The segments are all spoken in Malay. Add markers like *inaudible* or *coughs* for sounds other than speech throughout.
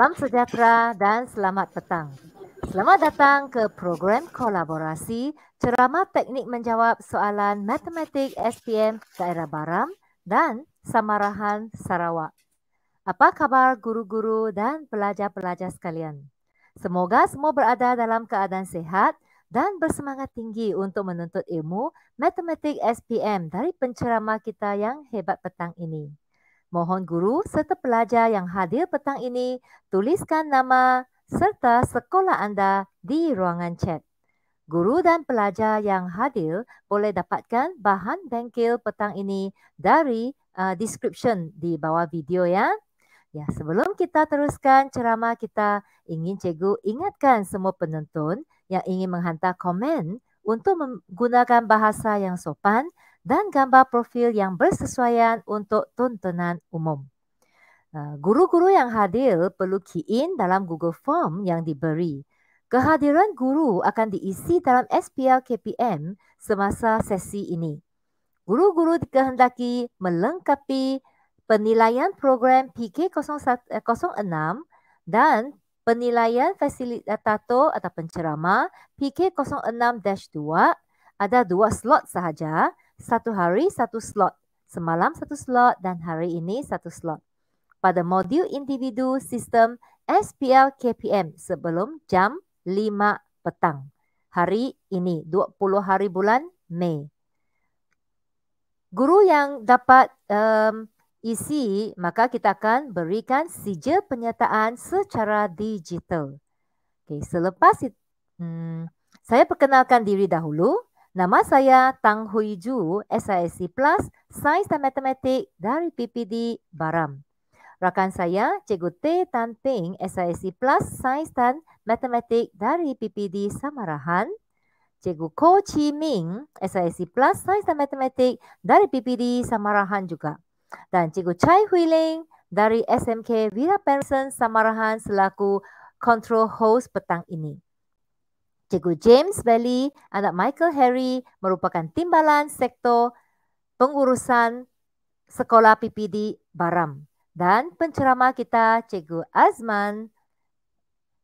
Salam sejahtera dan selamat petang. Selamat datang ke program kolaborasi ceramah teknik menjawab soalan matematik SPM Daerah Baram dan Samarahan Sarawak. Apa khabar guru-guru dan pelajar-pelajar sekalian? Semoga semua berada dalam keadaan sehat dan bersemangat tinggi untuk menuntut ilmu matematik SPM dari penceramah kita yang hebat petang ini. Mohon guru serta pelajar yang hadir petang ini tuliskan nama serta sekolah anda di ruangan chat. Guru dan pelajar yang hadir boleh dapatkan bahan bengkel petang ini dari uh, description di bawah video ya. Ya, sebelum kita teruskan ceramah kita, ingin cikgu ingatkan semua penonton yang ingin menghantar komen untuk menggunakan bahasa yang sopan dan gambar profil yang bersesuaian untuk tontonan umum. Ah, guru-guru yang hadir perlu key in dalam Google Form yang diberi. Kehadiran guru akan diisi dalam SPL KPM semasa sesi ini. Guru-guru dikehendaki melengkapi penilaian program PK06 eh, dan penilaian fasilitator atau pencerama PK06-2 ada dua slot sahaja satu hari satu slot. Semalam satu slot dan hari ini satu slot. Pada modul individu sistem SPL KPM sebelum jam 5 petang. Hari ini, 20 hari bulan Mei. Guru yang dapat um, isi, maka kita akan berikan sijil penyertaan secara digital. Okay, selepas itu, hmm, saya perkenalkan diri dahulu. Nama saya Tang Hui Ju, SISC Plus, Sains dan Matematik dari PPD Baram. Rakan saya, Cikgu Te Tan Ping, SISC Plus, Sains dan Matematik dari PPD Samarahan. Cikgu Ko Chi Ming, SISC Plus, Sains dan Matematik dari PPD Samarahan juga. Dan Cikgu Chai Hui Ling dari SMK Vira Benson Samarahan selaku Control Host petang ini. Cikgu James Belly, anak Michael Harry merupakan timbalan sektor pengurusan sekolah PPD Baram. Dan pencerama kita, Cikgu Azman.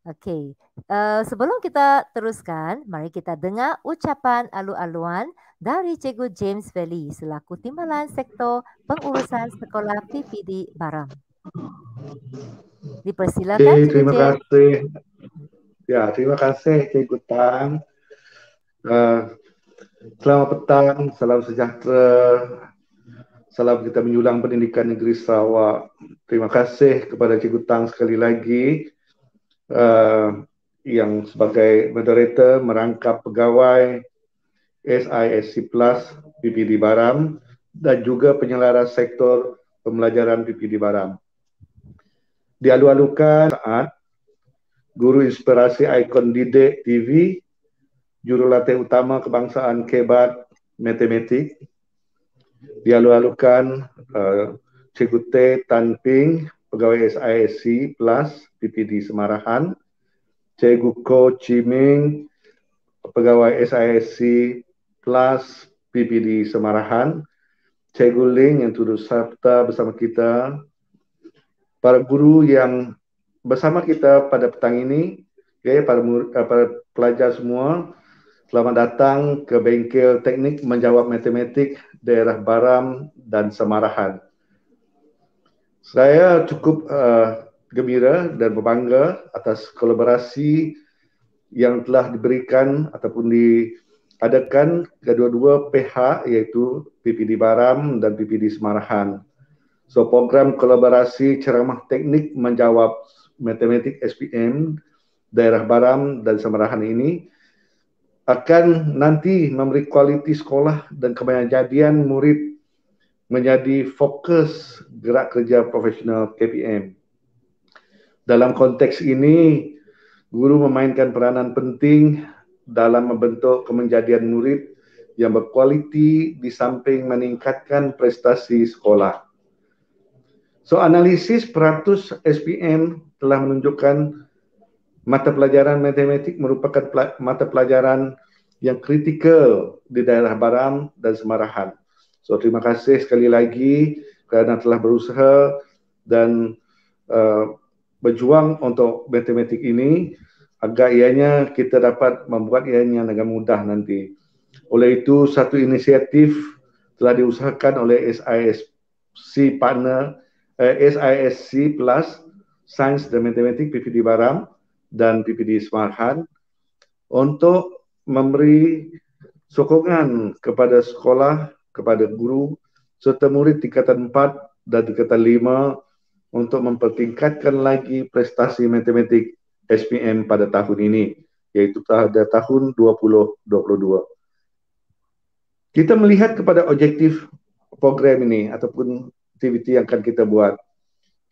Okey, uh, sebelum kita teruskan, mari kita dengar ucapan alu-aluan dari Cikgu James Belly, selaku timbalan sektor pengurusan sekolah PPD Baram. Dipersilakan, okay, terima Kasih. Ya, terima kasih Cikgu Tang. Uh, eh, selamat petang, salam sejahtera. Salam kita menyulang pendidikan negeri Sarawak. Terima kasih kepada Cikgu Tang sekali lagi uh, yang sebagai moderator merangkap pegawai SISC Plus PPD Baram dan juga penyelaras sektor pembelajaran PPD Baram. Dialu-alukan saat ah, guru inspirasi ikon Dide TV, jurulatih utama kebangsaan Kebat Matematik. Dialu-alukan uh, eh, Cikgu T. Tan Ping, pegawai SISC Plus, PPD Semarahan. Cikgu Ko Ciming, pegawai SISC Plus, PPD Semarahan. Cikgu Ling yang turut serta bersama kita. Para guru yang bersama kita pada petang ini, okay, para, mur- eh, para pelajar semua, selamat datang ke bengkel teknik menjawab matematik daerah Baram dan Semarahan. Saya cukup uh, gembira dan berbangga atas kolaborasi yang telah diberikan ataupun diadakan kedua-dua PH iaitu PPD Baram dan PPD Semarahan. So program kolaborasi ceramah teknik menjawab matematik SPM daerah Baram dan Semarahan ini akan nanti memberi kualiti sekolah dan kemajadian murid menjadi fokus gerak kerja profesional KPM. Dalam konteks ini, guru memainkan peranan penting dalam membentuk kemajadian murid yang berkualiti di samping meningkatkan prestasi sekolah. So analisis peratus SPM telah menunjukkan mata pelajaran matematik merupakan pla- mata pelajaran yang kritikal di daerah Baram dan Semarahan. So terima kasih sekali lagi kerana telah berusaha dan uh, berjuang untuk matematik ini agar ianya kita dapat membuat ianya dengan mudah nanti. Oleh itu satu inisiatif telah diusahakan oleh SISC partner eh, SISC Plus Sains dan Matematik PPD Baram dan PPD Semarhan untuk memberi sokongan kepada sekolah, kepada guru serta murid tingkatan 4 dan tingkatan 5 untuk mempertingkatkan lagi prestasi matematik SPM pada tahun ini iaitu pada tahun 2022. Kita melihat kepada objektif program ini ataupun aktiviti yang akan kita buat.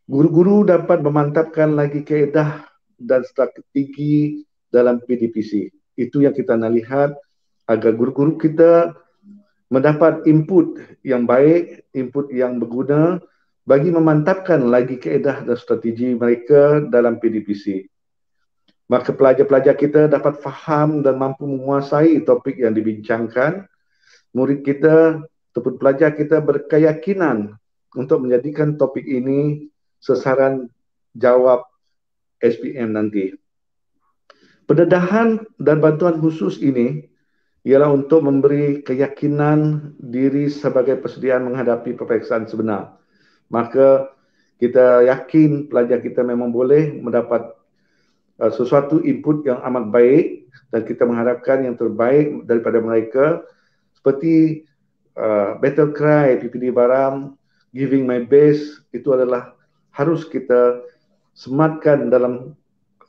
Guru-guru dapat memantapkan lagi keedah dan strategi dalam PDPC. Itu yang kita nak lihat agar guru-guru kita mendapat input yang baik, input yang berguna bagi memantapkan lagi keedah dan strategi mereka dalam PDPC. Maka pelajar-pelajar kita dapat faham dan mampu menguasai topik yang dibincangkan. Murid kita ataupun pelajar kita berkeyakinan untuk menjadikan topik ini sesaran jawab SPM nanti. Pendedahan dan bantuan khusus ini ialah untuk memberi keyakinan diri sebagai persediaan menghadapi peperiksaan sebenar. Maka kita yakin pelajar kita memang boleh mendapat uh, sesuatu input yang amat baik dan kita mengharapkan yang terbaik daripada mereka seperti uh, Battle Cry, PPD Baram, Giving My Best itu adalah harus kita sematkan dalam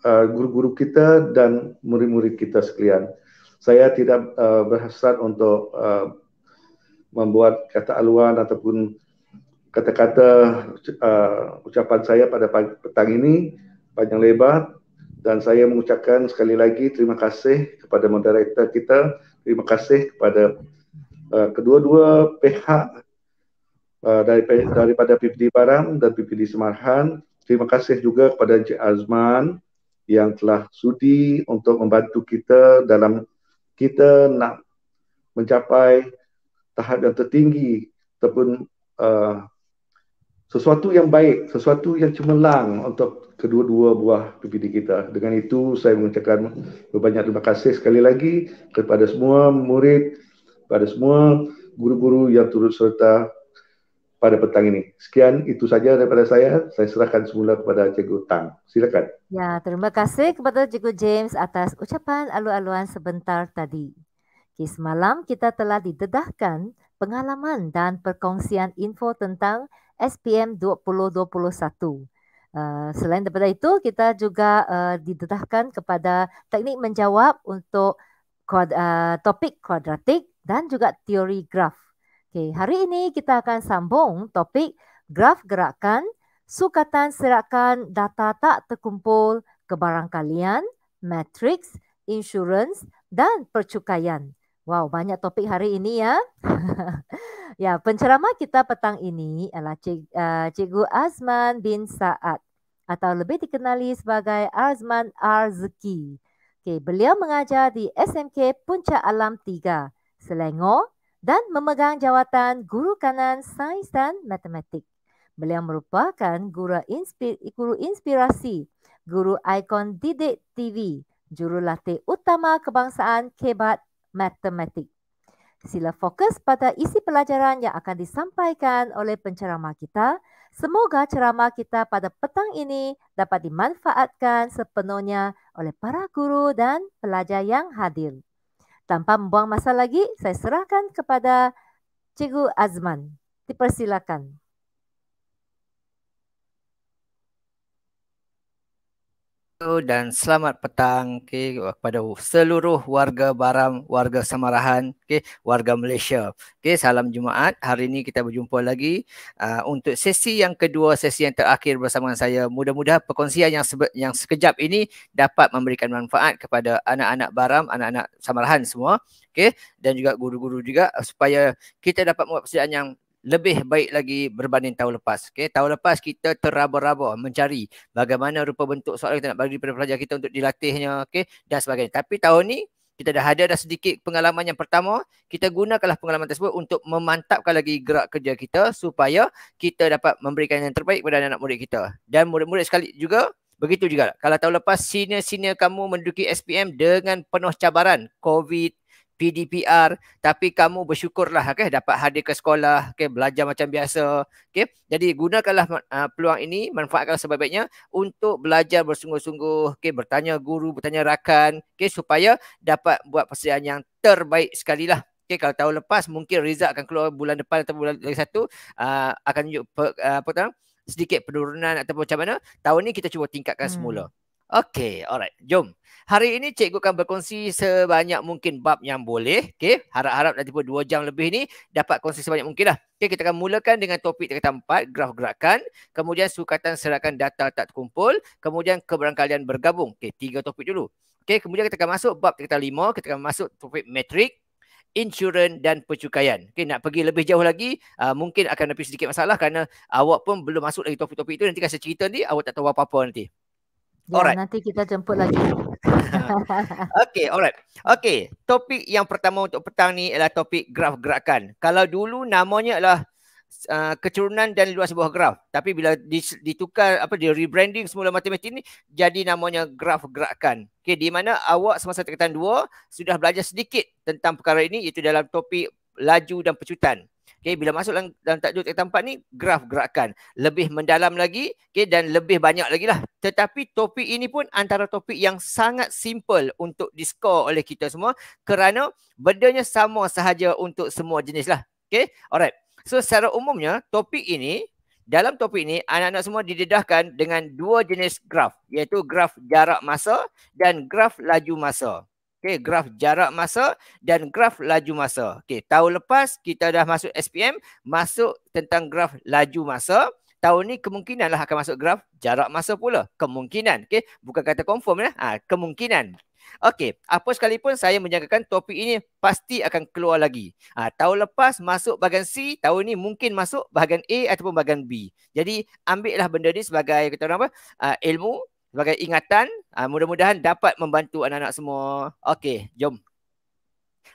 uh, guru-guru uh, kita dan murid-murid kita sekalian. Saya tidak uh, berhasrat untuk uh, membuat kata aluan ataupun kata-kata uh, ucapan saya pada petang ini panjang lebar dan saya mengucapkan sekali lagi terima kasih kepada moderator kita, terima kasih kepada uh, kedua-dua pihak Eh, dari daripada PPD Barang dan PPD Semarhan. Terima kasih juga kepada Encik Azman yang telah sudi untuk membantu kita dalam kita nak mencapai tahap yang tertinggi ataupun uh, sesuatu yang baik, sesuatu yang cemerlang untuk kedua-dua buah PPD kita. Dengan itu saya mengucapkan berbanyak terima kasih sekali lagi kepada semua murid, kepada semua guru-guru yang turut serta pada petang ini. Sekian itu saja daripada saya. Saya serahkan semula kepada Cikgu Tang. Silakan. Ya, terima kasih kepada Cikgu James atas ucapan alu-aluan sebentar tadi. Okay, semalam kita telah didedahkan pengalaman dan perkongsian info tentang SPM 2021. Uh, selain daripada itu, kita juga uh, didedahkan kepada teknik menjawab untuk kuad, uh, topik kuadratik dan juga teori graf. Okay, hari ini kita akan sambung topik graf gerakan sukatan serakan data tak terkumpul kebarangkalian, matrix, insurans dan percukaian. Wow, banyak topik hari ini ya. *laughs* ya, penceramah kita petang ini adalah eh, Cikgu Azman bin Saad atau lebih dikenali sebagai Azman Arzuki. Okay, beliau mengajar di SMK Puncak Alam 3, Selangor, dan memegang jawatan guru kanan sains dan matematik. Beliau merupakan guru, inspir- guru inspirasi, guru ikon didik TV, jurulatih utama kebangsaan kebat matematik. Sila fokus pada isi pelajaran yang akan disampaikan oleh penceramah kita. Semoga ceramah kita pada petang ini dapat dimanfaatkan sepenuhnya oleh para guru dan pelajar yang hadir. Tanpa membuang masa lagi, saya serahkan kepada Cikgu Azman. Dipersilakan. dan selamat petang okay, kepada seluruh warga Baram, warga Samarahan, okay, warga Malaysia. Okay, salam Jumaat. Hari ini kita berjumpa lagi uh, untuk sesi yang kedua, sesi yang terakhir bersama saya. Mudah-mudahan perkongsian yang, sebe- yang sekejap ini dapat memberikan manfaat kepada anak-anak Baram, anak-anak Samarahan semua. Okay, dan juga guru-guru juga uh, supaya kita dapat membuat persediaan yang lebih baik lagi berbanding tahun lepas. Okay? Tahun lepas kita teraba-raba mencari bagaimana rupa bentuk soalan kita nak bagi kepada pelajar kita untuk dilatihnya okay? dan sebagainya. Tapi tahun ni kita dah ada dah sedikit pengalaman yang pertama, kita gunakanlah pengalaman tersebut untuk memantapkan lagi gerak kerja kita supaya kita dapat memberikan yang terbaik kepada anak-anak murid kita. Dan murid-murid sekali juga, begitu juga. Kalau tahun lepas senior-senior kamu menduduki SPM dengan penuh cabaran COVID-19, PDPR tapi kamu bersyukurlah okey dapat hadir ke sekolah okey belajar macam biasa okey jadi gunakanlah uh, peluang ini manfaatkan sebaik-baiknya untuk belajar bersungguh-sungguh okey bertanya guru bertanya rakan okey supaya dapat buat persediaan yang terbaik sekali lah okey kalau tahun lepas mungkin result akan keluar bulan depan atau bulan lagi satu uh, akan tunjuk uh, apa tahu sedikit penurunan ataupun macam mana tahun ni kita cuba tingkatkan hmm. semula Okey, alright. Jom. Hari ini cikgu akan berkongsi sebanyak mungkin bab yang boleh. Okey, harap-harap nanti tiba dua jam lebih ni dapat kongsi sebanyak mungkin lah. Okey, kita akan mulakan dengan topik tingkatan empat, graf gerakan. Kemudian sukatan serakan data tak terkumpul. Kemudian keberangkalian bergabung. Okey, tiga topik dulu. Okey, kemudian kita akan masuk bab tingkatan lima. Kita akan masuk topik metrik insurans dan pencukaian. Okey, nak pergi lebih jauh lagi, uh, mungkin akan ada sedikit masalah kerana awak pun belum masuk lagi topik-topik itu. Nanti kan saya cerita nanti, awak tak tahu apa-apa nanti. Ya, alright. Nanti kita jemput lagi. *laughs* okay, alright. Okay, topik yang pertama untuk petang ni ialah topik graf gerakan. Kalau dulu namanya adalah uh, kecurunan dan luas sebuah graf. Tapi bila ditukar, apa, di rebranding semula matematik ni, jadi namanya graf gerakan. Okay, di mana awak semasa tingkatan dua sudah belajar sedikit tentang perkara ini iaitu dalam topik laju dan pecutan. Okay, bila masuk dalam, dalam takjub ayat tempat ni, graf gerakan. Lebih mendalam lagi okay, dan lebih banyak lagi lah. Tetapi topik ini pun antara topik yang sangat simple untuk diskor oleh kita semua kerana bedanya sama sahaja untuk semua jenis lah. Okay, alright. So, secara umumnya topik ini, dalam topik ini, anak-anak semua didedahkan dengan dua jenis graf iaitu graf jarak masa dan graf laju masa. Okey, graf jarak masa dan graf laju masa. Okey, tahun lepas kita dah masuk SPM, masuk tentang graf laju masa. Tahun ni kemungkinanlah akan masuk graf jarak masa pula. Kemungkinan. Okey, bukan kata confirm lah. Ha, kemungkinan. Okey, apa sekalipun saya menjangkakan topik ini pasti akan keluar lagi. Ha, tahun lepas masuk bahagian C, tahun ni mungkin masuk bahagian A ataupun bahagian B. Jadi ambillah benda ni sebagai kita orang apa? Uh, ilmu sebagai ingatan uh, mudah-mudahan dapat membantu anak-anak semua. Okey, jom.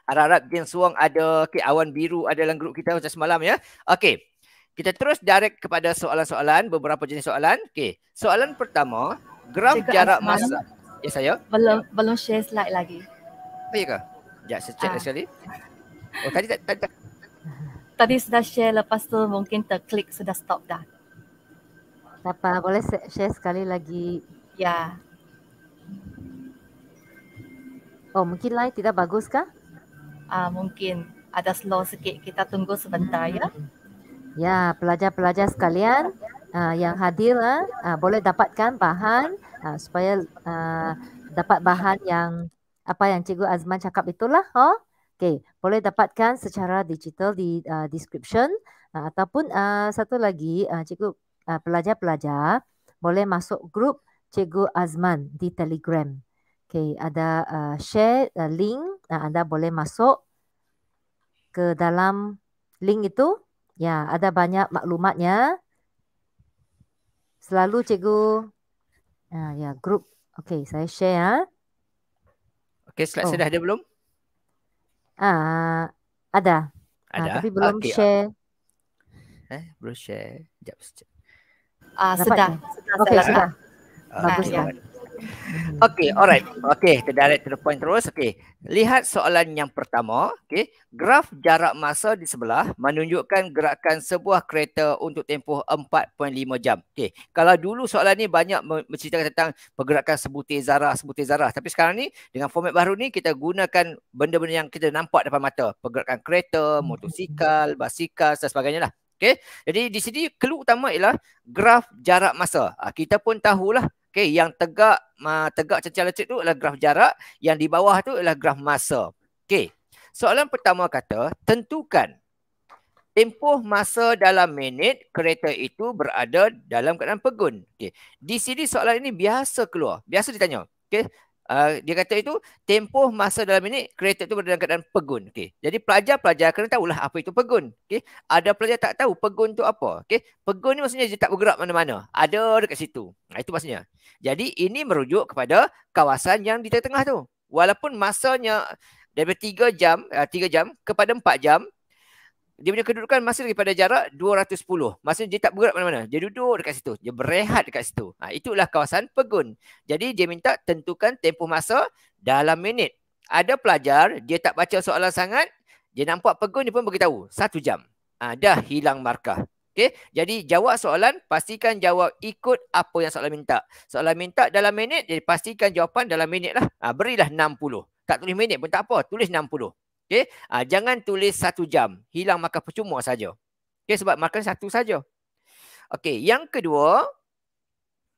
Harap-harap geng suang ada, okay, awan biru ada dalam grup kita macam semalam ya. Okey. Kita terus direct kepada soalan-soalan, beberapa jenis soalan. Okey. Soalan pertama, gram Cikgu jarak Asman, masa. Ya yes, saya. Belum belum share slide lagi. Oh ya ke? Ya, saya check ah. sekali. Oh, tadi tak, tadi sudah share lepas tu mungkin terklik sudah stop dah. Tak apa, boleh share sekali lagi. Ya. Oh, mungkin lain tidak bagus kah? Ah, mungkin ada slow sikit. Kita tunggu sebentar ya. Ya, pelajar-pelajar sekalian uh, yang hadir uh, uh, boleh dapatkan bahan uh, supaya uh, dapat bahan yang apa yang Cikgu Azman cakap itulah. Oh. Okay. Boleh dapatkan secara digital di uh, description uh, ataupun uh, satu lagi uh, Cikgu pelajar-pelajar uh, boleh masuk grup Cikgu Azman di Telegram. Okay, ada uh, share uh, link, uh, anda boleh masuk ke dalam link itu. Ya, ada banyak maklumatnya. Selalu cikgu, uh, ya yeah, grup. Okay, saya share ya. Okay, slide oh. sudah ada belum? Ah, uh, ada. Uh, ada. Uh, tapi belum okay. share. Eh, belum share. Jap, sekejap. Ah, sudah. sudah. Okay, sudah. Ah, Bagus ya. Lah. Hmm. Okey, alright. Okey, kita direct to the point terus. Okey. Lihat soalan yang pertama, okey. Graf jarak masa di sebelah menunjukkan gerakan sebuah kereta untuk tempoh 4.5 jam. Okey. Kalau dulu soalan ni banyak menceritakan tentang pergerakan sebutir zarah, sebutir zarah. Tapi sekarang ni dengan format baru ni kita gunakan benda-benda yang kita nampak depan mata, pergerakan kereta, motosikal, basikal dan sebagainya lah. Okey. Jadi di sini clue utama ialah graf jarak masa. Ah, kita pun tahulah Okey, yang tegak uh, tegak cecair elektrik tu adalah graf jarak, yang di bawah tu adalah graf masa. Okey. Soalan pertama kata, tentukan tempoh masa dalam minit kereta itu berada dalam keadaan pegun. Okey. Di sini soalan ini biasa keluar, biasa ditanya. Okey. Ah, dia kata itu tempoh masa dalam ini kereta itu berada dalam keadaan pegun. Okey. Jadi pelajar-pelajar kena tahulah apa itu pegun. Okey. Ada pelajar tak tahu pegun itu apa. Okey. Pegun ini maksudnya dia tak bergerak mana-mana. Ada dekat situ. Nah, itu maksudnya. Jadi ini merujuk kepada kawasan yang di tengah-tengah tu. Walaupun masanya dari 3 jam, 3 ah, jam kepada 4 jam, dia punya kedudukan masih lagi pada jarak 210. Maksudnya dia tak bergerak mana-mana. Dia duduk dekat situ. Dia berehat dekat situ. Ha, itulah kawasan pegun. Jadi dia minta tentukan tempoh masa dalam minit. Ada pelajar, dia tak baca soalan sangat. Dia nampak pegun, dia pun beritahu. Satu jam. Ha, dah hilang markah. Okay. Jadi jawab soalan, pastikan jawab ikut apa yang soalan minta. Soalan minta dalam minit, jadi pastikan jawapan dalam minit lah. Ha, berilah 60. Tak tulis minit pun tak apa, tulis 60. Okey, ha, jangan tulis satu jam. Hilang markah percuma saja. Okey, sebab markah satu saja. Okey, yang kedua.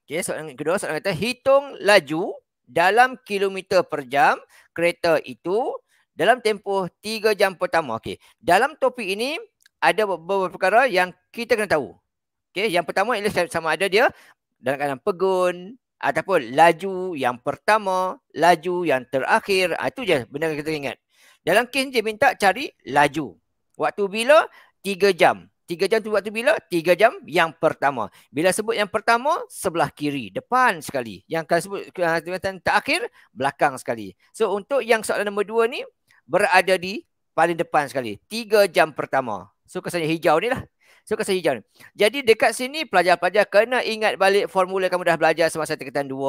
Okey, soalan kedua. Soalan kata, hitung laju dalam kilometer per jam kereta itu dalam tempoh 3 jam pertama. Okey, dalam topik ini ada beberapa perkara yang kita kena tahu. Okey, yang pertama ialah sama ada dia dalam keadaan pegun ataupun laju yang pertama, laju yang terakhir. Ha, itu je benda yang kita ingat. Dalam kes dia minta cari laju. Waktu bila? tiga jam. Tiga jam tu waktu bila? tiga jam yang pertama. Bila sebut yang pertama, sebelah kiri. Depan sekali. Yang kalau sebut ha, tak akhir belakang sekali. So untuk yang soalan nombor dua ni, berada di paling depan sekali. Tiga jam pertama. So kesannya hijau ni lah. So kesannya hijau ni. Jadi dekat sini pelajar-pelajar kena ingat balik formula kamu dah belajar semasa tingkatan 2.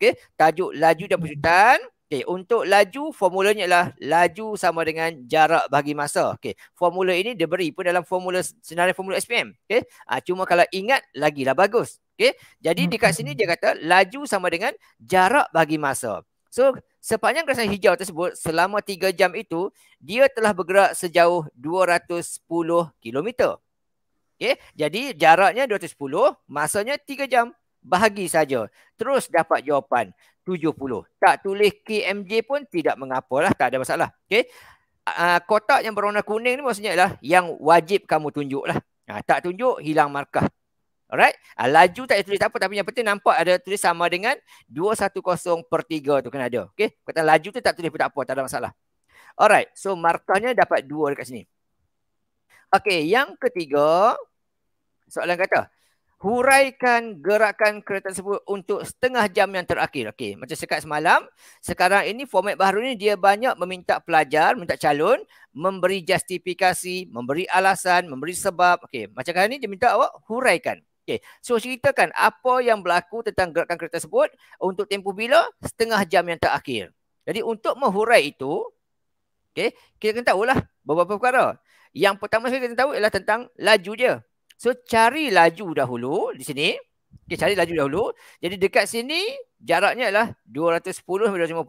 Okay. Tajuk laju dan penyutan. Okey, untuk laju formulanya ialah laju sama dengan jarak bagi masa. Okey, formula ini dia beri pun dalam formula senarai formula SPM. Okey, ah cuma kalau ingat lagilah bagus. Okey, jadi hmm. dekat sini dia kata laju sama dengan jarak bagi masa. So, sepanjang garisan hijau tersebut selama 3 jam itu dia telah bergerak sejauh 210 km. Okey, jadi jaraknya 210, masanya 3 jam bahagi saja. Terus dapat jawapan 70. Tak tulis KMJ pun tidak mengapalah, tak ada masalah. Okay, Uh, ah, kotak yang berwarna kuning ni maksudnya ialah yang wajib kamu tunjuklah. Uh, tak tunjuk hilang markah. Alright. Uh, laju tak tulis apa tapi yang penting nampak ada tulis sama dengan 210 per 3 tu kena ada. Okey. Kata laju tu tak tulis pun tak apa, tak ada masalah. Alright. So markahnya dapat 2 dekat sini. Okay, yang ketiga soalan kata huraikan gerakan kereta tersebut untuk setengah jam yang terakhir. Okey, macam sekat semalam, sekarang ini format baru ni dia banyak meminta pelajar, minta calon memberi justifikasi, memberi alasan, memberi sebab. Okey, macam kali ni dia minta awak huraikan. Okey, so ceritakan apa yang berlaku tentang gerakan kereta tersebut untuk tempoh bila? Setengah jam yang terakhir. Jadi untuk menghurai itu, okey, kita kena tahulah beberapa perkara. Yang pertama sekali kita tahu ialah tentang laju dia. So cari laju dahulu di sini. Okey cari laju dahulu. Jadi dekat sini jaraknya adalah 210 250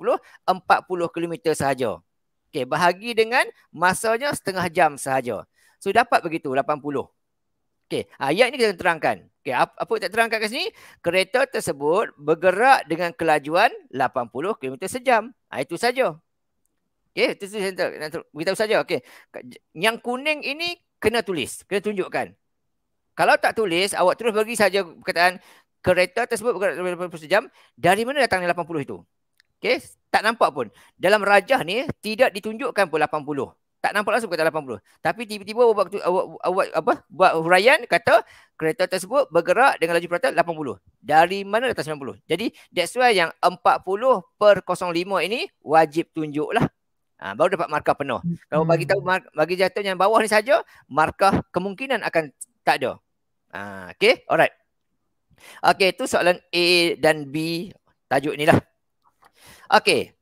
40km sahaja. Okay, bahagi dengan masanya setengah jam sahaja. So dapat begitu 80. Okey ayat ini kita terangkan. Okey apa, apa tak terangkan kat sini? Kereta tersebut bergerak dengan kelajuan 80km sejam. Ha, itu saja. Okey itu saja. Kita tahu saja. Okey yang kuning ini kena tulis. Kena tunjukkan. Kalau tak tulis, awak terus bagi saja perkataan kereta tersebut bergerak lebih 80 sejam. Dari mana datangnya 80 itu? Okay, tak nampak pun. Dalam rajah ni tidak ditunjukkan pun 80. Tak nampak langsung kata 80. Tapi tiba-tiba awak buat, awak, awak apa? buat huraian kata kereta tersebut bergerak dengan laju perata 80. Dari mana datang 90? Jadi that's why yang 40 per 05 ini wajib tunjuklah. Ha, baru dapat markah penuh. Kalau bagi hmm. tahu bagi jatuh yang bawah ni saja, markah kemungkinan akan tak ada. Ah, okay, alright. Okay, itu soalan A dan B tajuk ni lah. Okay,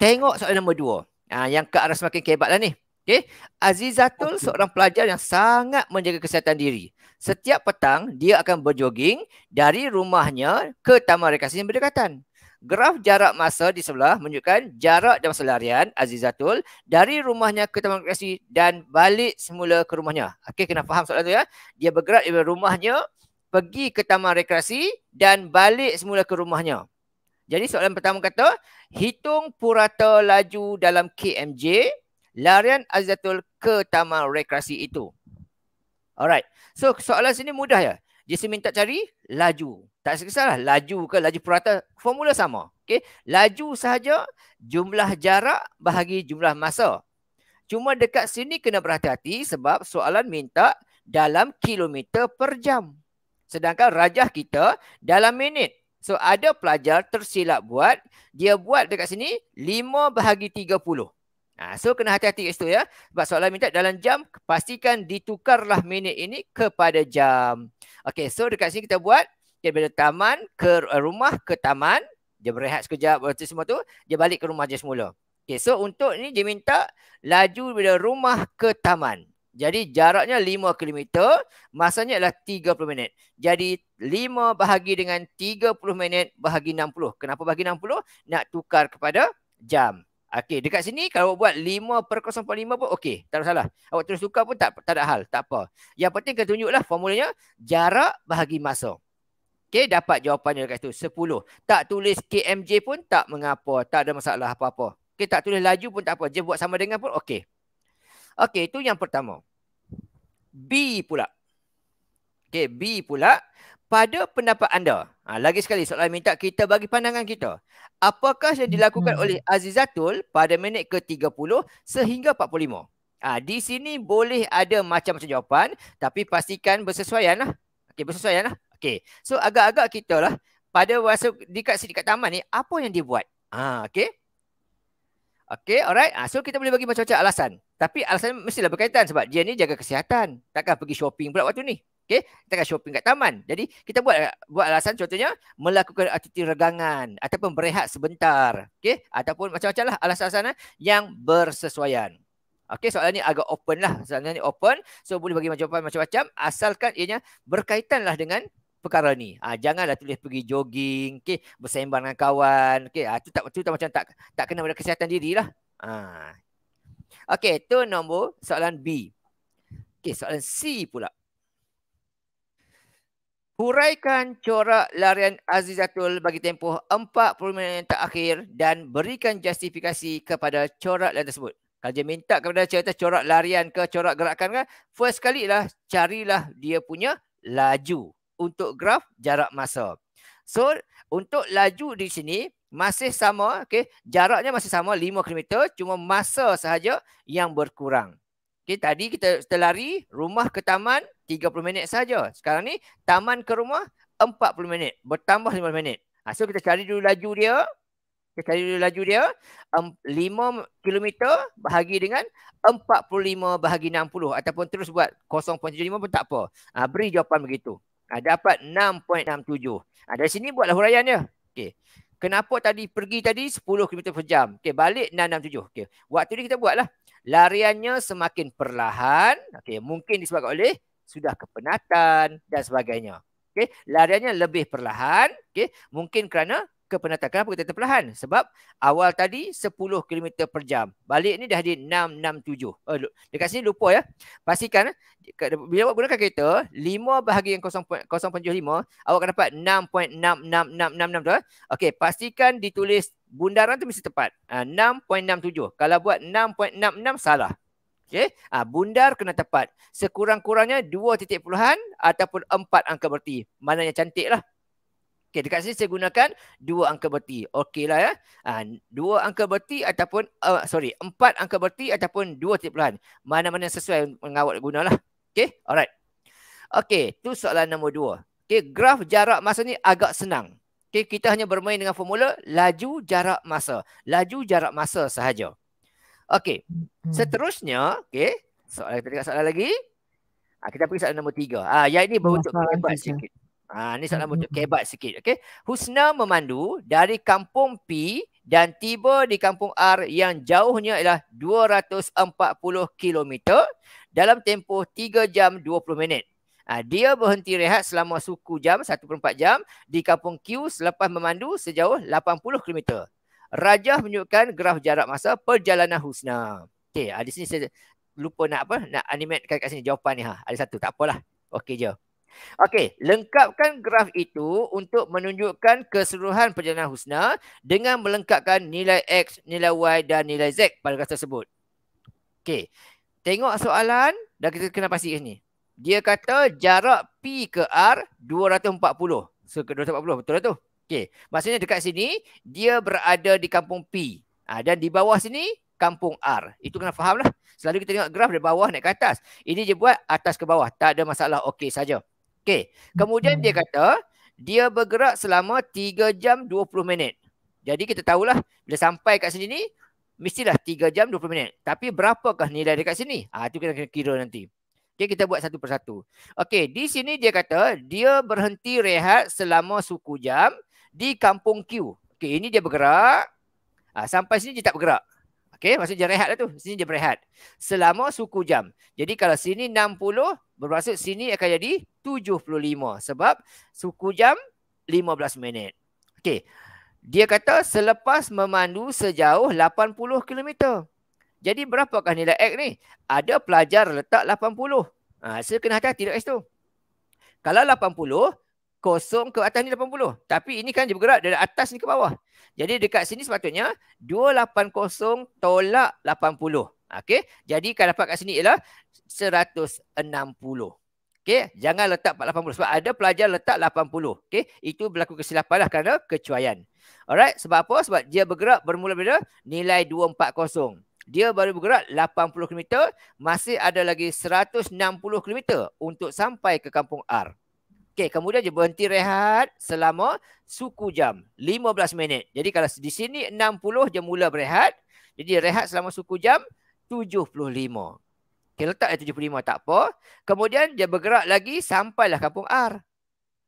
tengok soalan nombor dua. Ha, yang ke arah semakin kebat lah ni. Okay, Azizatul okay. seorang pelajar yang sangat menjaga kesihatan diri. Setiap petang, dia akan berjoging dari rumahnya ke taman rekreasi yang berdekatan. Graf jarak masa di sebelah menunjukkan jarak dan masa larian Azizatul dari rumahnya ke taman rekreasi dan balik semula ke rumahnya. Okey, kena faham soalan tu ya. Dia bergerak dari rumahnya pergi ke taman rekreasi dan balik semula ke rumahnya. Jadi soalan pertama kata, hitung purata laju dalam KMJ larian Azizatul ke taman rekreasi itu. Alright. So soalan sini mudah ya. Jason minta cari laju. Tak kisahlah laju ke laju purata, formula sama. okay laju sahaja jumlah jarak bahagi jumlah masa. Cuma dekat sini kena berhati-hati sebab soalan minta dalam kilometer per jam. Sedangkan rajah kita dalam minit. So ada pelajar tersilap buat, dia buat dekat sini 5 bahagi 30. Ha, so kena hati-hati kat situ ya. Sebab soalan minta dalam jam, pastikan ditukarlah minit ini kepada jam. Okay, so dekat sini kita buat daripada taman ke eh, rumah ke taman. Dia berehat sekejap, berarti semua tu. Dia balik ke rumah dia semula. Okay, so untuk ni dia minta laju daripada rumah ke taman. Jadi jaraknya 5 km, masanya adalah 30 minit. Jadi 5 bahagi dengan 30 minit bahagi 60. Kenapa bahagi 60? Nak tukar kepada jam. Okey, dekat sini kalau buat 5 per 0.5 pun okey, tak ada salah. Awak terus tukar pun tak tak ada hal, tak apa. Yang penting kena tunjuklah formulanya jarak bahagi masa. Okey, dapat jawapannya dekat situ 10. Tak tulis KMJ pun tak mengapa, tak ada masalah apa-apa. Okey, tak tulis laju pun tak apa, je buat sama dengan pun okey. Okey, itu yang pertama. B pula. Okey, B pula pada pendapat anda ha, lagi sekali soalan minta kita bagi pandangan kita apakah yang dilakukan hmm. oleh Azizatul pada minit ke-30 sehingga 45 ha, di sini boleh ada macam-macam jawapan tapi pastikan bersesuaian lah. Okay, bersesuaian lah. Okay, so agak-agak kita lah pada masa dekat sini dekat taman ni apa yang dia buat ha okey Okay, alright. Ha, so, kita boleh bagi macam-macam alasan. Tapi alasan mestilah berkaitan sebab dia ni jaga kesihatan. Takkan pergi shopping pula waktu ni. Okay, kita akan shopping kat taman. Jadi kita buat buat alasan contohnya melakukan aktiviti regangan ataupun berehat sebentar. Okay, ataupun macam-macam lah alasan-alasan eh, yang bersesuaian. Okay, soalan ni agak open lah. Soalan ni open. So boleh bagi jawapan macam-macam asalkan ianya berkaitan lah dengan perkara ni. Ah ha, janganlah tulis pergi jogging, Okay, bersembang dengan kawan, Okay, Ah ha, tu tak tu tak macam tak tak kena pada kesihatan dirilah. Ah. Ha. Okey, tu nombor soalan B. Okay, soalan C pula. Huraikan corak larian Azizatul bagi tempoh 40 minit yang terakhir dan berikan justifikasi kepada corak larian tersebut. Kalau dia minta kepada cerita corak larian ke corak gerakan kan, first kali lah carilah dia punya laju untuk graf jarak masa. So untuk laju di sini masih sama, okay, jaraknya masih sama 5 km, cuma masa sahaja yang berkurang. Okay, tadi kita, kita lari rumah ke taman, 30 minit saja. Sekarang ni taman ke rumah 40 minit. Bertambah 5 minit. Ha, so kita cari dulu laju dia. Kita cari dulu laju dia. Um, 5 km bahagi dengan 45 bahagi 60. Ataupun terus buat 0.75 pun tak apa. Ha, beri jawapan begitu. Ha, dapat 6.67. Ha, dari sini buatlah huraian dia. Okay. Kenapa tadi pergi tadi 10 km per jam. Okay, balik 667. Okay. Waktu ni kita buatlah. Lariannya semakin perlahan. Okay, mungkin disebabkan oleh sudah kepenatan dan sebagainya. Okey, lariannya lebih perlahan, okey, mungkin kerana kepenatan. Kenapa kita terperlahan? Sebab awal tadi 10 km per jam. Balik ni dah di 667. Uh, eh, dekat sini lupa ya. Pastikan bila awak gunakan kereta, 5 bahagi yang 0.075, awak akan dapat 6.66666 tu. Eh. Okey, pastikan ditulis bundaran tu mesti tepat. 6.67. Ah, Kalau buat 6.66 salah. Okay, ha, ah, bundar kena tepat. Sekurang-kurangnya dua titik puluhan ataupun empat angka berarti. Mana yang cantik lah. Okay, dekat sini saya gunakan dua angka berarti. Okey lah ya. Ha, dua angka berarti ataupun, uh, sorry, empat angka berarti ataupun dua titik puluhan. Mana-mana yang sesuai mengawal gunalah. Okey, alright. Okey, tu soalan nombor dua. Okey, graf jarak masa ni agak senang. Okey, kita hanya bermain dengan formula laju jarak masa. Laju jarak masa sahaja. Okey. Mm-hmm. Seterusnya, okey. Soalan kita tengok soalan lagi. Ah, kita pergi soalan nombor tiga. Ah, ya ini untuk kebat sikit. Ah, ini soalan mm-hmm. untuk kebat sikit. Okey. Husna memandu dari kampung P dan tiba di kampung R yang jauhnya ialah 240 km dalam tempoh 3 jam 20 minit. Ah, dia berhenti rehat selama suku jam 1.4 jam di kampung Q selepas memandu sejauh 80 km rajah menunjukkan graf jarak masa perjalanan husna. Okey, ada ah, sini saya lupa nak apa nak animate. kat sini jawapan ni ha. Ada satu tak apalah. Okey je. Okey, lengkapkan graf itu untuk menunjukkan keseluruhan perjalanan husna dengan melengkapkan nilai x, nilai y dan nilai z pada graf tersebut. Okey. Tengok soalan dah kita kena pasti kat sini. Dia kata jarak P ke R 240. So 240 betul lah tu. Okey, maksudnya dekat sini dia berada di kampung P. Ha, dan di bawah sini kampung R. Itu kena faham lah. Selalu kita tengok graf dari bawah naik ke atas. Ini dia buat atas ke bawah. Tak ada masalah. Okey saja. Okey. Kemudian dia kata dia bergerak selama 3 jam 20 minit. Jadi kita tahulah bila sampai kat sini ni mestilah 3 jam 20 minit. Tapi berapakah nilai dekat sini? Ah itu kita kena kira nanti. Okey kita buat satu persatu. Okey di sini dia kata dia berhenti rehat selama suku jam di kampung Q. Okey, ini dia bergerak. Ah, sampai sini dia tak bergerak. Okey, maksudnya dia rehat lah tu. Sini dia berehat. Selama suku jam. Jadi kalau sini 60, bermaksud sini akan jadi 75. Sebab suku jam 15 minit. Okey. Dia kata selepas memandu sejauh 80 km. Jadi berapakah nilai X ni? Ada pelajar letak 80. Ha, ah, saya kena hati-hati dekat situ. Kalau kosong ke atas ni 80. Tapi ini kan dia bergerak dari atas ni ke bawah. Jadi dekat sini sepatutnya 280 tolak 80. Okey. Jadi kalau dapat kat sini ialah 160. Okey. Jangan letak 480. Sebab ada pelajar letak 80. Okey. Itu berlaku kesilapan lah kerana kecuaian. Alright. Sebab apa? Sebab dia bergerak bermula bila nilai 240. Dia baru bergerak 80 km. Masih ada lagi 160 km untuk sampai ke kampung R. Okey, kemudian dia berhenti rehat selama suku jam, 15 minit. Jadi kalau di sini 60 dia mula berehat, jadi rehat selama suku jam 75. Okey, letak 75 tak apa. Kemudian dia bergerak lagi sampailah kampung R.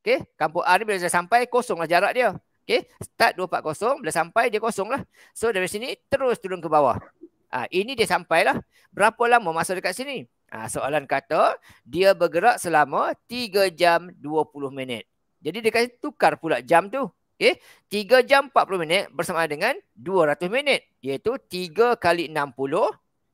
Okey, kampung R ni bila dia sampai kosonglah jarak dia. Okey, start 240, bila sampai dia kosong lah. So dari sini terus turun ke bawah. Ah, ha, ini dia sampailah. Berapa lama masa dekat sini? Ha, soalan kata dia bergerak selama 3 jam 20 minit. Jadi dia kata tukar pula jam tu. Okay. Eh, 3 jam 40 minit bersama dengan 200 minit. Iaitu 3 kali 60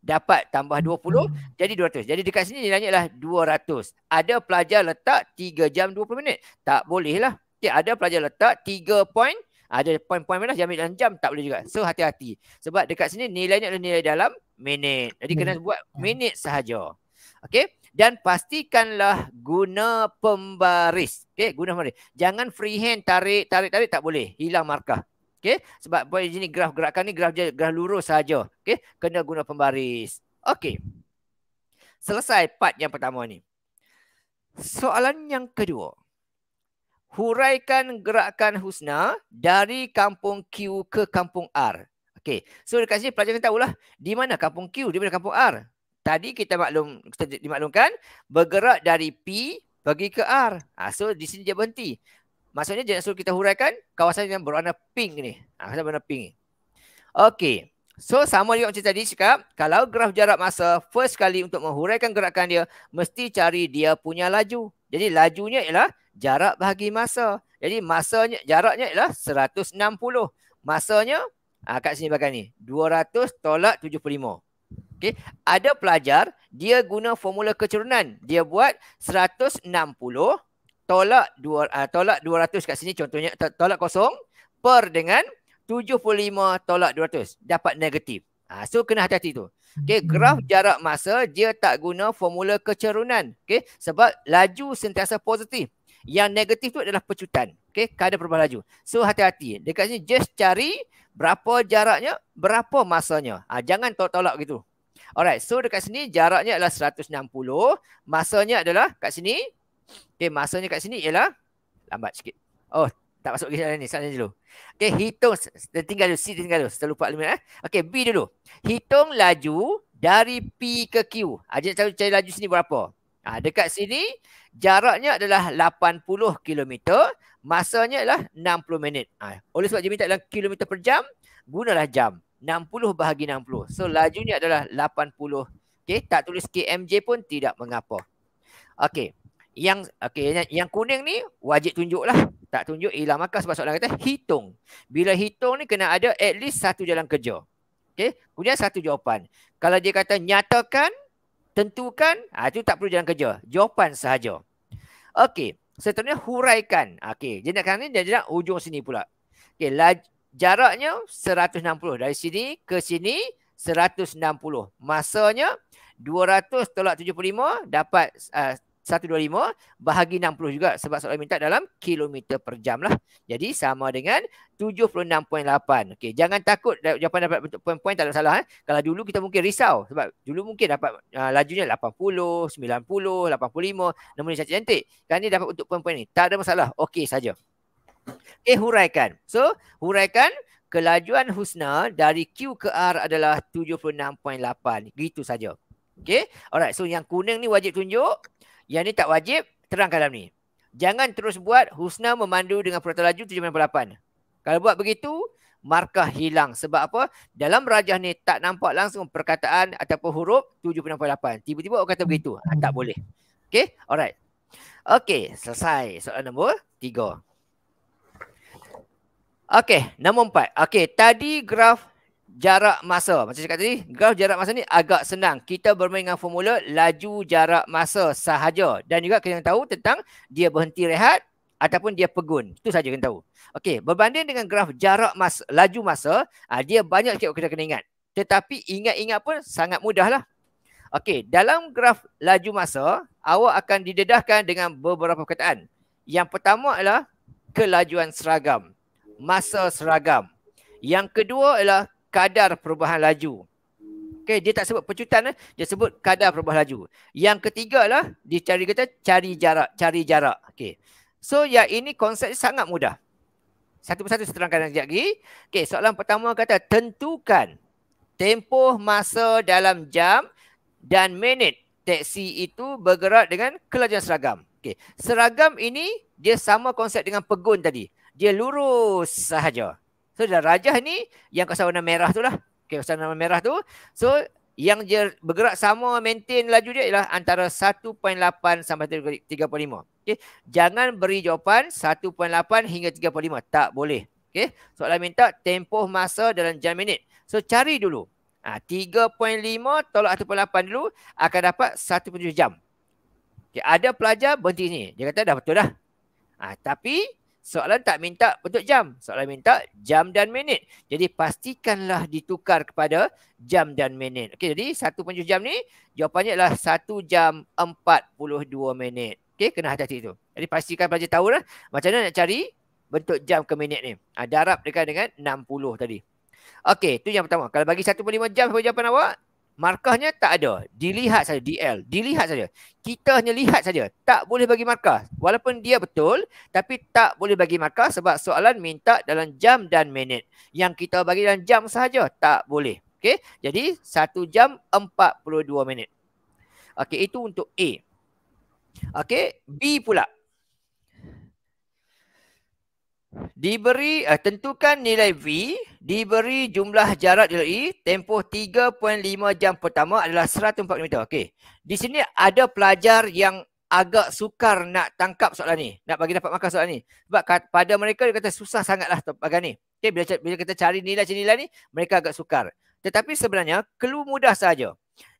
dapat tambah 20 jadi 200. Jadi dekat sini nilainya nanya lah 200. Ada pelajar letak 3 jam 20 minit. Tak boleh lah. Okay, ada pelajar letak 3 point, ah, Ada point-point mana jam dalam jam. Tak boleh juga. So hati-hati. Sebab dekat sini nilainya adalah nilai dalam minit. Jadi kena buat hmm. minit sahaja. Okey. Dan pastikanlah guna pembaris. Okey, guna pembaris. Jangan freehand tarik, tarik, tarik tak boleh. Hilang markah. Okey. Sebab boleh jenis graf gerakan ni graf graf lurus saja. Okey. Kena guna pembaris. Okey. Selesai part yang pertama ni. Soalan yang kedua. Huraikan gerakan Husna dari kampung Q ke kampung R. Okey. So dekat sini pelajar kita tahulah di mana kampung Q, di mana kampung R tadi kita maklum kita dimaklumkan bergerak dari P pergi ke R. Ha, so di sini dia berhenti. Maksudnya dia suruh kita huraikan kawasan yang berwarna pink ni. Ha, kawasan berwarna pink ni. Okey. So sama juga macam tadi cakap, kalau graf jarak masa first kali untuk menghuraikan gerakan dia mesti cari dia punya laju. Jadi lajunya ialah jarak bahagi masa. Jadi masanya jaraknya ialah 160. Masanya ha, kat sini bagian ni 200 tolak 75. Okey, ada pelajar dia guna formula kecerunan. Dia buat 160 tolak 2 uh, ah, tolak 200 kat sini contohnya tolak kosong per dengan 75 tolak 200 dapat negatif. Ah so kena hati-hati tu. Okey, hmm. graf jarak masa dia tak guna formula kecerunan. Okey, sebab laju sentiasa positif. Yang negatif tu adalah pecutan. Okey, kadar kan perubahan laju. So hati-hati. Dekat sini just cari berapa jaraknya, berapa masanya. ha, jangan tolak-tolak gitu. Alright, so dekat sini jaraknya adalah 160. Masanya adalah kat sini. Okay, masanya kat sini ialah lambat sikit. Oh, tak masuk ke soalan ni. Soalan dulu. Okay, hitung. tinggal dulu. C tinggal dulu. Saya lupa limit eh. Okay, B dulu. Hitung laju dari P ke Q. Ajak ah, cari, laju sini berapa. Ah, dekat sini, jaraknya adalah 80 km. Masanya adalah 60 minit. Ah, oleh sebab dia minta dalam kilometer per jam, gunalah jam. 60 bahagi 60. So lajunya adalah 80. Okey, tak tulis KMJ pun tidak mengapa. Okey. Yang okey yang kuning ni wajib tunjuklah. Tak tunjuk hilang markah sebab soalan kata hitung. Bila hitung ni kena ada at least satu jalan kerja. Okey, kemudian satu jawapan. Kalau dia kata nyatakan, tentukan, ah ha, itu tak perlu jalan kerja. Jawapan sahaja. Okey, seterusnya huraikan. Okey, jenakan ni dia jenak hujung sini pula. Okey, jaraknya 160 dari sini ke sini 160 masanya 200 tolak 75 dapat uh, eh, 125 bahagi 60 juga sebab soalan minta dalam kilometer per jam lah jadi sama dengan 76.8 okey jangan takut jawapan dapat bentuk poin-poin tak ada salah eh. kalau dulu kita mungkin risau sebab dulu mungkin dapat uh, lajunya 80 90 85 namun cantik-cantik kan ni dapat untuk poin-poin ni tak ada masalah okey saja Eh huraikan. So huraikan kelajuan Husna dari Q ke R adalah 76.8. Gitu saja. Okay. Alright. So yang kuning ni wajib tunjuk. Yang ni tak wajib. Terangkan dalam ni. Jangan terus buat Husna memandu dengan perataan laju 7.8. Kalau buat begitu, markah hilang. Sebab apa? Dalam rajah ni tak nampak langsung perkataan ataupun huruf 7.8. Tiba-tiba orang kata begitu. Ah, tak boleh. Okay. Alright. Okay. Selesai. Soalan nombor tiga. Okey, nombor empat. Okey, tadi graf jarak masa. Macam cakap tadi, graf jarak masa ni agak senang. Kita bermain dengan formula laju jarak masa sahaja. Dan juga kena tahu tentang dia berhenti rehat ataupun dia pegun. Itu saja kena tahu. Okey, berbanding dengan graf jarak masa, laju masa, ah, dia banyak sikit kita kena ingat. Tetapi ingat-ingat pun sangat mudah lah. Okey, dalam graf laju masa, awak akan didedahkan dengan beberapa perkataan. Yang pertama adalah kelajuan seragam masa seragam. Yang kedua ialah kadar perubahan laju. Okey, dia tak sebut pecutan eh. Dia sebut kadar perubahan laju. Yang ketiga ialah dicari kata cari jarak, cari jarak. Okey. So ya ini konsep sangat mudah. Satu persatu saya terangkan sekejap lagi. Okey, soalan pertama kata tentukan tempoh masa dalam jam dan minit teksi itu bergerak dengan kelajuan seragam. Okey, seragam ini dia sama konsep dengan pegun tadi dia lurus sahaja. So dah rajah ni yang kawasan warna merah tu lah. Okay, kawasan warna merah tu. So yang dia bergerak sama maintain laju dia ialah antara 1.8 sampai 3.5. Okay. Jangan beri jawapan 1.8 hingga 3.5. Tak boleh. Okay. Soalan minta tempoh masa dalam jam minit. So cari dulu. Ha, 3.5 tolak 1.8 dulu akan dapat 1.7 jam. Okay. Ada pelajar berhenti ni. Dia kata dah betul dah. Ha, tapi Soalan tak minta bentuk jam. Soalan minta jam dan minit. Jadi pastikanlah ditukar kepada jam dan minit. Okey, jadi satu penjuh jam ni jawapannya adalah satu jam empat puluh dua minit. Okey, kena hati-hati tu. Jadi pastikan pelajar tahu lah macam mana nak cari bentuk jam ke minit ni. Ha, darab dekat dengan 60 tadi. Okey, tu yang pertama. Kalau bagi 1.5 jam sebagai jawapan awak, Markahnya tak ada. Dilihat saja DL. Dilihat saja. Kita hanya lihat saja. Tak boleh bagi markah. Walaupun dia betul. Tapi tak boleh bagi markah. Sebab soalan minta dalam jam dan minit. Yang kita bagi dalam jam sahaja. Tak boleh. Okay. Jadi satu jam empat puluh dua minit. Okay. Itu untuk A. Okay. B pula diberi uh, tentukan nilai V diberi jumlah jarak dari e tempoh 3.5 jam pertama adalah 104 km. Okey. Di sini ada pelajar yang agak sukar nak tangkap soalan ni, nak bagi dapat markah soalan ni. Sebab kat, pada mereka dia kata susah sangatlah bagian ni. Okey, bila bila kita cari nilai-nilai ni, mereka agak sukar. Tetapi sebenarnya clue mudah saja.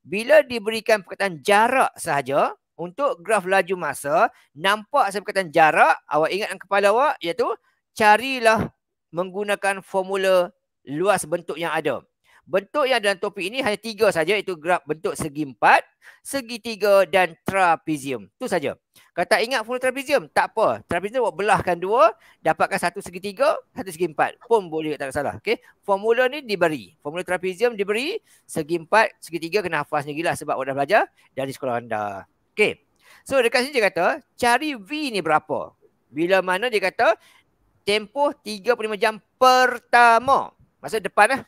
Bila diberikan perkataan jarak sahaja untuk graf laju masa, nampak saya perkataan jarak, awak ingat dalam kepala awak iaitu carilah menggunakan formula luas bentuk yang ada. Bentuk yang dalam topik ini hanya tiga saja itu graf bentuk segi empat, segi tiga dan trapezium. Itu saja. Kalau tak ingat formula trapezium, tak apa. Trapezium buat belahkan dua, dapatkan satu segi tiga, satu segi empat. Pun boleh tak salah. Okey. Formula ni diberi. Formula trapezium diberi. Segi empat, segi tiga kena hafal sendiri lah sebab awak dah belajar dari sekolah anda. Okey. So dekat sini dia kata, cari V ni berapa? Bila mana dia kata, tempoh 35 jam pertama. Maksudnya depan lah.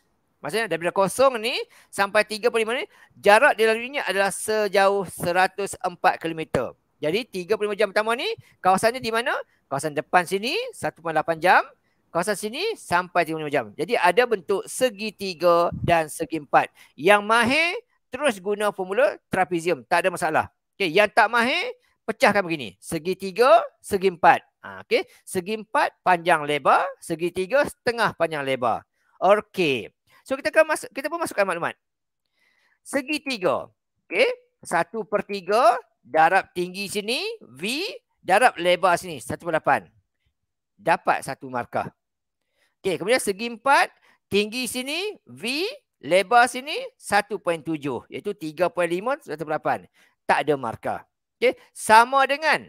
Maksudnya daripada kosong ni sampai 35 ni jarak dilaluinya adalah sejauh 104 km. Jadi 35 jam pertama ni kawasannya di mana? Kawasan depan sini 1.8 jam. Kawasan sini sampai 35 jam. Jadi ada bentuk segitiga dan segi empat. Yang mahir terus guna formula trapezium. Tak ada masalah. Okay, yang tak mahir pecahkan begini. Segitiga, segi empat. Ha, okay. Segi empat panjang lebar. Segi tiga setengah panjang lebar. Okay. So kita akan masuk, kita pun masukkan maklumat. Segi tiga. Okay. Satu per tiga. Darab tinggi sini. V. Darab lebar sini. Satu per lapan. Dapat satu markah. Okay. Kemudian segi empat. Tinggi sini. V. Lebar sini. Satu point tujuh. Iaitu tiga point lima. Satu per lapan. Tak ada markah. Okay. Sama dengan.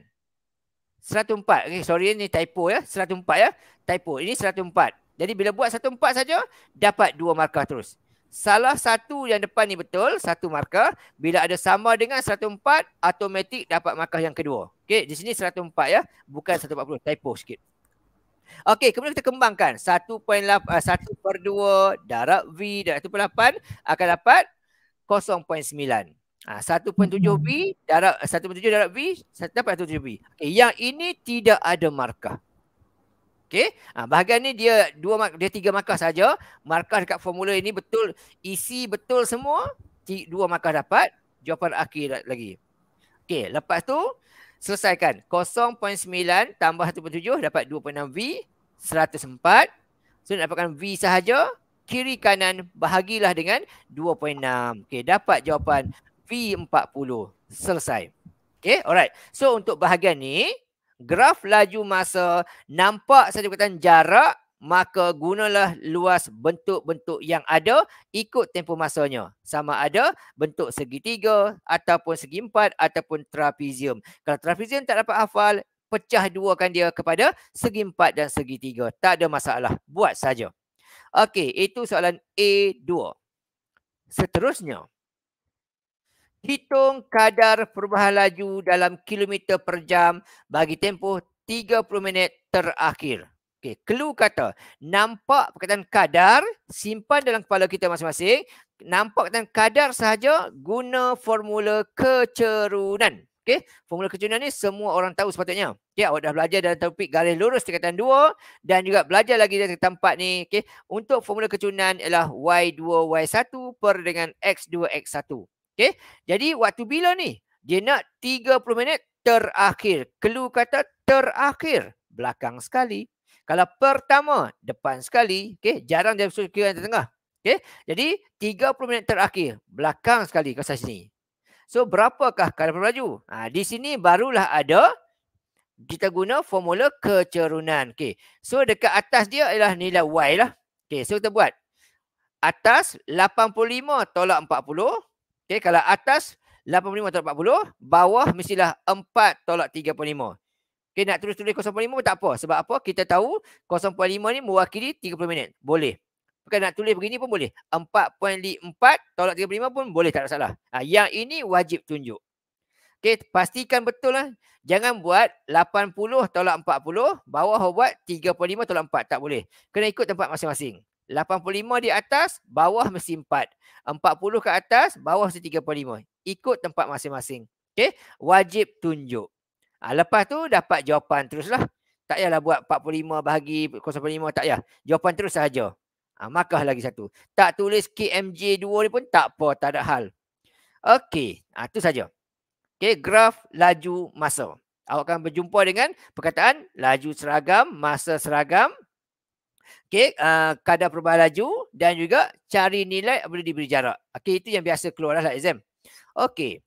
104. Okay, sorry ini typo ya. 104 ya. Typo. Ini 104. Jadi bila buat 104 saja dapat dua markah terus. Salah satu yang depan ni betul, satu markah. Bila ada sama dengan 104, automatik dapat markah yang kedua. Okey, di sini 104 ya, bukan 140. Typo sikit. Okey, kemudian kita kembangkan. 1.8 uh, 1 per 2 darab V dan 1.8 akan dapat 0.9. 1.7V ah, darab 1.7 darab V dapat 17 B. Okey yang ini tidak ada markah. Okey. Ah, bahagian ni dia dua dia tiga markah saja. Markah dekat formula ini betul isi betul semua dua markah dapat jawapan akhir lagi. Okey lepas tu selesaikan 0.9 tambah 1.7 dapat 2.6V 104. So dapatkan V sahaja kiri kanan bahagilah dengan 2.6. Okey dapat jawapan V40. Selesai. Okay, alright. So, untuk bahagian ni, graf laju masa nampak satu perkataan jarak, maka gunalah luas bentuk-bentuk yang ada ikut tempoh masanya. Sama ada bentuk segitiga ataupun segi empat ataupun trapezium. Kalau trapezium tak dapat hafal, pecah duakan dia kepada segi empat dan segitiga. Tak ada masalah. Buat saja. Okey, itu soalan A2. Seterusnya hitung kadar perubahan laju dalam kilometer per jam bagi tempoh 30 minit terakhir. Okey, clue kata, nampak perkataan kadar simpan dalam kepala kita masing-masing. Nampak perkataan kadar sahaja guna formula kecerunan. Okey, formula kecerunan ni semua orang tahu sepatutnya. Okey, awak dah belajar dalam topik garis lurus tingkatan 2 dan juga belajar lagi dalam tingkatan 4 ni. Okey, untuk formula kecerunan ialah Y2Y1 per dengan X2X1. Okey. Jadi waktu bila ni? Dia nak 30 minit terakhir. kelu kata terakhir. Belakang sekali. Kalau pertama, depan sekali. Okey. Jarang dia suruh kira yang tengah. Okey. Jadi 30 minit terakhir. Belakang sekali kat sini. So berapakah kadar pelaju? Ha, di sini barulah ada kita guna formula kecerunan. Okey. So dekat atas dia ialah nilai Y lah. Okey. So kita buat. Atas 85 tolak 40. Okey, kalau atas 85 tolak 40, bawah mestilah 4 tolak 35. Okey, nak terus tulis 0.5 tak apa. Sebab apa? Kita tahu 0.5 ni mewakili 30 minit. Boleh. Bukan nak tulis begini pun boleh. 4.4 tolak 35 pun boleh tak ada salah. Ha, yang ini wajib tunjuk. Okey, pastikan betul lah. Jangan buat 80 tolak 40, bawah buat 35 tolak 4. Tak boleh. Kena ikut tempat masing-masing. 85 di atas, bawah mesti 4. 40 ke atas, bawah mesti 35. Ikut tempat masing-masing. Okey, wajib tunjuk. Ha, lepas tu dapat jawapan teruslah. Tak payahlah buat 45 bahagi 0.5 tak payah. Jawapan terus saja. Ha, ah, markah lagi satu. Tak tulis KMJ2 ni pun tak apa, tak ada hal. Okey, ha, tu saja. Okey, graf laju masa. Awak akan berjumpa dengan perkataan laju seragam, masa seragam, okey uh, kadar perubahan laju dan juga cari nilai boleh diberi jarak okey itu yang biasa keluarlah lah, exam okey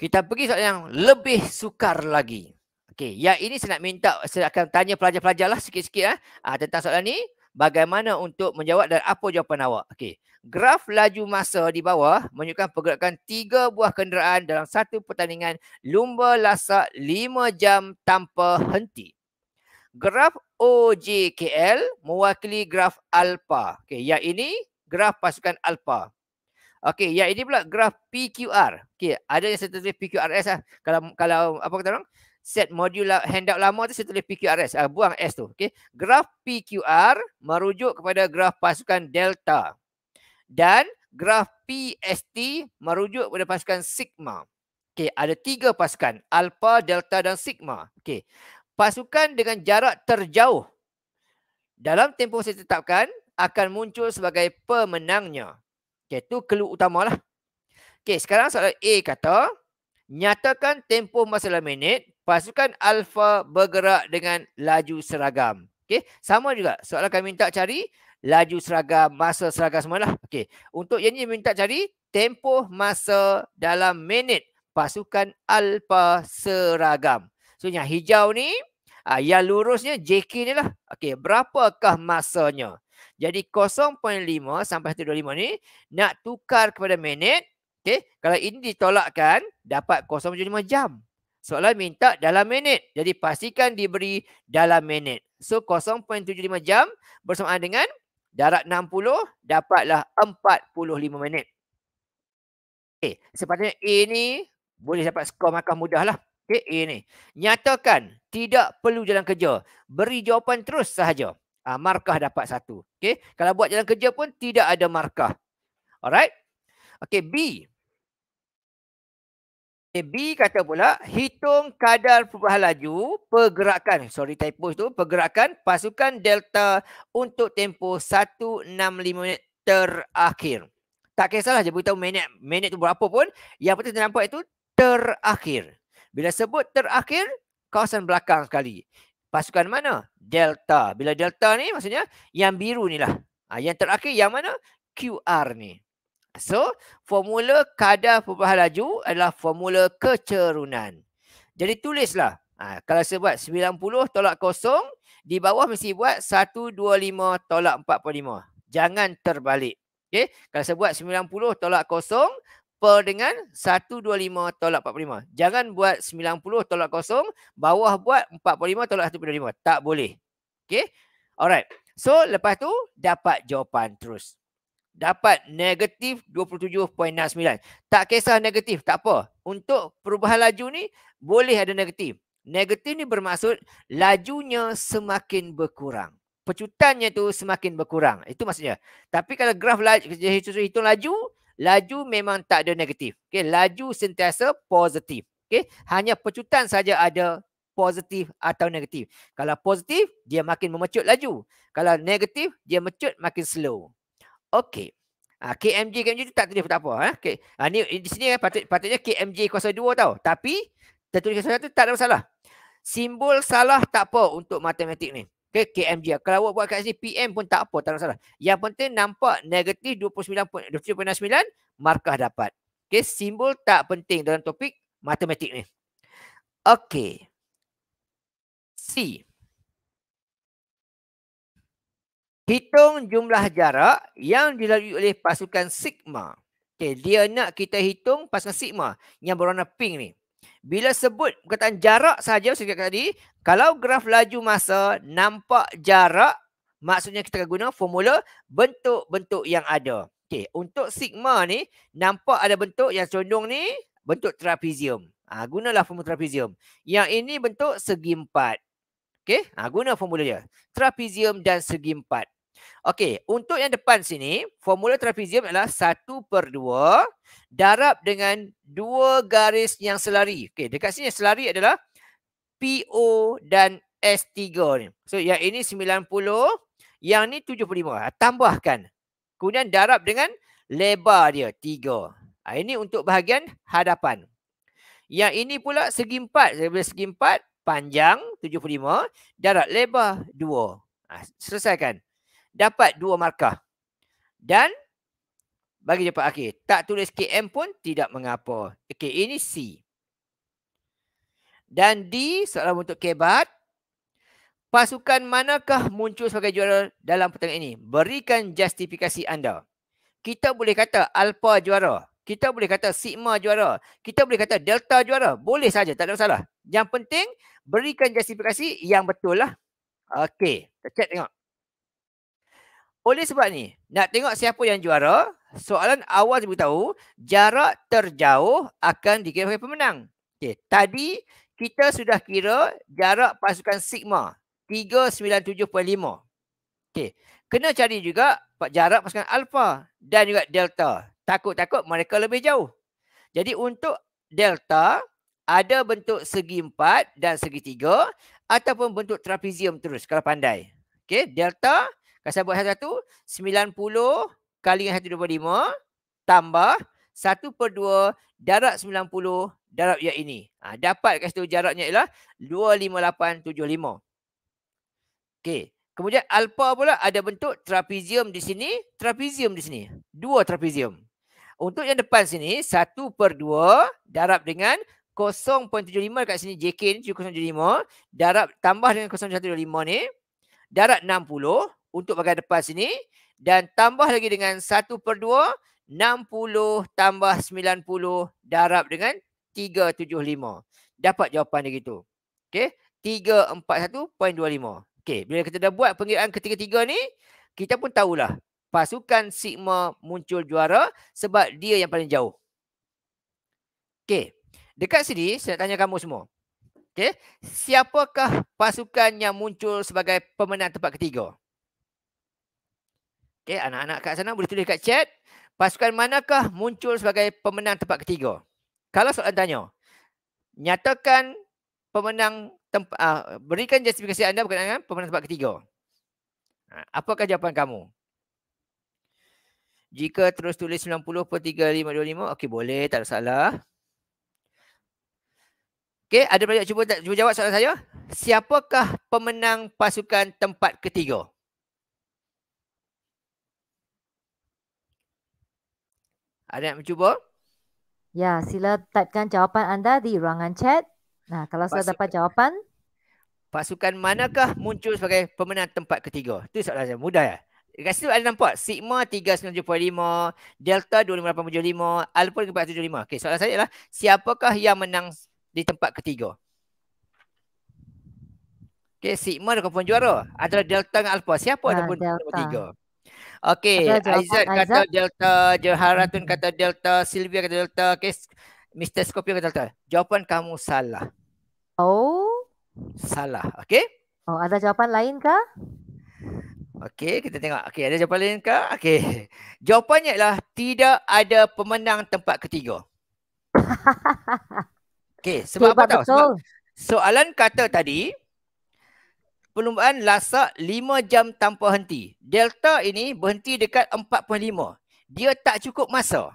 kita pergi soalan yang lebih sukar lagi okey yang ini saya nak minta saya akan tanya pelajar-pelajar lah sikit-sikit eh uh, tentang soalan ni bagaimana untuk menjawab dan apa jawapan awak okey Graf laju masa di bawah menunjukkan pergerakan tiga buah kenderaan dalam satu pertandingan lumba lasak lima jam tanpa henti graf OJKL mewakili graf alpha. Okey, yang ini graf pasukan alpha. Okey, yang ini pula graf PQR. Okey, ada yang saya tulis PQRS lah. Kalau kalau apa kata orang? Set modul handout lama tu saya tulis PQRS. Ah, buang S tu. Okey. Graf PQR merujuk kepada graf pasukan delta. Dan graf PST merujuk kepada pasukan sigma. Okey, ada tiga pasukan. Alpha, delta dan sigma. Okey pasukan dengan jarak terjauh dalam tempoh saya tetapkan akan muncul sebagai pemenangnya. Okey, itu clue utamalah. Okay, sekarang soalan A kata, nyatakan tempoh masa dalam minit, pasukan alfa bergerak dengan laju seragam. Okay, sama juga. Soalan kami minta cari laju seragam, masa seragam lah. Okay, untuk yang ini minta cari tempoh masa dalam minit pasukan alfa seragam. So yang hijau ni Uh, yang lurusnya JK ni lah. Okey, berapakah masanya? Jadi 0.5 sampai 1.25 ni nak tukar kepada minit. Okey, kalau ini ditolakkan dapat 0.5 jam. Soalan minta dalam minit. Jadi pastikan diberi dalam minit. So 0.75 jam bersamaan dengan darat 60 dapatlah 45 minit. Okey, sepatutnya A ni boleh dapat skor markah mudahlah. Okey, ini. Nyatakan tidak perlu jalan kerja. Beri jawapan terus sahaja. Ha, markah dapat satu. Okey, kalau buat jalan kerja pun tidak ada markah. Alright. Okey, B. Okay, B kata pula, hitung kadar perubahan laju pergerakan. Sorry, typo tu. Pergerakan pasukan delta untuk tempoh 165 minit terakhir. Tak kisahlah, dia beritahu minit, minit tu berapa pun. Yang penting nampak itu terakhir. Bila sebut terakhir, kawasan belakang sekali. Pasukan mana? Delta. Bila delta ni maksudnya yang biru ni lah. Ha, yang terakhir yang mana? QR ni. So, formula kadar perubahan laju adalah formula kecerunan. Jadi tulislah. Ha, kalau saya buat 90 tolak kosong, di bawah mesti buat 125 tolak 45. Jangan terbalik. Okay? Kalau saya buat 90 tolak kosong, per dengan 125 tolak 45. Jangan buat 90 tolak kosong, bawah buat 45 tolak 125. Tak boleh. Okay. Alright. So, lepas tu dapat jawapan terus. Dapat negatif 27.69. Tak kisah negatif, tak apa. Untuk perubahan laju ni, boleh ada negatif. Negatif ni bermaksud lajunya semakin berkurang. Pecutannya tu semakin berkurang. Itu maksudnya. Tapi kalau graf laju, hitung laju, laju memang tak ada negatif. Okey, laju sentiasa positif. Okey, hanya pecutan saja ada positif atau negatif. Kalau positif, dia makin memecut laju. Kalau negatif, dia mecut makin slow. Okey. Ha, ah, KMG KMG tu tak tulis tak apa eh. Okey. Ha, ah, ni di sini eh, patut, patutnya KMG kuasa 2 tau. Tapi tertulis kuasa 1 tak ada masalah. Simbol salah tak apa untuk matematik ni. Okay, KMG. Lah. Kalau awak buat kat sini PM pun tak apa, tak ada masalah. Yang penting nampak negatif 29.29, markah dapat. Okay, simbol tak penting dalam topik matematik ni. Okey. C. Hitung jumlah jarak yang dilalui oleh pasukan Sigma. Okay, dia nak kita hitung pasukan Sigma yang berwarna pink ni. Bila sebut perkataan jarak sahaja, saya kata tadi, kalau graf laju masa nampak jarak, maksudnya kita akan guna formula bentuk-bentuk yang ada. Okey, untuk sigma ni, nampak ada bentuk yang condong ni, bentuk trapezium. Ha, gunalah formula trapezium. Yang ini bentuk segi empat. Okey, ha, guna formula dia. Trapezium dan segi empat. Okey, untuk yang depan sini, formula trapezium adalah 1 per 2 darab dengan dua garis yang selari. Okey, dekat sini yang selari adalah PO dan S3 ni. So, yang ini 90, yang ni 75. Ah, tambahkan. Kemudian darab dengan lebar dia, 3. Ha, ah, ini untuk bahagian hadapan. Yang ini pula segi 4. Daripada segi 4, panjang 75, darab lebar 2. Ha, ah, selesaikan dapat dua markah. Dan bagi cepat akhir, tak tulis KM pun tidak mengapa. Okey, ini C. Dan D, soalan untuk kebat. Pasukan manakah muncul sebagai juara dalam pertandingan ini? Berikan justifikasi anda. Kita boleh kata Alpha juara. Kita boleh kata Sigma juara. Kita boleh kata Delta juara. Boleh saja, tak ada masalah. Yang penting, berikan justifikasi yang betul lah. Okey, kita check tengok. Oleh sebab ni, nak tengok siapa yang juara, soalan awal saya tahu jarak terjauh akan dikira sebagai pemenang. Okey, tadi kita sudah kira jarak pasukan Sigma 397.5. Okey, kena cari juga jarak pasukan Alpha dan juga Delta. Takut-takut mereka lebih jauh. Jadi untuk Delta, ada bentuk segi empat dan segi tiga ataupun bentuk trapezium terus kalau pandai. Okey, Delta kalau saya buat satu, satu 90 kali dengan 125 tambah 1 per 2 darab 90 darab yang ini. Ha, dapat kat situ jaraknya ialah 25875. Okey. Kemudian alpha pula ada bentuk trapezium di sini, trapezium di sini. Dua trapezium. Untuk yang depan sini, 1 per 2 darab dengan 0.75 kat sini, JK ni 0.75. Darab tambah dengan 0.75 ni. Darab 60 untuk bahagian depan sini dan tambah lagi dengan 1 per 2, 60 tambah 90 darab dengan 375. Dapat jawapan dia gitu. Okey, 341.25. Okey, bila kita dah buat pengiraan ketiga-tiga ni, kita pun tahulah pasukan Sigma muncul juara sebab dia yang paling jauh. Okey, dekat sini saya nak tanya kamu semua. Okey, siapakah pasukan yang muncul sebagai pemenang tempat ketiga? Okey, anak-anak kat sana boleh tulis kat chat. Pasukan manakah muncul sebagai pemenang tempat ketiga? Kalau soalan tanya, nyatakan pemenang tempat, uh, berikan justifikasi anda berkenaan dengan pemenang tempat ketiga. Ha, apakah jawapan kamu? Jika terus tulis 90 per okey boleh, tak ada salah. Okey, ada banyak cuba, cuba jawab soalan saya. Siapakah pemenang pasukan tempat ketiga? Ada yang mencuba? Ya, sila typekan jawapan anda di ruangan chat. Nah, kalau sudah dapat jawapan. Pasukan manakah muncul sebagai pemenang tempat ketiga? Itu soalan saya. Mudah ya? Dekat situ ada nampak Sigma 3975, Delta 2875, Alpha 475. Okey, soalan saya ialah siapakah yang menang di tempat ketiga? Okey, Sigma ataupun juara? Antara Delta dengan Alpha. Siapa ataupun ah, nombor tiga? Okey, Aizat kata Delta, Jeharatun kata Delta, Sylvia kata Delta, okay. Mr. Scorpio kata Delta. Jawapan kamu salah. Oh. Salah, okey. Oh, ada jawapan lain kah? Okey, kita tengok. Okey, ada jawapan lain kah? Okey. Jawapannya ialah tidak ada pemenang tempat ketiga. *laughs* okey, sebab Tidak apa betul. tahu? Sebab soalan kata tadi, perlumbaan lasak 5 jam tanpa henti. Delta ini berhenti dekat 4.5. Dia tak cukup masa.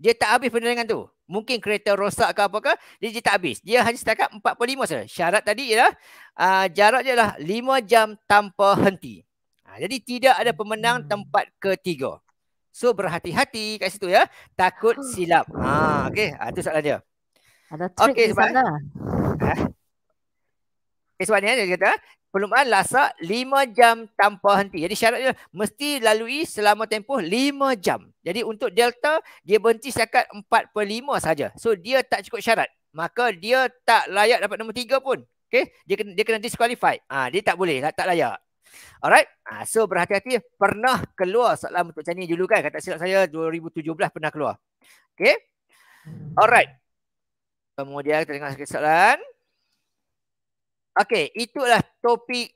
Dia tak habis penerangan tu. Mungkin kereta rosak ke apakah. Dia, dia tak habis. Dia hanya setakat 4.5 saja. Syarat tadi ialah uh, jarak dia lah 5 jam tanpa henti. Ha, jadi tidak ada pemenang hmm. tempat ketiga. So berhati-hati kat situ ya. Takut hmm. silap. Ha, okay. Ha, ah, itu soalan dia. Ada trik okay, di sana. ha? Okay, sebab ni ya, dia kata perlumbaan lasak 5 jam tanpa henti. Jadi syaratnya mesti lalui selama tempoh lima jam. Jadi untuk delta dia berhenti setakat empat per lima saja. So dia tak cukup syarat. Maka dia tak layak dapat nombor tiga pun. Okay? Dia kena, dia kena disqualify Ah ha, dia tak boleh, tak, layak. Alright. Ah ha, so berhati-hati pernah keluar soalan untuk macam dulu kan. Kata silap saya 2017 pernah keluar. Okay. Alright. Kemudian kita tengok soalan. Okey, itulah topik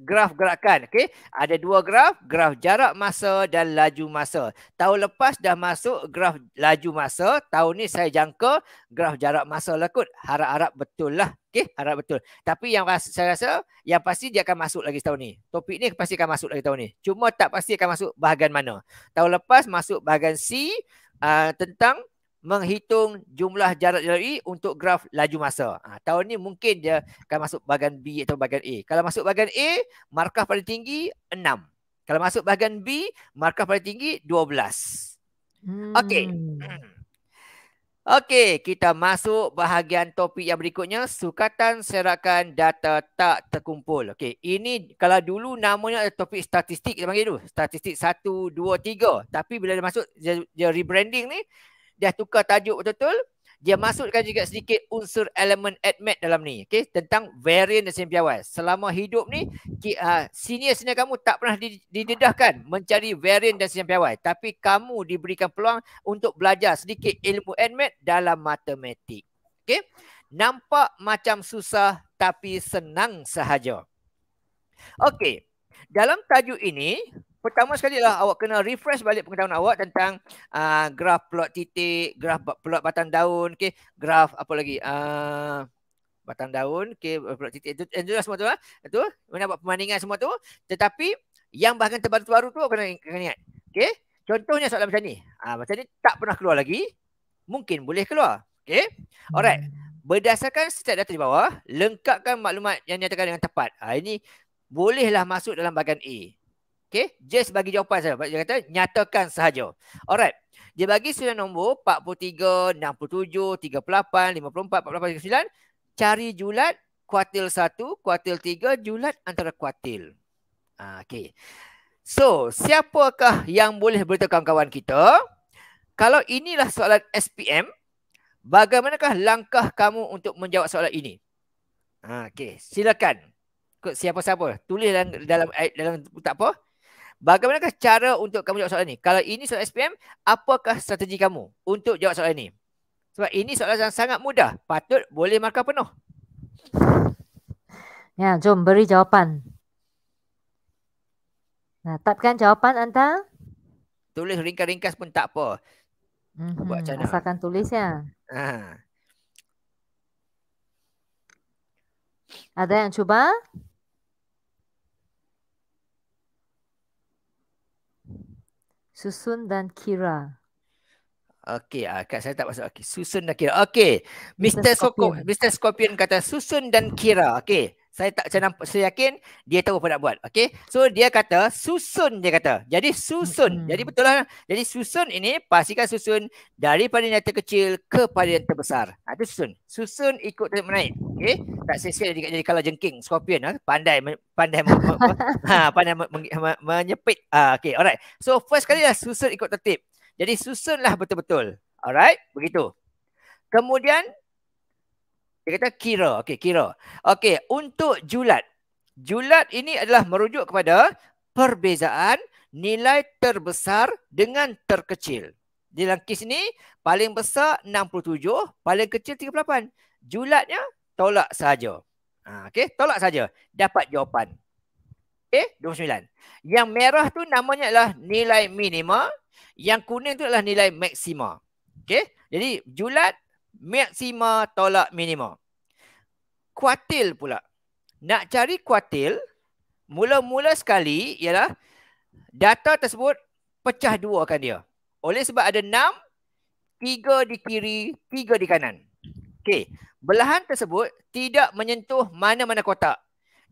graf gerakan. Okay? Ada dua graf, graf jarak masa dan laju masa. Tahun lepas dah masuk graf laju masa. Tahun ni saya jangka graf jarak masa lah kot. Harap-harap betul lah. Okay? Harap betul. Tapi yang ras- saya rasa yang pasti dia akan masuk lagi tahun ni. Topik ni pasti akan masuk lagi tahun ni. Cuma tak pasti akan masuk bahagian mana. Tahun lepas masuk bahagian C uh, tentang menghitung jumlah jarak dari untuk graf laju masa. Ha, tahun ni mungkin dia akan masuk bahagian B atau bahagian A. Kalau masuk bahagian A, markah paling tinggi 6. Kalau masuk bahagian B, markah paling tinggi 12. Hmm. Okey. Okey, kita masuk bahagian topik yang berikutnya. Sukatan serakan data tak terkumpul. Okey, ini kalau dulu namanya topik statistik kita panggil dulu. Statistik 1, 2, 3. Tapi bila dia masuk, dia, dia rebranding ni, dia tukar tajuk betul-betul dia masukkan juga sedikit unsur elemen admit dalam ni okey tentang variant dan simbiawai selama hidup ni ah, senior senior kamu tak pernah didedahkan mencari variant dan simbiawai tapi kamu diberikan peluang untuk belajar sedikit ilmu admit dalam matematik okey nampak macam susah tapi senang sahaja okey dalam tajuk ini pertama sekali lah awak kena refresh balik pengetahuan awak tentang uh, ah, graf plot titik, graf plot batang daun, okay, graf apa lagi? Uh, batang daun, okay, eh, plot titik itu, itu semua tu lah. Itu, mana buat perbandingan semua tu. Tetapi yang bahagian terbaru-baru tu kena, kena ingat. Okay? Contohnya soalan macam ni. uh, macam ni tak pernah keluar lagi. Mungkin boleh keluar. Okay? Alright. Berdasarkan setiap data di bawah, lengkapkan maklumat yang dinyatakan dengan tepat. uh, ini bolehlah masuk dalam bahagian A. Okay. Jess bagi jawapan saya. Dia kata nyatakan sahaja. Alright. Dia bagi sembilan nombor. 43, 67, 38, 54, 48, 49. Cari julat. Kuartil 1, kuartil 3, julat antara kuartil. Ah, okay. So, siapakah yang boleh beritahu kawan-kawan kita? Kalau inilah soalan SPM, bagaimanakah langkah kamu untuk menjawab soalan ini? Ah, okay. Silakan. Siapa-siapa. Tulis dalam, dalam, dalam tak apa. Bagaimanakah cara untuk kamu jawab soalan ini? Kalau ini soalan SPM, apakah strategi kamu untuk jawab soalan ini? Sebab ini soalan yang sangat mudah. Patut boleh markah penuh. Ya, jom beri jawapan. Nah, tapkan jawapan anda. Tulis ringkas-ringkas pun tak apa. Mm-hmm. Buat channel. Asalkan tulis ya. Ha. Ada yang cuba? Ha. Susun dan Kira. Okey, uh, kat saya tak masuk. Okay. Susun dan Kira. Okey. Mr. Mr. Scorpion. Mr. Scorpion kata Susun dan Kira. Okey saya tak saya nampak saya yakin dia tahu apa nak buat okey so dia kata susun dia kata jadi susun hmm. jadi betul lah jadi susun ini pastikan susun daripada yang terkecil kepada yang terbesar ha, susun susun ikut naik menaik okey tak sesek jadi, jadi kalau jengking scorpion ah ha? pandai pandai *laughs* ha, pandai menyepit ah ha, okey alright so first kali lah susun ikut tertib jadi susunlah betul-betul alright begitu kemudian dia kata kira. Okey, kira. Okey, untuk julat. Julat ini adalah merujuk kepada perbezaan nilai terbesar dengan terkecil. Dalam kes ini, paling besar 67, paling kecil 38. Julatnya tolak sahaja. Ha, Okey, tolak saja Dapat jawapan. Okey, 29. Yang merah tu namanya adalah nilai minima. Yang kuning tu adalah nilai maksima. Okey, jadi julat maksima tolak minima. Kuatil pula. Nak cari kuatil, mula-mula sekali ialah data tersebut pecah dua kan dia. Oleh sebab ada enam, tiga di kiri, tiga di kanan. Okey, belahan tersebut tidak menyentuh mana-mana kotak.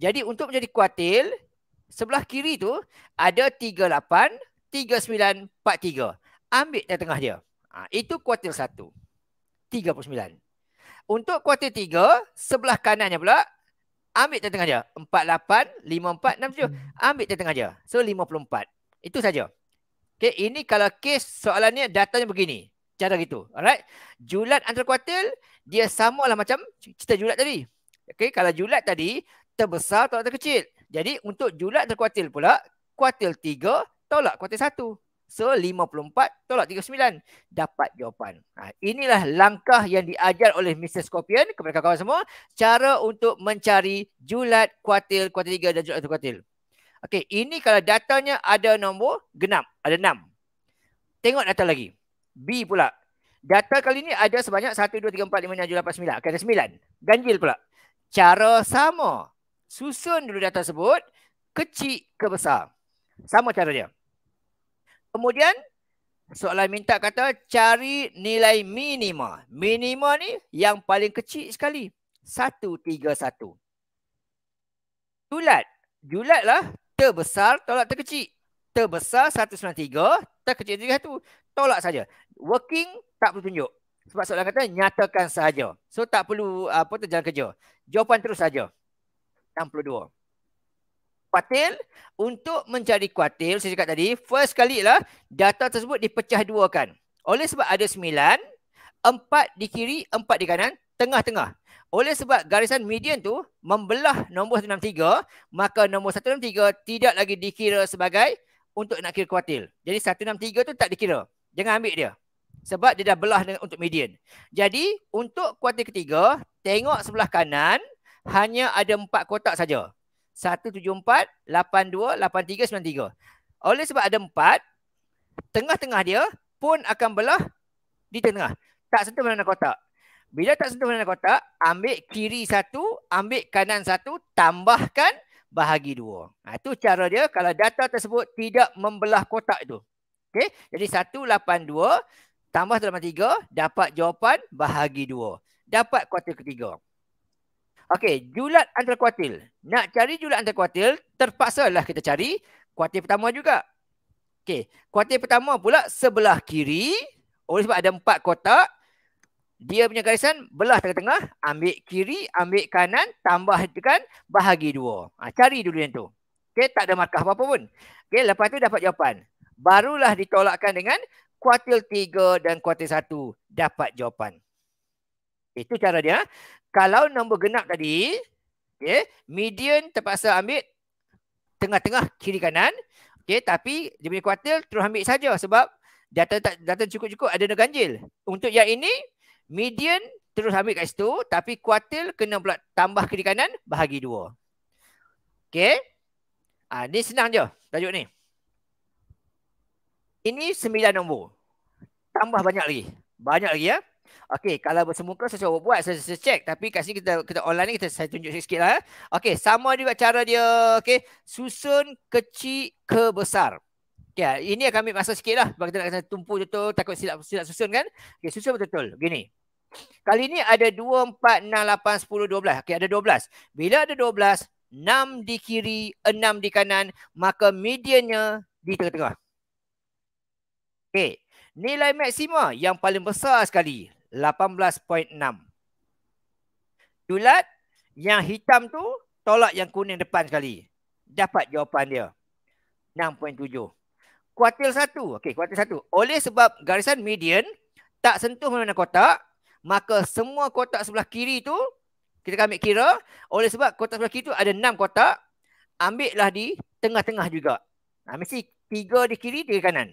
Jadi untuk menjadi kuatil, sebelah kiri tu ada tiga tiga lapan, sembilan, empat tiga. Ambil di tengah dia. Ha, itu kuatil satu. 39. Untuk kuartal 3, sebelah kanannya pula, ambil tengah je. 48, 54, 67. Ambil tengah je. So, 54. Itu saja. Okay, ini kalau kes soalannya datanya begini. Cara gitu. Alright. Julat antara kuartil dia sama lah macam cerita julat tadi. Okay, kalau julat tadi, terbesar atau terkecil. Jadi, untuk julat antara kuartil, pula, Kuartil 3, tolak kuartil 1. So 54 tolak 39 dapat jawapan. Ha, inilah langkah yang diajar oleh Mr. Scorpion kepada kawan-kawan semua. Cara untuk mencari julat kuatil, kuatil 3 dan julat kuatil. Okey, ini kalau datanya ada nombor genap, ada 6. Tengok data lagi. B pula. Data kali ini ada sebanyak 1, 2, 3, 4, 5, 6, 7, 8, 9. Okey, ada 9. Ganjil pula. Cara sama. Susun dulu data tersebut. Kecil ke besar. Sama caranya. dia. Kemudian soalan minta kata cari nilai minima. Minima ni yang paling kecil sekali. Satu tiga 131. Julat. lah terbesar tolak terkecil. Terbesar satu sembilan tiga, terkecil tiga 31. Tolak saja. Working tak perlu tunjuk. Sebab soalan kata nyatakan sahaja. So tak perlu apa tu jalan kerja. Jawapan terus saja. 62 kuartil untuk mencari kuartil saya cakap tadi first kali lah data tersebut dipecah dua kan oleh sebab ada sembilan empat di kiri empat di kanan tengah-tengah oleh sebab garisan median tu membelah nombor 163, maka nombor 163 tidak lagi dikira sebagai untuk nak kira kuartil. Jadi 163 tu tak dikira. Jangan ambil dia. Sebab dia dah belah dengan untuk median. Jadi untuk kuartil ketiga, tengok sebelah kanan hanya ada empat kotak saja. 174-82-83-93. Oleh sebab ada empat, tengah-tengah dia pun akan belah di tengah. Tak sentuh mana kotak. Bila tak sentuh mana kotak, ambil kiri satu, ambil kanan satu, tambahkan bahagi dua. Ha, itu cara dia kalau data tersebut tidak membelah kotak itu. Okay? Jadi 182 tambah tiga, dapat jawapan bahagi dua. Dapat kuartil ketiga. Okey, julat antara kuartil. Nak cari julat antara kuartil, terpaksa lah kita cari kuartil pertama juga. Okey, kuartil pertama pula sebelah kiri. Oleh sebab ada empat kotak, dia punya garisan belah tengah-tengah. Ambil kiri, ambil kanan, tambah tambahkan bahagi dua. Ha, cari dulu yang tu. Okey, tak ada markah apa-apa pun. Okey, lepas tu dapat jawapan. Barulah ditolakkan dengan kuartil tiga dan kuartil satu dapat jawapan. Itu cara dia kalau nombor genap tadi okey median terpaksa ambil tengah-tengah kiri kanan okey tapi dia punya kuartil terus ambil saja sebab data tak data cukup-cukup ada ganjil untuk yang ini median terus ambil kat situ tapi kuartil kena pula tambah kiri kanan bahagi dua. okey ah ha, ni senang je tajuk ni ini sembilan nombor tambah banyak lagi banyak lagi ya Okey, kalau bersemuka saya cuba buat saya, saya check tapi kat sini kita kita online ni kita saya tunjuk sikitlah. Eh. Okey, sama juga cara dia. Okey, susun kecil ke besar. Okey, ya, ini akan ambil masa sikitlah sebab kita nak kena tumpu betul takut silap silap susun kan. Okey, susun betul-betul. Gini. Kali ni ada 2 4 6 8 10 12. Okey, ada 12. Bila ada 12, enam di kiri, enam di kanan, maka mediannya di tengah-tengah. Okey. Nilai maksima yang paling besar sekali. 18.6. Julat yang hitam tu tolak yang kuning depan sekali. Dapat jawapan dia. 6.7. Kuartil 1. Okey, kuartil 1. Oleh sebab garisan median tak sentuh mana-mana kotak, maka semua kotak sebelah kiri tu kita kami kira oleh sebab kotak sebelah kiri tu ada 6 kotak, ambillah di tengah-tengah juga. Ha, mesti 3 di kiri, 3 di kanan.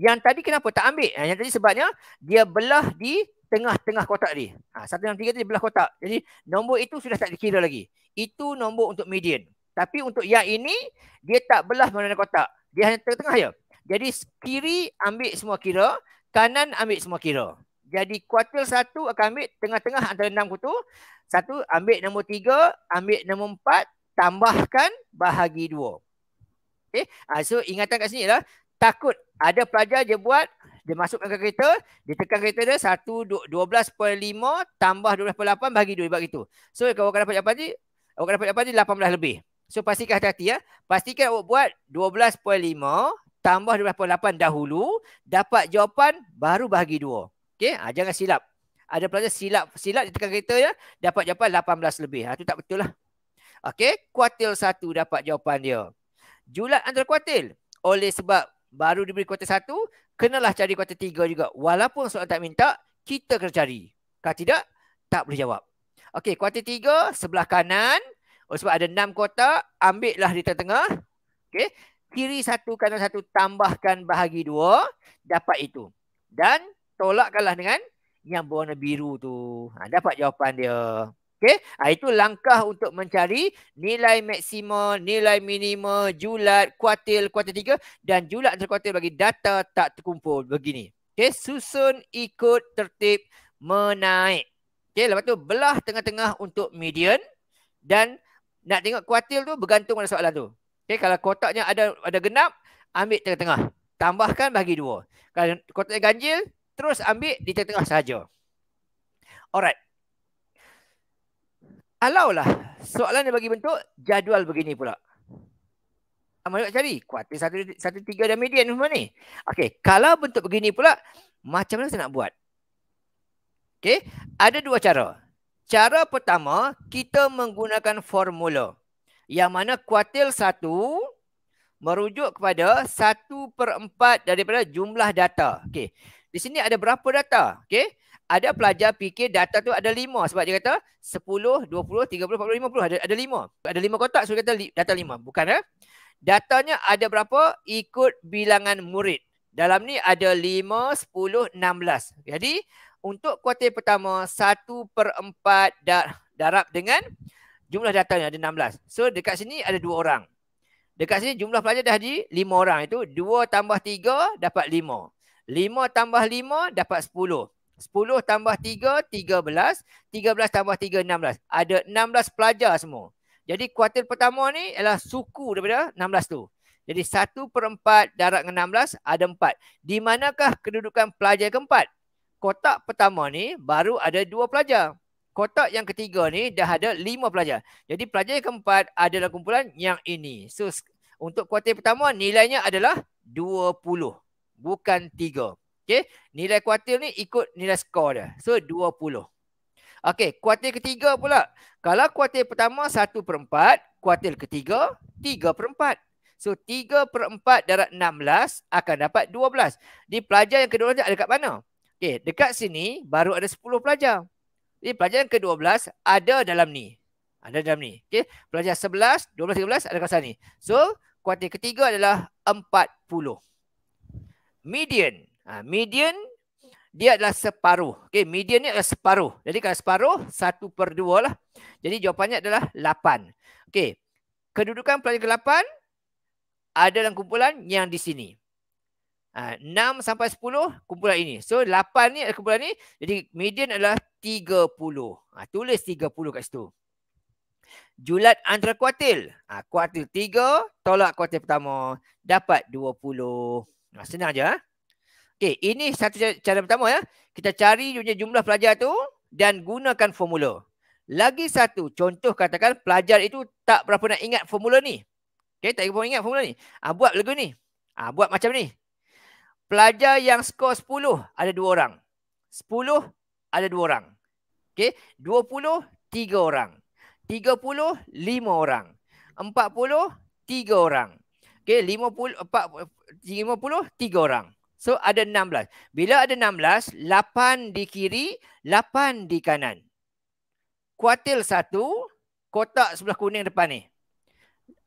Yang tadi kenapa tak ambil? Ha, yang tadi sebabnya dia belah di tengah-tengah kotak ni. Ah ha, satu, enam, tiga tadi belah kotak. Jadi nombor itu sudah tak dikira lagi. Itu nombor untuk median. Tapi untuk yang ini, dia tak belah mana-mana kotak. Dia hanya tengah-tengah je. Jadi kiri ambil semua kira. Kanan ambil semua kira. Jadi kuartil satu akan ambil tengah-tengah antara enam kutu. Satu ambil nombor tiga, ambil nombor empat, tambahkan bahagi dua. Okay. Ha, so ingatan kat sini lah takut ada pelajar dia buat dia masukkan ke kereta, dia tekan kereta dia 1 12 per 5 tambah 12 per 8 bagi 2 bagi itu. So kalau awak dapat apa ni, awak dapat apa ni 18 lebih. So pastikan hati-hati ya. Pastikan awak buat 12 per 5 tambah 12 per 8 dahulu. Dapat jawapan baru bagi dua. Okay. Ha, ah, jangan silap. Ada pelajar silap. Silap di tekan kereta ya. Dapat jawapan 18 lebih. Itu ah, ha, tak betul lah. Okay. Kuartil satu dapat jawapan dia. Julat antara kuartil. Oleh sebab baru diberi kuota satu, kenalah cari kuota tiga juga. Walaupun soalan tak minta, kita kena cari. Kalau tidak, tak boleh jawab. Okey, kuota tiga, sebelah kanan. Oh, sebab ada enam kuota, ambillah di tengah-tengah. Okey, kiri satu, kanan satu, tambahkan bahagi dua. Dapat itu. Dan tolakkanlah dengan yang berwarna biru tu. Ha, dapat jawapan dia. Okey, ha, itu langkah untuk mencari nilai maksimum, nilai minimum, julat, kuartil, kuartil tiga dan julat dan kuartil bagi data tak terkumpul begini. Okey, susun ikut tertib menaik. Okey, lepas tu belah tengah-tengah untuk median dan nak tengok kuartil tu bergantung pada soalan tu. Okey, kalau kotaknya ada ada genap, ambil tengah-tengah. Tambahkan bagi dua. Kalau kotaknya ganjil, terus ambil di tengah-tengah sahaja. Alright lah soalan dia bagi bentuk jadual begini pula. Amal nak cari kuartil satu, satu tiga dan median semua ni. Okey, kalau bentuk begini pula macam mana saya nak buat? Okey, ada dua cara. Cara pertama, kita menggunakan formula. Yang mana kuartil satu merujuk kepada satu per empat daripada jumlah data. Okey, di sini ada berapa data? Okey, ada pelajar fikir data tu ada lima sebab dia kata 10, 20, 30, 40, 50 ada ada lima. Ada lima kotak so dia kata data lima. Bukan ya. Eh? Datanya ada berapa ikut bilangan murid. Dalam ni ada 5, 10, 16. Jadi untuk kuartal pertama 1 per 4 dar darab dengan jumlah datanya ada 16. So dekat sini ada dua orang. Dekat sini jumlah pelajar dah di 5 orang itu. 2 tambah 3 dapat 5. 5 tambah 5 dapat 10. 10 tambah 3, 13. 13 tambah 3, 16. Ada 16 pelajar semua. Jadi kuartal pertama ni adalah suku daripada 16 tu. Jadi 1 per 4 darat dengan 16 ada 4. Di manakah kedudukan pelajar keempat? Kotak pertama ni baru ada 2 pelajar. Kotak yang ketiga ni dah ada 5 pelajar. Jadi pelajar yang keempat adalah kumpulan yang ini. So untuk kuartal pertama nilainya adalah 20 bukan Okey, Nilai kuartil ni ikut nilai skor dia. So 20. Okey, Kuartil ketiga pula. Kalau kuartil pertama 1 per 4. Kuartil ketiga 3 per 4. So 3 per 4 darat 16 akan dapat 12. Di pelajar yang kedua ada dekat mana? Okey, Dekat sini baru ada 10 pelajar. Jadi pelajar yang ke-12 ada dalam ni. Ada dalam ni. Okey, Pelajar 11, 12, 13 ada kat sini. So kuartil ketiga adalah 40. Median. Ha, median dia adalah separuh. Okay, median ni adalah separuh. Jadi kalau separuh, satu per dua lah. Jadi jawapannya adalah lapan. Okay, kedudukan pelajar ke-8 ada dalam kumpulan yang di sini. Ha, enam ha, sampai sepuluh kumpulan ini. So, lapan ni kumpulan ni. Jadi median adalah tiga puluh. Ha, tulis tiga puluh kat situ. Julat antara kuartil. Ha, kuartil tiga, tolak kuartil pertama. Dapat dua puluh. Ha, senang je. Ha? Okey, ini satu cara pertama ya. Kita cari punya jumlah pelajar tu dan gunakan formula. Lagi satu, contoh katakan pelajar itu tak berapa nak ingat formula ni. Okey, tak berapa ingat formula ni. Ah buat lagu ni. Ah buat macam ni. Pelajar yang skor 10 ada 2 orang. 10 ada 2 orang. Okey, 20 3 orang. 30 5 orang. 40 3 orang. Okey, 50 4 50 3 orang. So ada 16. Bila ada 16, 8 di kiri, 8 di kanan. Kuartil 1, kotak sebelah kuning depan ni.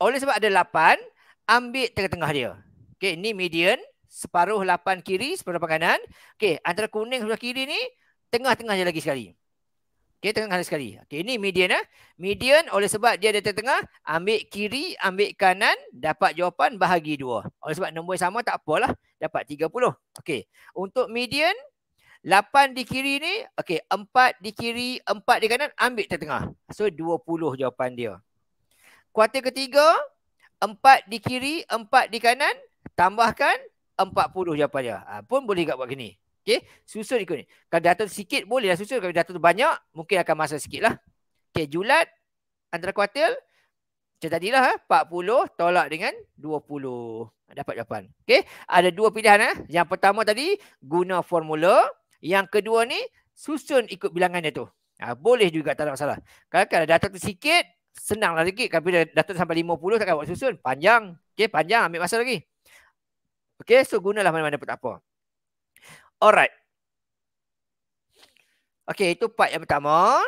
Oleh sebab ada 8, ambil tengah-tengah dia. Okey, ni median, separuh 8 kiri, separuh 8 kanan. Okey, antara kuning sebelah kiri ni, tengah-tengah dia lagi sekali. Okey, tengah kanan sekali. Okey, ini median eh. Median oleh sebab dia ada tengah-tengah, ambil kiri, ambil kanan, dapat jawapan bahagi dua. Oleh sebab nombor sama tak apalah, dapat 30. Okey. Untuk median 8 di kiri ni, okey, 4 di kiri, 4 di kanan, ambil tengah-tengah. So 20 jawapan dia. Kuartil ketiga, 4 di kiri, 4 di kanan, tambahkan 40 jawapan dia. Ha, pun boleh juga buat gini. Okay susun ikut ni. Kalau jatuh sikit bolehlah susun. Kalau jatuh banyak, mungkin akan masa sikit lah. Okey, julat antara kuartil. Macam tadilah, 40 ha, tolak dengan 20. Dapat jawapan. okay ada dua pilihan. Eh. Yang pertama tadi, guna formula. Yang kedua ni, susun ikut bilangannya tu. Ha, boleh juga, tak ada masalah. Kalau, kalau jatuh tu sikit, senanglah sikit. Kalau jatuh sampai 50, takkan buat susun. Panjang. okay panjang. Ambil masa lagi. okay so gunalah mana-mana pun tak -apa. Alright. Okay, itu part yang pertama.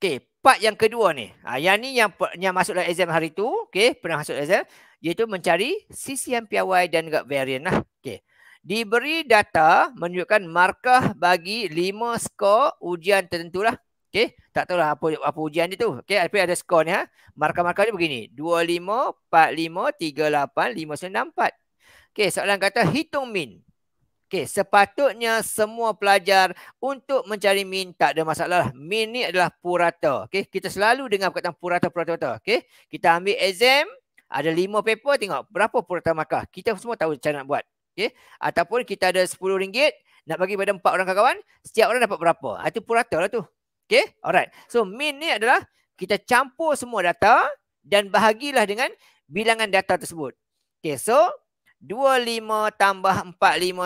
Okay, part yang kedua ni. Ha, yang ni yang, yang masuk dalam exam hari tu. Okay, pernah masuk exam. Iaitu mencari CCMPY dan juga variant lah. Okay. Diberi data menunjukkan markah bagi lima skor ujian tertentu lah. Okay. Tak tahulah apa, apa ujian dia tu. Okay. Tapi ada skor ni ha. Markah-markah dia begini. 25, 45, 38, 59, 4. Okay. Soalan kata hitung min. Okey, sepatutnya semua pelajar untuk mencari min tak ada masalah. Lah. Min ni adalah purata. Okey, kita selalu dengar perkataan purata purata. purata. Okey, kita ambil exam ada lima paper tengok berapa purata markah. Kita semua tahu cara nak buat. Okey, ataupun kita ada RM10 nak bagi pada empat orang kawan setiap orang dapat berapa? Ah, itu purata lah tu. Okey, alright. So min ni adalah kita campur semua data dan bahagilah dengan bilangan data tersebut. Okey, so 25 tambah 45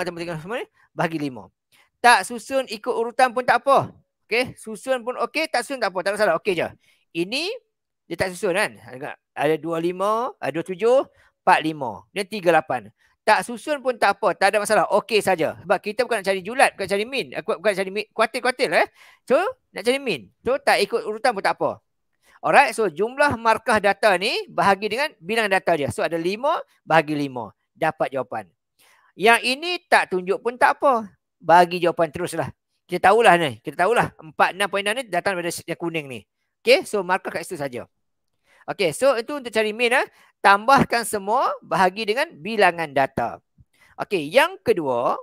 tambah 35 semua ni bagi 5. Tak susun ikut urutan pun tak apa. Okey, susun pun okey, tak susun tak apa, tak ada salah. Okey je. Ini dia tak susun kan? Ha, ada 25, ada 27, 45. Dia lapan. Tak susun pun tak apa, tak ada masalah. Okey saja. Sebab kita bukan nak cari julat, bukan cari min, eh, bukan cari min, kuatil kuartil eh. So, nak cari min. So, tak ikut urutan pun tak apa. Alright, so jumlah markah data ni bahagi dengan bilangan data dia. So, ada lima bahagi lima dapat jawapan. Yang ini tak tunjuk pun tak apa. Bagi jawapan teruslah. Kita tahulah ni. Kita tahulah 4 6 poin ni datang daripada yang kuning ni. Okay, so markah kat situ saja. Okay, so itu untuk cari min ah, tambahkan semua bahagi dengan bilangan data. Okay, yang kedua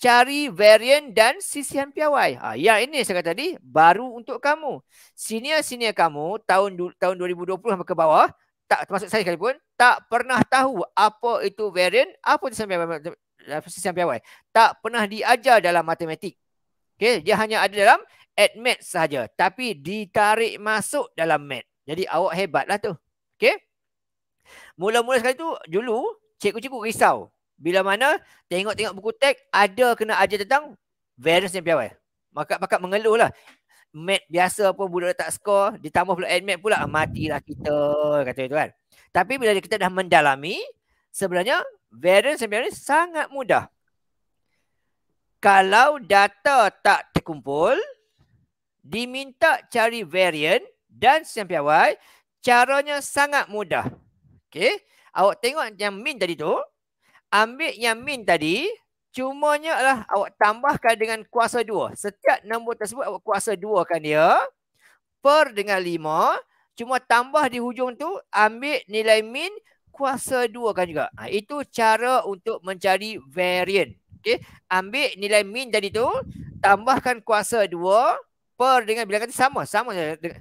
cari varian dan sisihan piawai. Ha, yang ini saya kata tadi baru untuk kamu. Senior-senior kamu tahun tahun 2020 sampai ke bawah tak termasuk saya sekalipun tak pernah tahu apa itu variant apa itu sistem piawai tak pernah diajar dalam matematik okey dia hanya ada dalam admat saja tapi ditarik masuk dalam mat jadi awak hebatlah tu okey mula-mula sekali tu dulu cikgu-cikgu risau bila mana tengok-tengok buku teks ada kena ajar tentang variance dan piawai maka pakat mengeluh lah mat biasa pun budak dah tak skor, ditambah pula admit pula ah, matilah kita kata itu kan. Tapi bila kita dah mendalami, sebenarnya variance sebenarnya sangat mudah. Kalau data tak terkumpul, diminta cari variant dan sempiawai, caranya sangat mudah. Okey, awak tengok yang min tadi tu, ambil yang min tadi, Cumanya lah awak tambahkan dengan kuasa dua. Setiap nombor tersebut awak kuasa dua kan dia. Per dengan lima. Cuma tambah di hujung tu ambil nilai min kuasa dua kan juga. Ha, itu cara untuk mencari variant. Okay. Ambil nilai min tadi tu. Tambahkan kuasa dua. Per dengan bilangan tu sama. Sama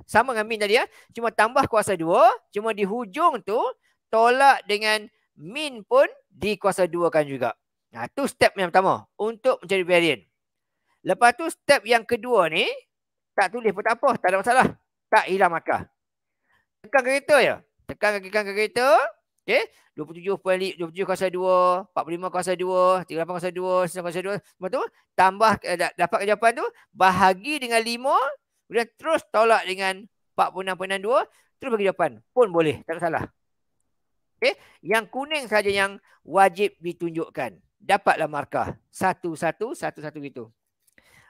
sama dengan min tadi ya. Cuma tambah kuasa dua. Cuma di hujung tu tolak dengan min pun di kuasa dua kan juga. Nah, ha, tu step yang pertama untuk menjadi variant. Lepas tu step yang kedua ni tak tulis pun tak apa, tak ada masalah. Tak hilang markah. Tekan kereta je. Tekan kaki tekan kereta. Okey. 27.27 27 kuasa 2, 45 kuasa 2, 38 kuasa 2, 9 kuasa 2. Lepas tu tambah eh, dapat jawapan tu bahagi dengan 5, kemudian terus tolak dengan 46.2, terus bagi jawapan pun boleh, tak ada salah. Okey, yang kuning saja yang wajib ditunjukkan dapatlah markah. Satu-satu, satu-satu gitu.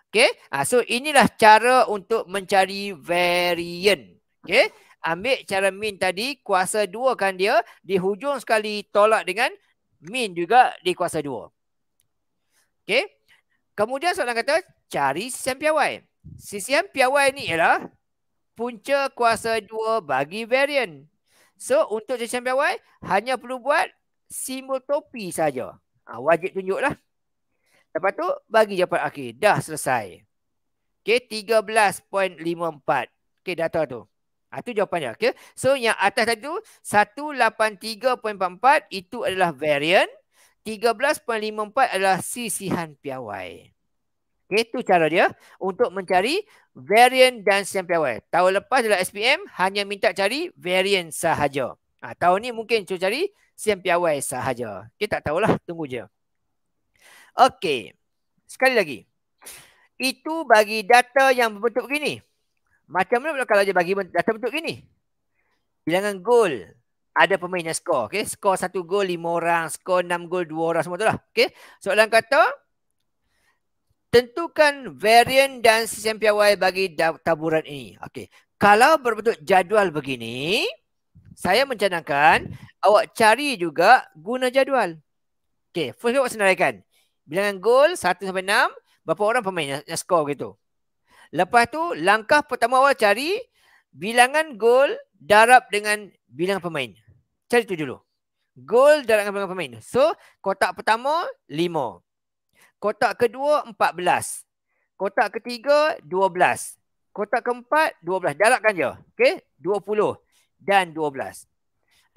Okay. Ha, ah, so, inilah cara untuk mencari variant. Okay. Ambil cara min tadi, kuasa dua kan dia. Di hujung sekali tolak dengan min juga di kuasa dua. Okay. Kemudian soalan kata, cari sisian piawai. Sisian piawai ni ialah punca kuasa dua bagi variant. So, untuk sisian piawai, hanya perlu buat simbol topi saja. Ha, wajib tunjuklah. Lepas tu bagi jawapan akhir. Dah selesai. Okay. 13.54. Okay data tu. Ha, tu jawapan dia. Okay. So yang atas tadi tu. 183.44. Itu adalah variant. 13.54 adalah sisihan piawai. Okay. Itu cara dia. Untuk mencari variant dan sisihan piawai. Tahun lepas adalah SPM. Hanya minta cari variant sahaja. Ha, tahun ni mungkin cuba cari Sian piawai sahaja. Kita tak tahulah. Tunggu je. Okey. Sekali lagi. Itu bagi data yang berbentuk begini. Macam mana kalau dia bagi data bentuk begini? Bilangan gol. Ada pemain yang skor. Okay? Skor satu gol, lima orang. Skor enam gol, dua orang. Semua tu lah. Okay? Soalan kata. Tentukan varian dan CMPY bagi taburan ini. Okay. Kalau berbentuk jadual begini saya mencanangkan awak cari juga guna jadual. Okay, first awak senaraikan. Bilangan gol 1 sampai 6, berapa orang pemain yang, yang skor gitu. Lepas tu, langkah pertama awak cari bilangan gol darab dengan bilangan pemain. Cari tu dulu. Gol darab dengan bilangan pemain. So, kotak pertama 5. Kotak kedua 14. Kotak ketiga 12. Kotak keempat 12. Darabkan je. Okay, 20 dan 12.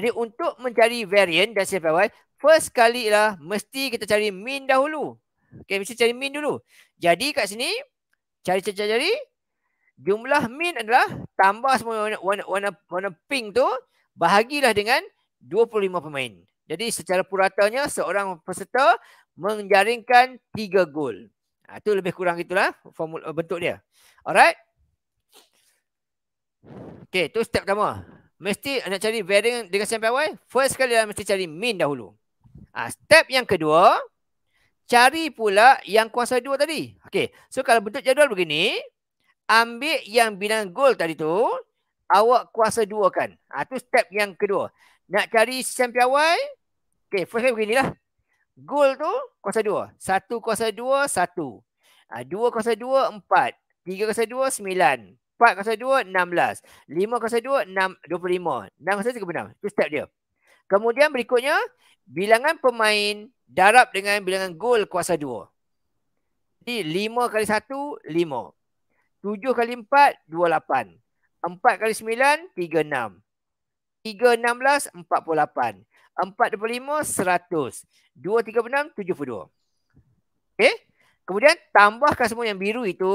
Jadi untuk mencari varian dan safe pair first kali ialah mesti kita cari min dahulu. Okay, mesti cari min dulu. Jadi kat sini, cari-cari-cari, jumlah min adalah tambah semua warna, warna, warna, warna pink tu, bahagilah dengan 25 pemain. Jadi secara puratanya, seorang peserta menjaringkan 3 gol. Itu ha, lebih kurang itulah formula, bentuk dia. Alright? Okay, tu step pertama mesti nak cari varying dengan sampai y first sekali lah mesti cari min dahulu ha, step yang kedua cari pula yang kuasa dua tadi okey so kalau bentuk jadual begini ambil yang bilangan gol tadi tu awak kuasa dua kan ha, tu step yang kedua nak cari sampai y okey first kali beginilah gol tu kuasa dua, satu kuasa dua satu, ha, ah, 2 kuasa dua empat, tiga kuasa dua sembilan. 4 kosa 2, 16. 5 kosa 2, 6, 25. 6 kosa 36. Itu step dia. Kemudian berikutnya, bilangan pemain darab dengan bilangan gol kuasa 2. Jadi 5 kali 1, 5. 7 kali 4, 28. 4 kali 9, 36. 3, 16, 48. 4, 25, 100. 2, 36, 72. Okay, Kemudian tambahkan semua yang biru itu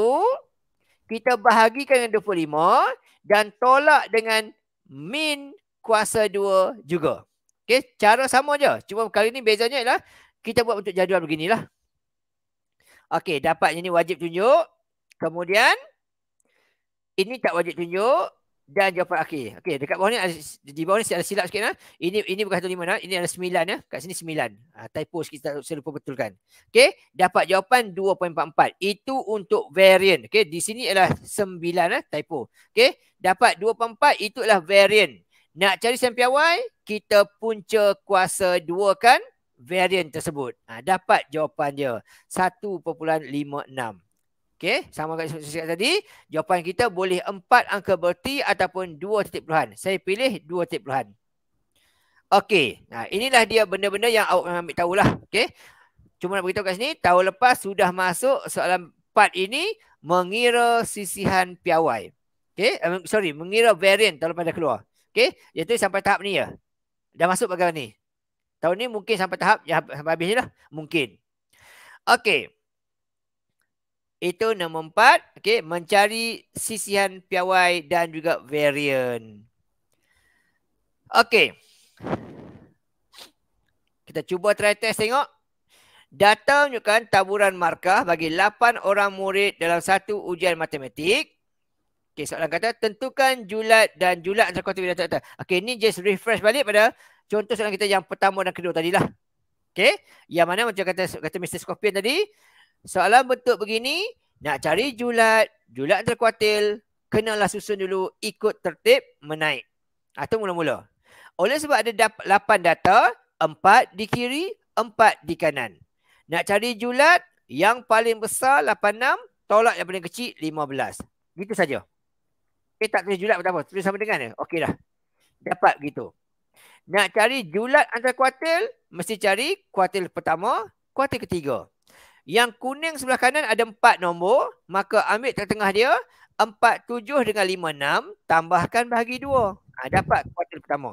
kita bahagikan dengan 25 dan tolak dengan min kuasa 2 juga. Okey, cara sama je. Cuma kali ni bezanya ialah kita buat untuk jadual beginilah. Okey, dapat ini wajib tunjuk. Kemudian ini tak wajib tunjuk dan jawapan akhir. Okey, dekat bawah ni ada, di bawah ni ada silap sikit nah. Ini ini bukan 15 nah. Ini ada 9 ya. Ah. Kat sini 9. Ah ha, typo sikit tak serupa betulkan. Okey, dapat jawapan 2.44. Itu untuk variant. Okey, di sini adalah 9 nah ya, typo. Okey, dapat 2.4 itu adalah variant. Nak cari sampai awal kita punca kuasa 2 kan variant tersebut. ha, dapat jawapan dia 1.56. Okey, sama dengan saya cakap tadi, jawapan kita boleh empat angka berti ataupun dua titik puluhan. Saya pilih dua titik puluhan. Okey, nah inilah dia benda-benda yang awak ambil tahulah. Okey, cuma nak beritahu kat sini, tahun lepas sudah masuk soalan empat ini mengira sisihan piawai. Okey, um, sorry, mengira varian tahun lepas dah keluar. Okey, iaitu sampai tahap ni ya. Dah masuk bagaimana ni? Tahun ni mungkin sampai tahap, ya, sampai habis ni lah. Mungkin. Okey. Itu nombor empat. Okay. Mencari sisihan piawai dan juga varian. Okay. Kita cuba try test tengok. Data menunjukkan taburan markah bagi lapan orang murid dalam satu ujian matematik. Okay, soalan kata, tentukan julat dan julat antara kuantiti dan data. Okay, ni just refresh balik pada contoh soalan kita yang pertama dan kedua tadilah. Okay, yang mana macam kata, kata Mr. Scorpion tadi. Soalan bentuk begini, nak cari julat, julat kuatil, kenalah susun dulu ikut tertib menaik. Atau mula-mula. Oleh sebab ada 8 data, 4 di kiri, 4 di kanan. Nak cari julat yang paling besar 86, tolak yang paling kecil 15. Gitu saja. Okey tak tulis julat apa-apa, tulis sama dengan dia. Okey dah. Dapat gitu. Nak cari julat antara kuatil mesti cari kuatil pertama, kuatil ketiga. Yang kuning sebelah kanan ada empat nombor. Maka ambil tengah-tengah dia. Empat tujuh dengan lima enam. Tambahkan bahagi dua. Ha, dapat kuartal pertama.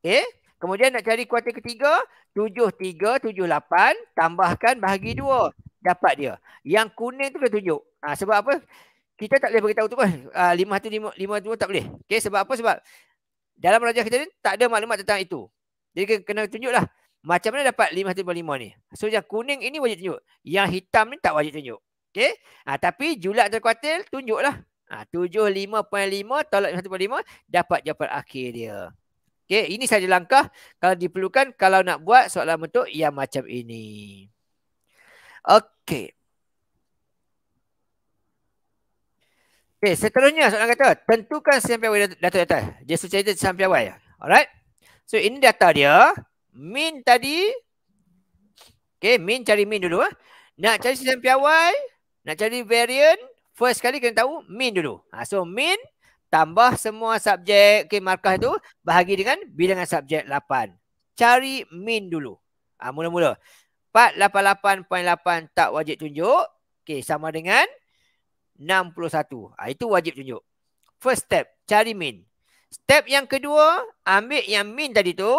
Okey. Eh, kemudian nak cari kuartal ketiga. Tujuh tiga, tujuh lapan. Tambahkan bahagi dua. Dapat dia. Yang kuning tu dah tunjuk. Ha, sebab apa? Kita tak boleh beritahu tu pun. Ha, lima tu lima, lima dua tak boleh. Okey. Sebab apa? Sebab dalam rajah kita ni tak ada maklumat tentang itu. Jadi kena tunjuklah. Macam mana dapat 5.5 ni? So yang kuning ini wajib tunjuk. Yang hitam ni tak wajib tunjuk. Okey. Ha, tapi julat atau kuartil tunjuklah. Ha, 75.5 tolak 5.5 dapat jawapan akhir dia. Okey. Ini saja langkah. Kalau diperlukan kalau nak buat soalan bentuk yang macam ini. Okey. Okey. Seterusnya soalan kata tentukan sampai awal data-data. Dia suruh cerita sampai awal. Alright. So ini data dia min tadi okay min cari min dulu ah nak cari sistem piawai nak cari variant first kali kena tahu min dulu ha, so min tambah semua subjek okey markah itu, bahagi dengan bilangan subjek 8 cari min dulu ha, mula-mula 488.8 tak wajib tunjuk Okay sama dengan 61 ha, itu wajib tunjuk first step cari min step yang kedua ambil yang min tadi tu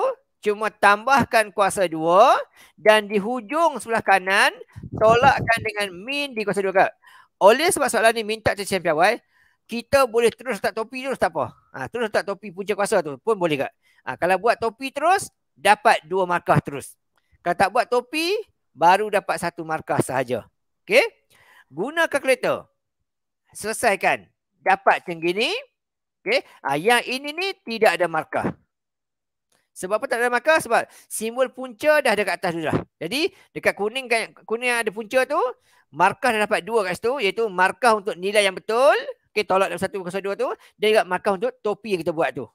Cuma tambahkan kuasa dua dan di hujung sebelah kanan tolakkan dengan min di kuasa dua. kat. Oleh sebab soalan ni minta cecen piawai, kita boleh terus tak topi terus tak apa. Ha, terus tak topi punca kuasa tu pun boleh kat. Ha, kalau buat topi terus, dapat dua markah terus. Kalau tak buat topi, baru dapat satu markah sahaja. Okay? guna kereta. Selesaikan. Dapat tinggi ni. Okay? Ha, yang ini ni tidak ada markah. Sebab apa tak ada markah? Sebab simbol punca dah ada kat atas tu dah. Jadi dekat kuning kan, kuning yang ada punca tu, markah dah dapat dua kat situ iaitu markah untuk nilai yang betul, okey tolak dalam satu dua tu dan juga markah untuk topi yang kita buat tu.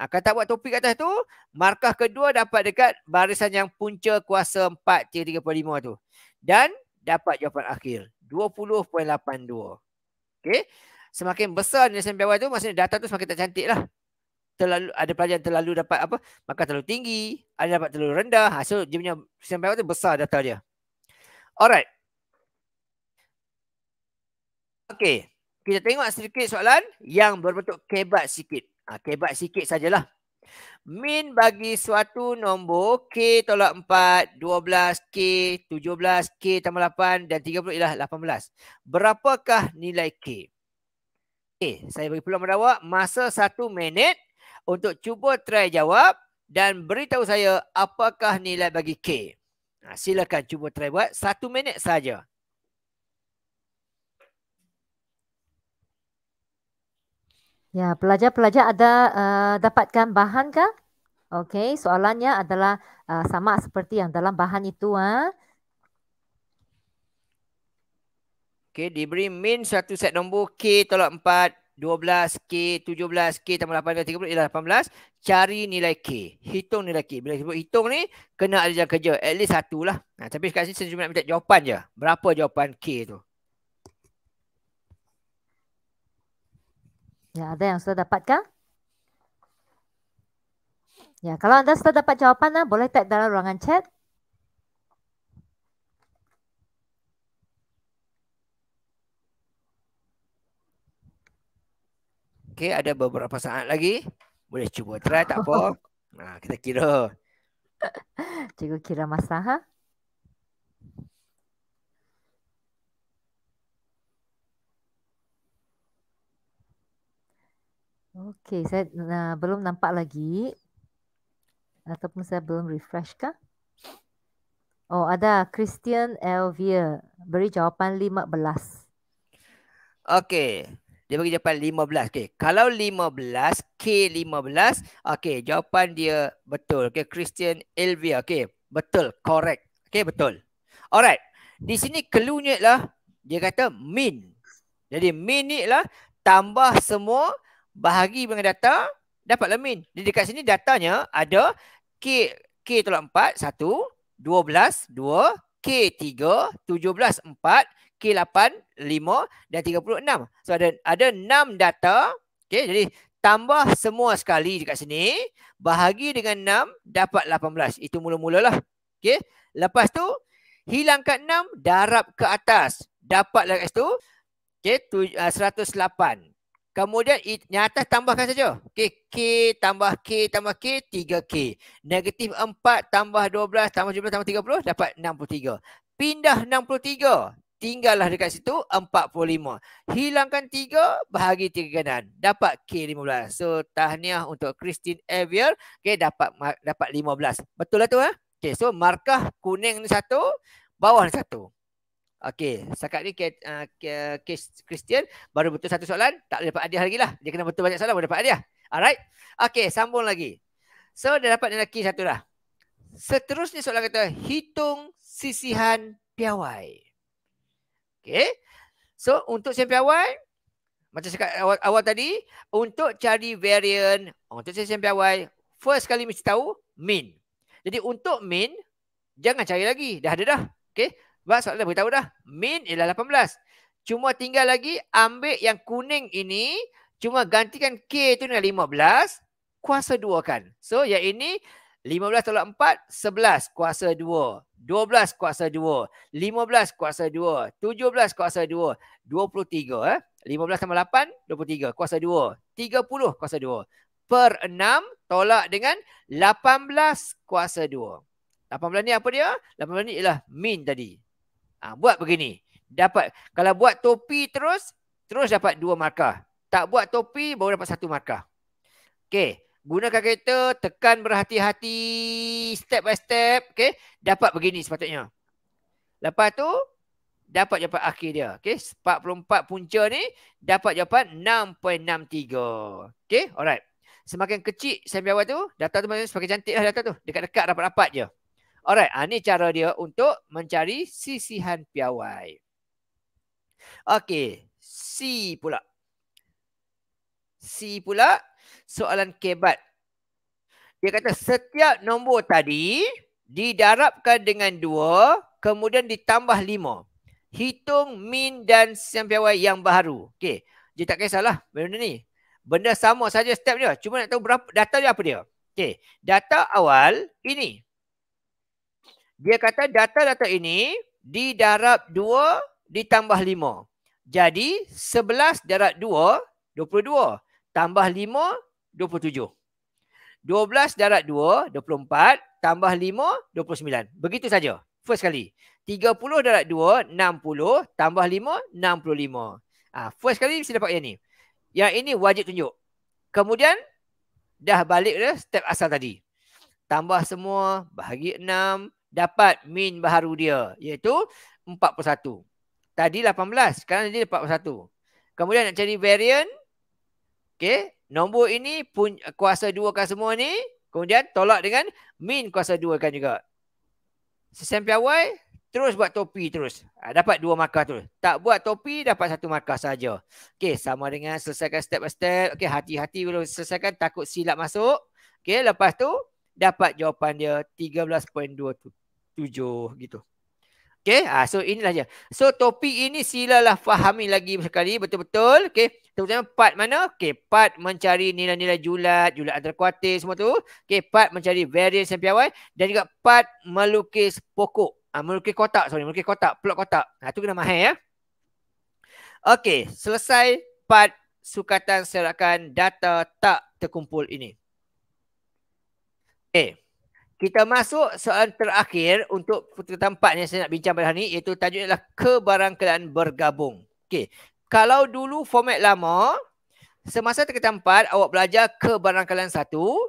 Ha, kalau tak buat topi kat atas tu, markah kedua dapat dekat barisan yang punca kuasa 4.35 tu. Dan dapat jawapan akhir 20.82. Okey. Semakin besar nilai bawah tu, maksudnya data tu semakin tak cantik lah terlalu ada pelajar yang terlalu dapat apa makan terlalu tinggi ada dapat terlalu rendah ha, so dia punya sampai waktu besar data dia alright okey kita tengok sedikit soalan yang berbentuk kebat sikit ha, kebat sikit sajalah min bagi suatu nombor k tolak 4 12 k 17 k tambah 8 dan 30 ialah 18 berapakah nilai k Okay, eh, saya bagi peluang pada awak. Masa satu minit, untuk cuba try jawab dan beritahu saya apakah nilai bagi K. Nah, ha, silakan cuba try buat satu minit saja. Ya, pelajar-pelajar ada uh, dapatkan bahan kah? Okey, soalannya adalah uh, sama seperti yang dalam bahan itu. ha. Okey, diberi min satu set nombor K tolak empat. 12K, 17K tambah 8K, 30 ialah 18. Cari nilai K. Hitung nilai K. Bila sebut hitung ni, kena ada jalan kerja. At least satu lah. Nah, ha, tapi kat sini saya cuma nak minta jawapan je. Berapa jawapan K tu? Ya, ada yang sudah dapatkah? Ya, kalau anda sudah dapat jawapan, ah, boleh tag dalam ruangan chat. Okey, ada beberapa saat lagi. Boleh cuba try tak apa. Ha, *laughs* kita kira. *laughs* Cikgu kira masa, ha? Okey, saya uh, belum nampak lagi. Ataupun saya belum refresh kah? Oh, ada Christian Elvia. Beri jawapan 15. Okey. Dia bagi jawapan 15. Okay, Kalau 15, K 15. okay, Jawapan dia betul. Okay, Christian Elvia. okay, Betul. Correct. okay, Betul. Alright. Di sini keluarnya lah dia kata min. Jadi min ni ialah tambah semua bahagi dengan data dapatlah min. Jadi dekat sini datanya ada K K tolak 4, 1, 12, 2, K 3, 17, 4, K8, 5 dan 36. So ada ada 6 data. Okey, jadi tambah semua sekali dekat sini, bahagi dengan 6 dapat 18. Itu mula-mulalah. Okey. Lepas tu hilang kat 6, darab ke atas. Dapatlah kat situ okey 108. Ah, Kemudian yang atas tambahkan saja. Okey, K tambah K tambah K 3K. Negatif 4 tambah 12 tambah 17 tambah 30 dapat 63. Pindah 63 tinggallah dekat situ 45. Hilangkan 3 bahagi 3 kanan. Dapat K15. So tahniah untuk Christine Avier. Okay dapat dapat 15. Betul lah tu ha? Okay so markah kuning ni satu. Bawah ni satu. Okay sekarang ni K, uh, K, Christian baru betul satu soalan. Tak boleh dapat hadiah lagi lah. Dia kena betul banyak soalan boleh dapat hadiah. Alright. Okay sambung lagi. So dah dapat nilai K satu dah. Seterusnya soalan kata hitung sisihan piawai. Okay. So untuk sampel awal, macam cakap awal, awal tadi, untuk cari variant, oh, untuk sampel awal, first kali mesti tahu mean. Jadi untuk mean, jangan cari lagi. Dah ada dah. Okay. Sebab soalan dah beritahu dah. Mean ialah 18. Cuma tinggal lagi ambil yang kuning ini. Cuma gantikan K tu dengan 15. Kuasa kan? So yang ini 15 tolak 4, 11 kuasa 2. 12 kuasa 2. 15 kuasa 2. 17 kuasa 2. 23. Eh? 15 tambah 8, 23 kuasa 2. 30 kuasa 2. Per 6 tolak dengan 18 kuasa 2. 18 ni apa dia? 18 ni ialah min tadi. Ha, buat begini. Dapat. Kalau buat topi terus, terus dapat 2 markah. Tak buat topi, baru dapat 1 markah. okay gunakan kereta, tekan berhati-hati step by step, okay? dapat begini sepatutnya. Lepas tu dapat jawapan akhir dia. Okay, 44 punca ni dapat jawapan 6.63. okay? alright. Semakin kecil sembiawa tu, data tu macam semakin lah data tu. Dekat-dekat rapat-rapat je. Alright, ha, cara dia untuk mencari sisihan piawai. Okay, C pula. C pula soalan kebat. Dia kata setiap nombor tadi didarabkan dengan dua kemudian ditambah lima. Hitung min dan siam piawai yang baru. Okey. Dia tak kisahlah benda ni. Benda sama saja step dia. Cuma nak tahu berapa data dia apa dia. Okey. Data awal ini. Dia kata data-data ini didarab dua ditambah lima. Jadi sebelas darab dua, dua puluh dua. Tambah lima, 27. 12 darat 2, 24. Tambah 5, 29. Begitu saja. First kali. 30 darat 2, 60. Tambah 5, 65. Ah, first kali mesti dapat yang ni. Yang ini wajib tunjuk. Kemudian, dah balik dah step asal tadi. Tambah semua, bahagi 6. Dapat min baharu dia. Iaitu 41. Tadi 18. Sekarang jadi 41. Kemudian nak cari variant. Okay nombor ini pun kuasa dua kan semua ni kemudian tolak dengan min kuasa dua kan juga sesampai awal terus buat topi terus ha, dapat dua markah terus tak buat topi dapat satu markah saja okey sama dengan selesaikan step by step okey hati-hati bila selesaikan takut silap masuk okey lepas tu dapat jawapan dia 13.27 gitu okey ha, so inilah dia so topi ini silalah fahami lagi sekali betul-betul okey Terutama part mana? Okay, part mencari nilai-nilai julat, julat antara kuartil semua tu. Okay, part mencari variance dan piawai. Dan juga part melukis pokok. Uh, melukis kotak, sorry. Melukis kotak, plot kotak. Ha, tu kena mahir ya. Okay, selesai part sukatan serakan data tak terkumpul ini. Okay. Kita masuk soalan terakhir untuk putera tempat yang saya nak bincang pada hari ini iaitu tajuknya adalah kebarangkalian bergabung. Okey, kalau dulu format lama, semasa tingkatan tempat awak belajar ke barangkalian satu.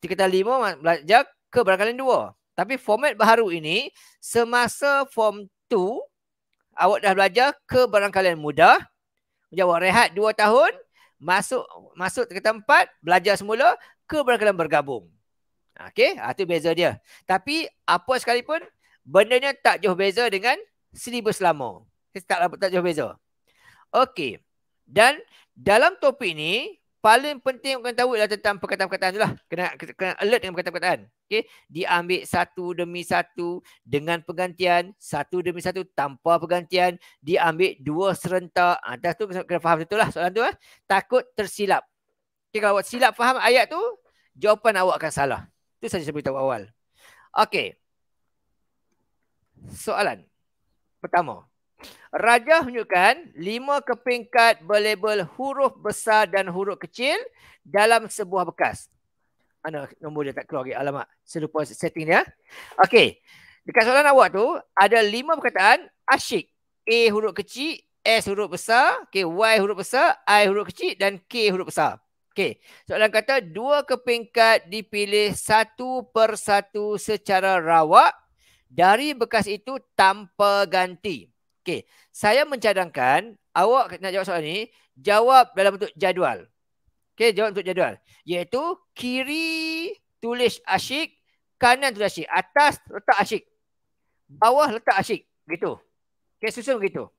Tingkatan lima, belajar ke barangkalian dua. Tapi format baru ini, semasa form tu, awak dah belajar ke kebarangkalan mudah. Jawab rehat dua tahun, masuk masuk tingkatan tempat belajar semula ke barangkalian bergabung. Okey, itu ah, beza dia. Tapi apa sekalipun, bendanya tak jauh beza dengan silibus lama. Tak, tak jauh beza. Okey. Dan dalam topik ni, paling penting orang tahu adalah tentang perkataan-perkataan tu lah. Kena, kena alert dengan perkataan-perkataan. Okey. Diambil satu demi satu dengan pergantian. Satu demi satu tanpa pergantian. Diambil dua serentak. Atas ha, tu kena faham betul lah soalan tu lah. Takut tersilap. Okey. Kalau awak silap faham ayat tu, jawapan awak akan salah. Itu saja saya beritahu awal. Okey. Soalan. Pertama. Raja menunjukkan lima kepingkat berlabel huruf besar dan huruf kecil dalam sebuah bekas. Mana nombor dia tak keluar lagi. Alamak, saya lupa setting dia. Eh. Okey. Dekat soalan awak tu, ada lima perkataan asyik. A huruf kecil, S huruf besar, okay, Y huruf besar, I huruf kecil dan K huruf besar. Okey. Soalan kata, dua kepingkat dipilih satu persatu secara rawak dari bekas itu tanpa ganti. Okey, saya mencadangkan awak nak jawab soalan ni, jawab dalam bentuk jadual. Okey, jawab bentuk jadual. Iaitu kiri tulis asyik, kanan tulis asyik. Atas letak asyik. Bawah letak asyik. Begitu. Okey, susun begitu.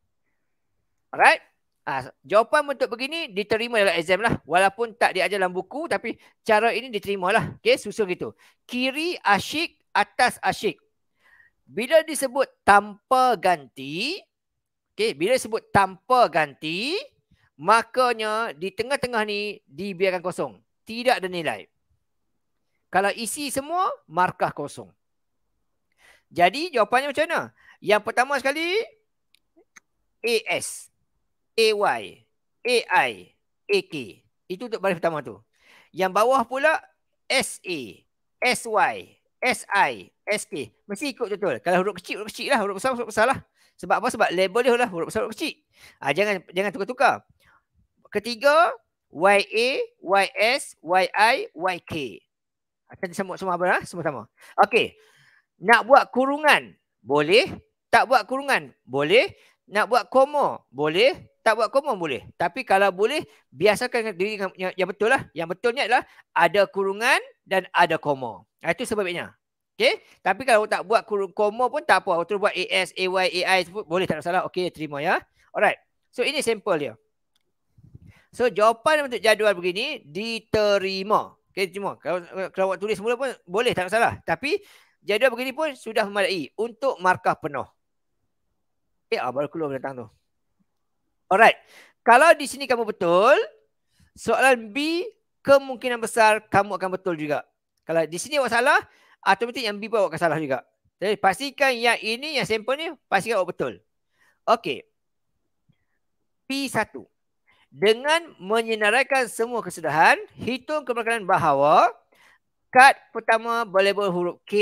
Alright. Ah, jawapan bentuk begini diterima dalam exam lah. Walaupun tak diajar dalam buku tapi cara ini diterima lah. Okay, susun gitu, Kiri asyik, atas asyik. Bila disebut tanpa ganti, Okey, bila sebut tanpa ganti, makanya di tengah-tengah ni dibiarkan kosong. Tidak ada nilai. Kalau isi semua, markah kosong. Jadi jawapannya macam mana? Yang pertama sekali, AS, AY, AI, AK. Itu untuk baris pertama tu. Yang bawah pula, SA, SY, SI, SK. Mesti ikut betul. Kalau huruf kecil, huruf kecil lah. Huruf besar, huruf besar lah. Sebab apa? Sebab label dia adalah huruf besar huruf kecil. Ha, jangan jangan tukar-tukar. Ketiga, YA, YS, YI, YK. Akan ah, disambut semua apa? Semua sama. Okey. Nak buat kurungan? Boleh. Tak buat kurungan? Boleh. Nak buat koma? Boleh. Tak buat koma? Boleh. Tapi kalau boleh, biasakan diri yang, yang betul lah. Yang betulnya adalah ada kurungan dan ada koma. Ah, itu sebabnya. Okay. Tapi kalau tak buat kurung koma pun tak apa. Kalau terus buat AS, AY, AI pun boleh. Tak ada salah. Okay. Terima ya. Alright. So ini sampel dia. So jawapan untuk jadual begini diterima. Okay. Terima. Kalau, kalau awak tulis semula pun boleh. Tak ada salah. Tapi jadual begini pun sudah memadai untuk markah penuh. Okay. Eh, ah, baru keluar datang tu. Alright. Kalau di sini kamu betul. Soalan B kemungkinan besar kamu akan betul juga. Kalau di sini awak salah automatik yang B pun awak akan salah juga. Jadi pastikan yang ini, yang sampel ni, pastikan awak betul. Okey. P1. Dengan menyenaraikan semua kesudahan, hitung kebelakangan bahawa kad pertama boleh berlabel huruf K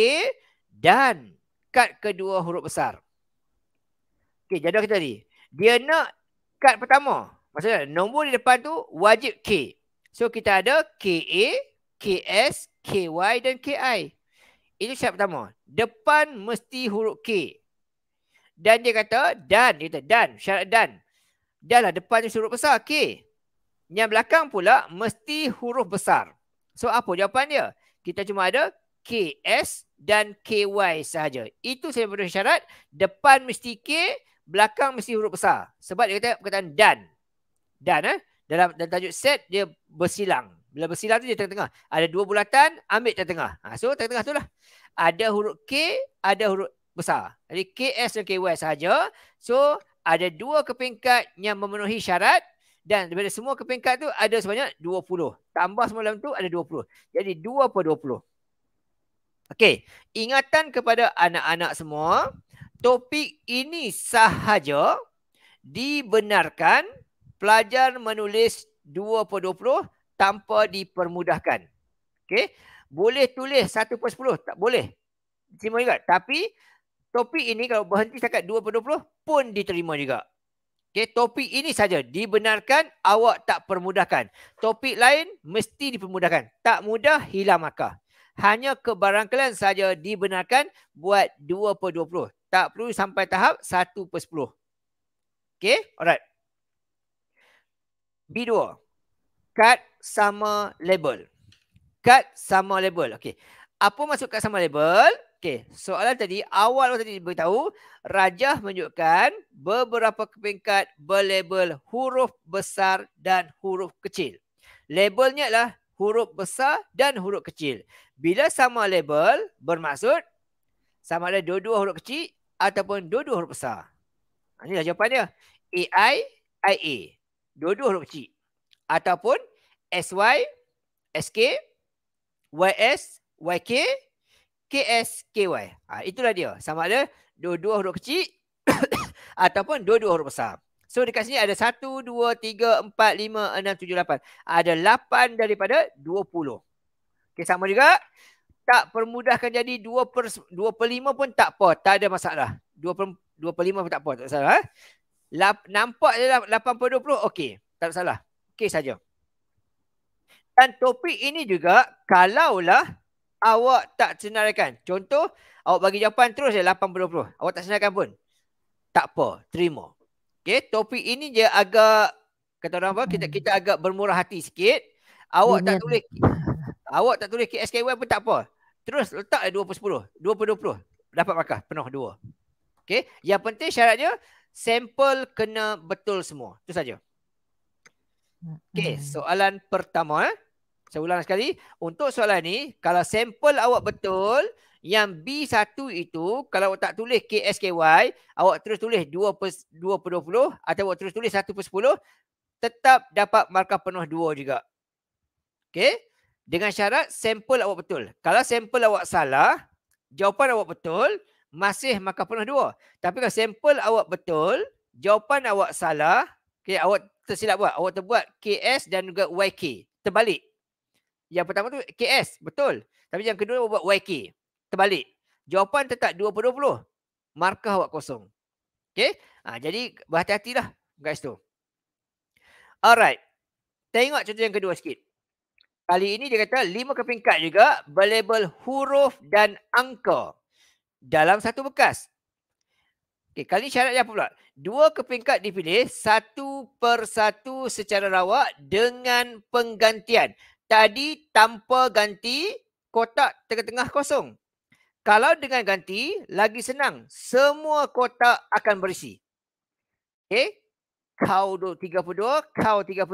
dan kad kedua huruf besar. Okey, jadual kita tadi. Dia nak kad pertama. Maksudnya nombor di depan tu wajib K. So kita ada KA, KS, KY dan KI. Itu syarat pertama. Depan mesti huruf K. Dan dia kata dan. Dia kata dan. Syarat dan. Dan lah depan tu huruf besar. K. Yang belakang pula mesti huruf besar. So apa jawapan dia? Kita cuma ada K, S dan K, KY sahaja. Itu saya berdua syarat. Depan mesti K. Belakang mesti huruf besar. Sebab dia kata perkataan dan. Dan eh. Dalam, dalam tajuk set dia bersilang. Bila bersilang tu dia tengah-tengah. Ada dua bulatan, ambil tengah-tengah. Ha, so tengah-tengah tu lah. Ada huruf K, ada huruf besar. Jadi KS dan KY sahaja. So ada dua kepingkat yang memenuhi syarat. Dan daripada semua kepingkat tu ada sebanyak 20. Tambah semua dalam tu ada 20. Jadi 2 per 20. Okay, Ingatan kepada anak-anak semua. Topik ini sahaja dibenarkan pelajar menulis 2 per 20 tanpa dipermudahkan. Okey. Boleh tulis satu per 10. Tak boleh. Diterima juga. Tapi topik ini kalau berhenti setakat dua per 20 pun diterima juga. Okey. Topik ini saja Dibenarkan awak tak permudahkan. Topik lain mesti dipermudahkan. Tak mudah hilang maka. Hanya kebarangkalan saja dibenarkan buat dua per 20. Tak perlu sampai tahap satu per 10. Okey. Alright. B2. Kad sama label. Kad sama label. Okey. Apa maksud kad sama label? Okey. Soalan tadi, awal tadi beritahu, Rajah menunjukkan beberapa keping kad berlabel huruf besar dan huruf kecil. Labelnya adalah huruf besar dan huruf kecil. Bila sama label, bermaksud sama ada dua-dua huruf kecil ataupun dua-dua huruf besar. Ha, Ini lah jawapannya. AI, IA. Dua-dua huruf kecil. Ataupun SY, SK, YS, YK, KS, KY. Ha, itulah dia. Sama ada dua-dua huruf kecil *coughs* ataupun dua-dua huruf besar. So dekat sini ada 1, 2, 3, 4, 5, 6, 7, 8. Ada 8 daripada 20. Okey sama juga. Tak permudahkan jadi 2 per, 2 per 5 pun tak apa. Tak ada masalah. 2 per, 2 per 5 pun tak apa. Tak salah. Ha? La, nampak je 8 lah per 20. Okey. Tak salah. Okey saja. Dan topik ini juga kalaulah awak tak senaraikan. Contoh, awak bagi jawapan terus je 80-20. Awak tak senaraikan pun. Tak apa, terima. Okey, topik ini je agak kata orang apa? Kita kita agak bermurah hati sikit. Awak tak tulis. *laughs* Awak tak tulis KSKY pun tak apa. Terus letak 20-10. 20, 20 Dapat markah penuh dua Okey, yang penting syaratnya sampel kena betul semua. Itu saja. Okey, soalan pertama eh. Saya ulang sekali. Untuk soalan ni, kalau sampel awak betul, yang B1 itu, kalau awak tak tulis KSKY, awak terus tulis 2 per, 2 per 20 atau awak terus tulis 1 per 10, tetap dapat markah penuh 2 juga. Okay, Dengan syarat sampel awak betul. Kalau sampel awak salah, jawapan awak betul, masih markah penuh 2. Tapi kalau sampel awak betul, jawapan awak salah, okay, awak tersilap buat. Awak terbuat KS dan juga YK. Terbalik. Yang pertama tu KS, betul. Tapi yang kedua awak buat YK. Terbalik. Jawapan tetap 20 Markah awak kosong. Okay. Ha, jadi berhati lah guys tu. Alright. Tengok contoh yang kedua sikit. Kali ini dia kata lima keping kad juga belabel huruf dan angka dalam satu bekas. Okey, kali ini syaratnya apa pula? Dua keping kad dipilih satu per satu secara rawak dengan penggantian tadi tanpa ganti kotak tengah-tengah kosong. Kalau dengan ganti, lagi senang. Semua kotak akan berisi. Okay. Kau 32, kau 32.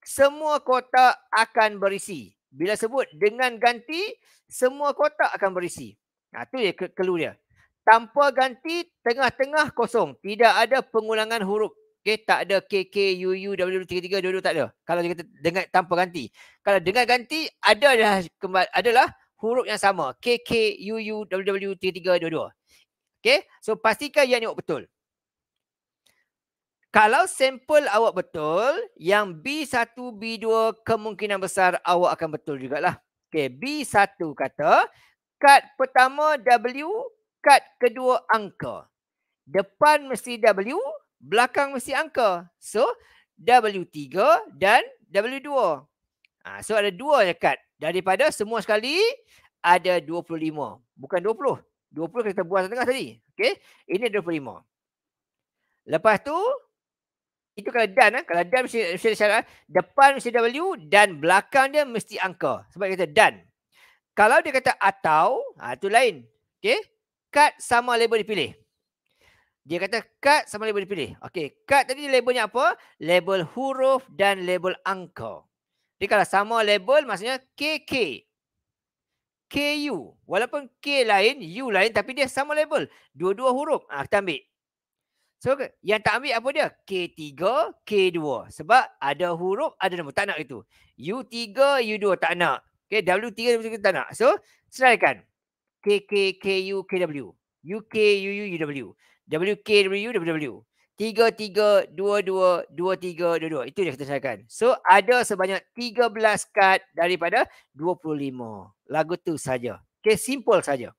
Semua kotak akan berisi. Bila sebut dengan ganti, semua kotak akan berisi. Nah, ha, tu ya clue dia. Tanpa ganti, tengah-tengah kosong. Tidak ada pengulangan huruf. Okay, tak ada KK, UU, WU, 33, 22 tak ada. Kalau dia kata dengan tanpa ganti. Kalau dengar ganti, ada adalah, kembali, adalah huruf yang sama. KK, UU, WW, 33, 22. Okay, so pastikan yang ni awak betul. Kalau sampel awak betul, yang B1, B2 kemungkinan besar awak akan betul juga lah. Okay, B1 kata, kad pertama W, kad kedua angka. Depan mesti W, belakang mesti angka. So W3 dan W2. Ha, ah, so ada dua je kad. Daripada semua sekali ada 25. Bukan 20. 20 kita buang tengah tadi. okay? Ini 25. Lepas tu itu kalau dan eh. kalau dan mesti, mesti ada syarat depan mesti W dan belakang dia mesti angka. Sebab kita dan. Kalau dia kata atau, ha, ah, itu lain. okay? Kad sama label dipilih. Dia kata kad sama label dipilih. Okey, kad tadi labelnya apa? Label huruf dan label angka. Jadi kalau sama label maksudnya KK. KU. Walaupun K lain, U lain tapi dia sama label. Dua-dua huruf. Ah, kita ambil. So yang tak ambil apa dia? K3, K2. Sebab ada huruf, ada nombor. Tak nak itu. U3, U2 tak nak. Okay, W3, W3 tak nak. So, selaikan. K, K, K, U, K, W. U, K, U, U, U, W. WKWU WW 3322 Itu yang kita sayangkan So ada sebanyak 13 kad daripada 25 Lagu tu saja. Okay simple saja.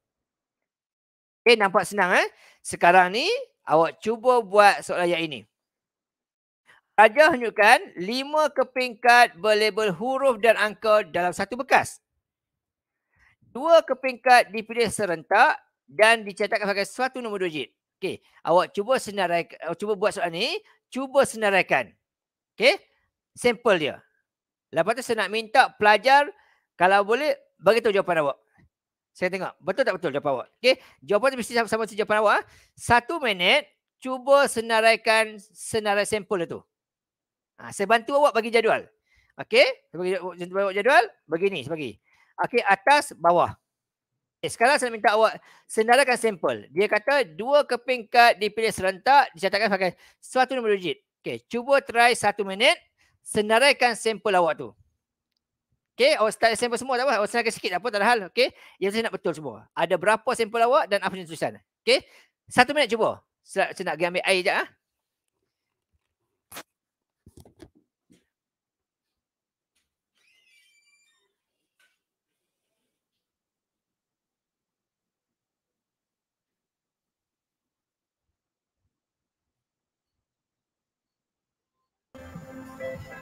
Okay eh, nampak senang eh Sekarang ni awak cuba buat soalan yang ini Raja tunjukkan 5 keping kad berlabel huruf dan angka dalam satu bekas Dua keping kad dipilih serentak dan dicetakkan sebagai suatu nombor digit. Okey, awak cuba senarai, awak cuba buat soalan ni, cuba senaraikan. Okey, simple dia. Lepas tu saya nak minta pelajar kalau boleh bagi tahu jawapan awak. Saya tengok, betul tak betul jawapan awak? Okey, jawapan tu mesti sama sama jawapan awak. Ah. Satu minit, cuba senaraikan senarai sampel itu. Ha, ah, saya bantu awak bagi jadual. Okey, bagi, bagi jadual, begini sebagi. Okey, atas, bawah. Okay, eh, sekarang saya minta awak senaraikan sampel. Dia kata dua keping kad dipilih serentak dicatatkan sebagai satu nombor digit. Okey, cuba try satu minit senaraikan sampel awak tu. Okey, awak start sampel semua tak apa. Awak sendarakan sikit tak apa, tak ada hal. Okey, yang saya nak betul semua. Ada berapa sampel awak dan apa jenis tulisan. Okey, satu minit cuba. Saya nak pergi ambil air sekejap. Ha?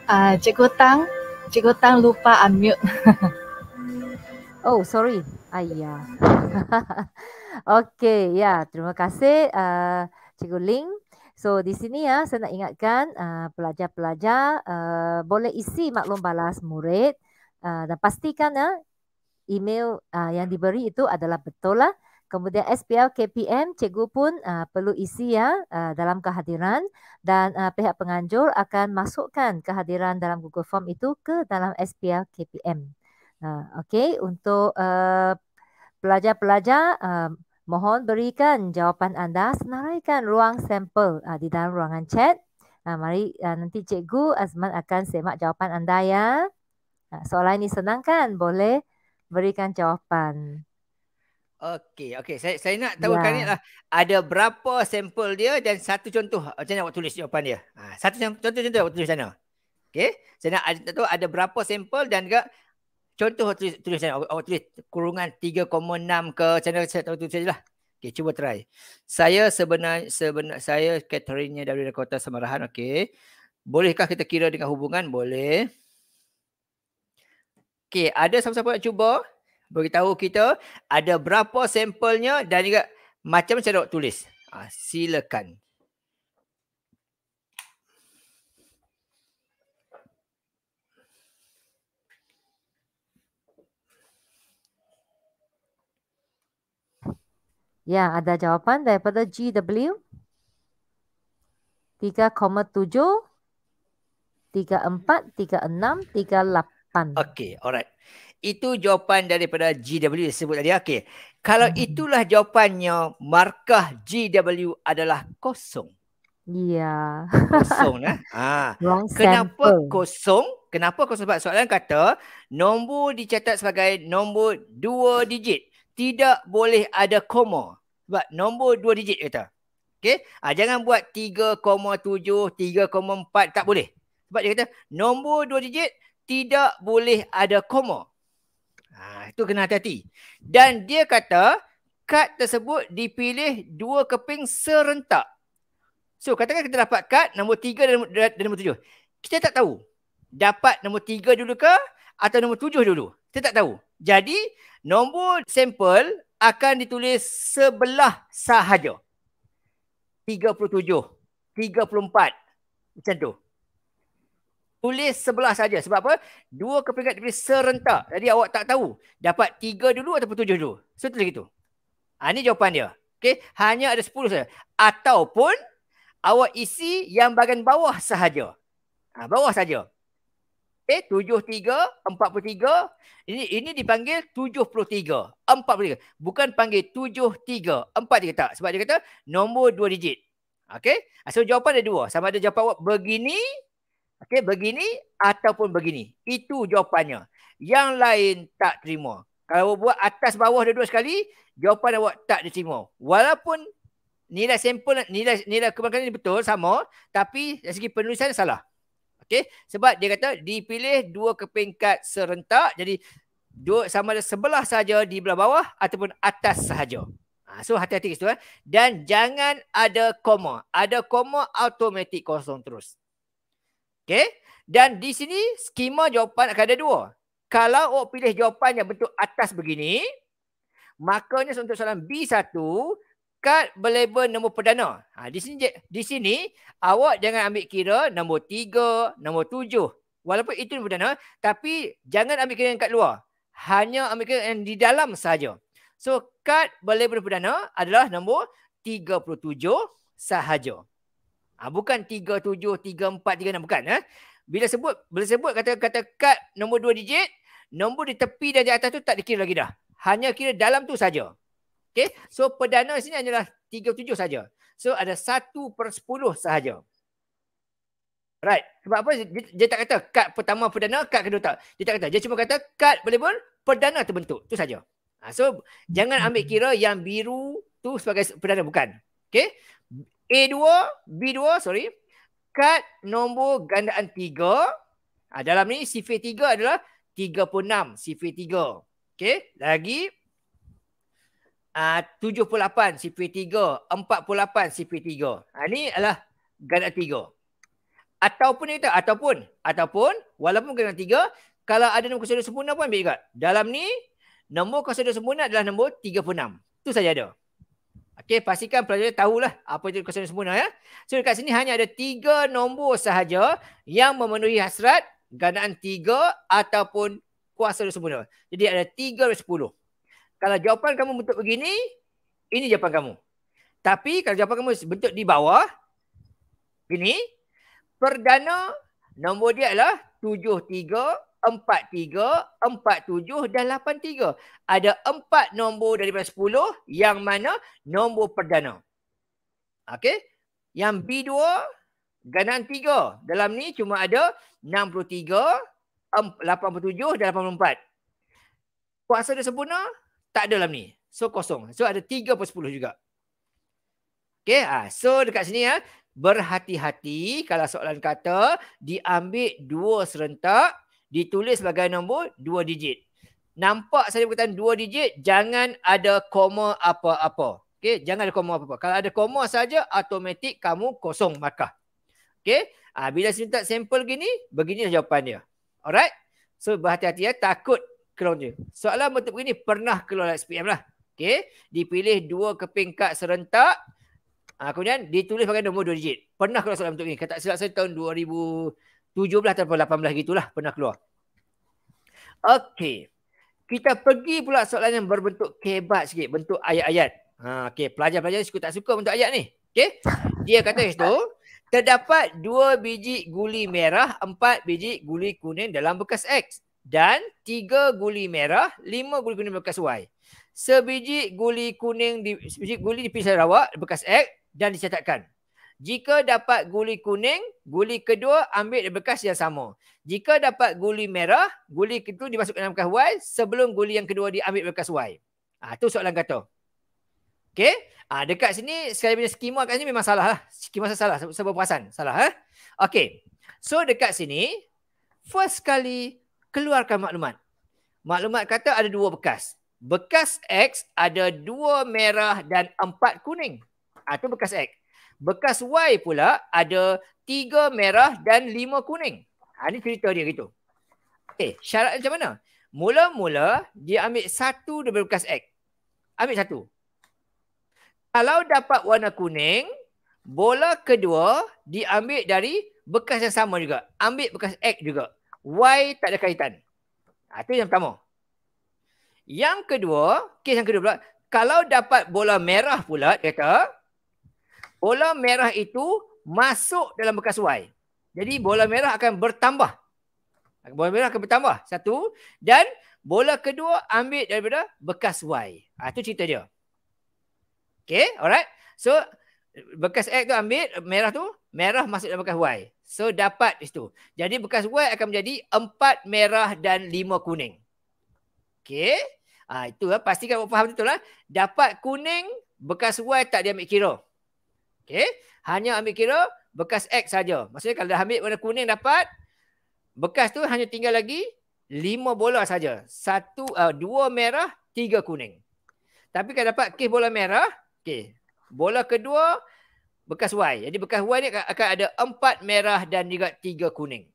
Uh, Cikgu Tang, Cikgu Tang lupa unmute. *laughs* oh, sorry. Ayah. *laughs* okay, ya. Yeah. Terima kasih uh, Cikgu Ling. So, di sini ya, saya nak ingatkan uh, pelajar-pelajar uh, boleh isi maklum balas murid uh, dan pastikan ya, uh, email uh, yang diberi itu adalah betul lah. Uh, Kemudian SPL KPM cikgu pun uh, perlu isi ya uh, dalam kehadiran dan uh, pihak penganjur akan masukkan kehadiran dalam Google Form itu ke dalam SPL KPM. Uh, okay untuk pelajar-pelajar uh, uh, mohon berikan jawapan anda senaraikan ruang sampel uh, di dalam ruangan chat. Uh, mari uh, nanti cikgu Azman akan semak jawapan anda ya. Uh, soalan ini senang kan boleh berikan jawapan. Okey, okey. Saya saya nak tahu ya. Karnit lah. Ada berapa sampel dia dan satu contoh ah, macam mana awak tulis jawapan dia? Ha, satu contoh-contoh awak tulis sana. Okey. Saya nak ada, tahu ada berapa sampel dan juga contoh awak tulis, tulis sana. Awak, awak tulis kurungan 3.6 ke macam mana saya tahu tulis sajalah. Okey, cuba try. Saya sebenar, sebenar saya Catherine dari Kota Semarahan. Okey. Bolehkah kita kira dengan hubungan? Boleh. Okey, ada siapa-siapa nak cuba? tahu kita ada berapa sampelnya dan juga macam saya nak tulis. Ha, silakan. Ya, ada jawapan daripada GW. 3.7, enam tiga lapan. Okay, alright. Itu jawapan daripada GW disebut tadi. Okey. Kalau hmm. itulah jawapannya, markah GW adalah kosong. Iya. Kosong lah. *laughs* Ha. Kenapa sample. kosong? Kenapa kosong? Sebab soalan kata, nombor dicatat sebagai nombor dua digit. Tidak boleh ada koma. Sebab nombor dua digit kata. Okey. Ha, jangan buat 3.7, 3.4. Tak boleh. Sebab dia kata, nombor dua digit tidak boleh ada koma. Ha, itu kena hati-hati. Dan dia kata kad tersebut dipilih dua keping serentak. So katakan kita dapat kad nombor tiga dan nombor, dan nombor tujuh. Kita tak tahu dapat nombor tiga dulu ke atau nombor tujuh dulu. Kita tak tahu. Jadi nombor sampel akan ditulis sebelah sahaja. Tiga puluh tujuh, 37, 34 macam tu tulis sebelah saja sebab apa dua kepingkat daripada serentak jadi awak tak tahu dapat tiga dulu ataupun tujuh dulu so tulis gitu ha, ini jawapan dia okay? hanya ada sepuluh saja ataupun awak isi yang bahagian bawah sahaja ha, bawah sahaja Okay, tujuh tiga, empat puluh tiga. Ini, ini dipanggil tujuh puluh tiga. Empat puluh tiga. Bukan panggil tujuh tiga. Empat tiga tak. Sebab dia kata nombor dua digit. Okay. Ha, so jawapan ada dua. Sama ada jawapan awak begini Okey, begini ataupun begini. Itu jawapannya. Yang lain tak terima. Kalau buat atas bawah dua-dua sekali, jawapan awak tak diterima. Walaupun nilai sampel, nilai nilai kebangkan ini betul, sama. Tapi dari segi penulisan salah. Okey, sebab dia kata dipilih dua kepingkat serentak. Jadi dua sama ada sebelah saja di belah bawah ataupun atas sahaja. Ha, so hati-hati kat situ. Eh. Dan jangan ada koma. Ada koma automatik kosong terus. Okay. Dan di sini skema jawapan akan ada dua. Kalau awak pilih jawapan yang bentuk atas begini, makanya untuk soalan B1, kad berlabel nombor perdana. Ha, di sini di sini awak jangan ambil kira nombor tiga, nombor tujuh. Walaupun itu nombor perdana, tapi jangan ambil kira yang kat luar. Hanya ambil kira yang di dalam saja. So, kad berlabel perdana adalah nombor tiga puluh tujuh sahaja. Ha, bukan 37, 34, 36. Bukan. Ha? Bila sebut, bila sebut kata kata kad nombor dua digit, nombor di tepi dan di atas tu tak dikira lagi dah. Hanya kira dalam tu saja. Okay. So perdana sini hanyalah 37 saja. So ada 1 per 10 sahaja. Right. Sebab apa dia, dia tak kata kad pertama perdana, kad kedua tak. Dia tak kata. Dia cuma kata kad boleh pun perdana terbentuk. Tu saja. Ha, so jangan ambil kira yang biru tu sebagai perdana. Bukan. Okay. A2, B2, sorry. Kad nombor gandaan 3. Ha, ah, dalam ni sifir 3 adalah 36 sifir 3. okay? lagi ah, uh, 78 sifir 3, 48 sifir 3. Ha, ini adalah gandaan 3. Ataupun kita, ataupun, ataupun, walaupun gandaan 3, kalau ada nombor kosong sempurna pun ambil juga. Dalam ni, nombor kosong sempurna adalah nombor 36. Itu saja ada. Okey, pastikan pelajar tahulah apa itu kosong sempurna ya. So dekat sini hanya ada tiga nombor sahaja yang memenuhi hasrat gandaan tiga ataupun kuasa yang sempurna. Jadi ada tiga dan sepuluh. Kalau jawapan kamu bentuk begini, ini jawapan kamu. Tapi kalau jawapan kamu bentuk di bawah, begini, perdana nombor dia adalah Tujuh tiga, empat tiga, empat tujuh dan lapan tiga. Ada empat nombor daripada 10 yang mana nombor perdana. Okey. Yang B2 ganan tiga. Dalam ni cuma ada enam puluh tiga, lapan puluh tujuh dan lapan puluh empat. Kuasa dia sempurna tak ada dalam ni. So kosong. So ada tiga per sepuluh juga. Okay. Ah, so dekat sini ya berhati-hati kalau soalan kata diambil dua serentak ditulis sebagai nombor dua digit. Nampak saya berkaitan dua digit, jangan ada koma apa-apa. Okey, jangan ada koma apa-apa. Kalau ada koma saja, automatik kamu kosong markah. Okey, ah, bila saya minta sampel gini, begini jawapan dia. Alright? So, berhati-hati ya, takut keluar dia. Soalan bentuk begini, pernah keluar SPM lah. Okey, dipilih dua keping kad serentak, Ha, kemudian ditulis pakai nombor 2 digit. Pernah keluar dalam bentuk ni. Kata silap saya tahun 2017 atau 2018 gitulah pernah keluar. Okey. Kita pergi pula soalan yang berbentuk kebat sikit. Bentuk ayat-ayat. Ha, okay. Pelajar-pelajar suka tak suka bentuk ayat ni. Okay. Dia kata itu. Terdapat dua biji guli merah, empat biji guli kuning dalam bekas X. Dan tiga guli merah, lima guli kuning bekas Y. Sebiji guli kuning di sebiji guli di pisau rawak bekas X dan dicatatkan. Jika dapat guli kuning, guli kedua ambil bekas yang sama. Jika dapat guli merah, guli itu dimasukkan dalam bekas Y sebelum guli yang kedua diambil bekas Y. Ah ha, tu soalan kata. Okey? ha, dekat sini sekali punya skema kat sini memang salah lah. Skema saya salah sebab perasan. Salah eh. Okey. So dekat sini first kali keluarkan maklumat. Maklumat kata ada dua bekas. Bekas X ada dua merah dan empat kuning. Itu ha, bekas X. Bekas Y pula ada tiga merah dan lima kuning. Ha, ini cerita dia gitu. Okey, syarat macam mana? Mula-mula dia ambil satu daripada bekas X. Ambil satu. Kalau dapat warna kuning, bola kedua diambil dari bekas yang sama juga. Ambil bekas X juga. Y tak ada kaitan. Ha, itu yang pertama. Yang kedua, kes yang kedua pula. Kalau dapat bola merah pula, dia kata, bola merah itu masuk dalam bekas Y. Jadi bola merah akan bertambah. Bola merah akan bertambah. Satu. Dan bola kedua ambil daripada bekas Y. Itu ha, cerita dia. Okay. Alright. So bekas X tu ambil merah tu. Merah masuk dalam bekas Y. So dapat itu. Jadi bekas Y akan menjadi empat merah dan lima kuning. Okay. Ha, itu lah. Pastikan faham betul lah. Dapat kuning bekas Y tak diambil kira. Okey. Hanya ambil kira bekas X saja. Maksudnya kalau dah ambil warna kuning dapat bekas tu hanya tinggal lagi lima bola saja. Satu uh, dua merah, tiga kuning. Tapi kalau dapat kes bola merah, okey. Bola kedua bekas Y. Jadi bekas Y ni akan ada empat merah dan juga tiga kuning.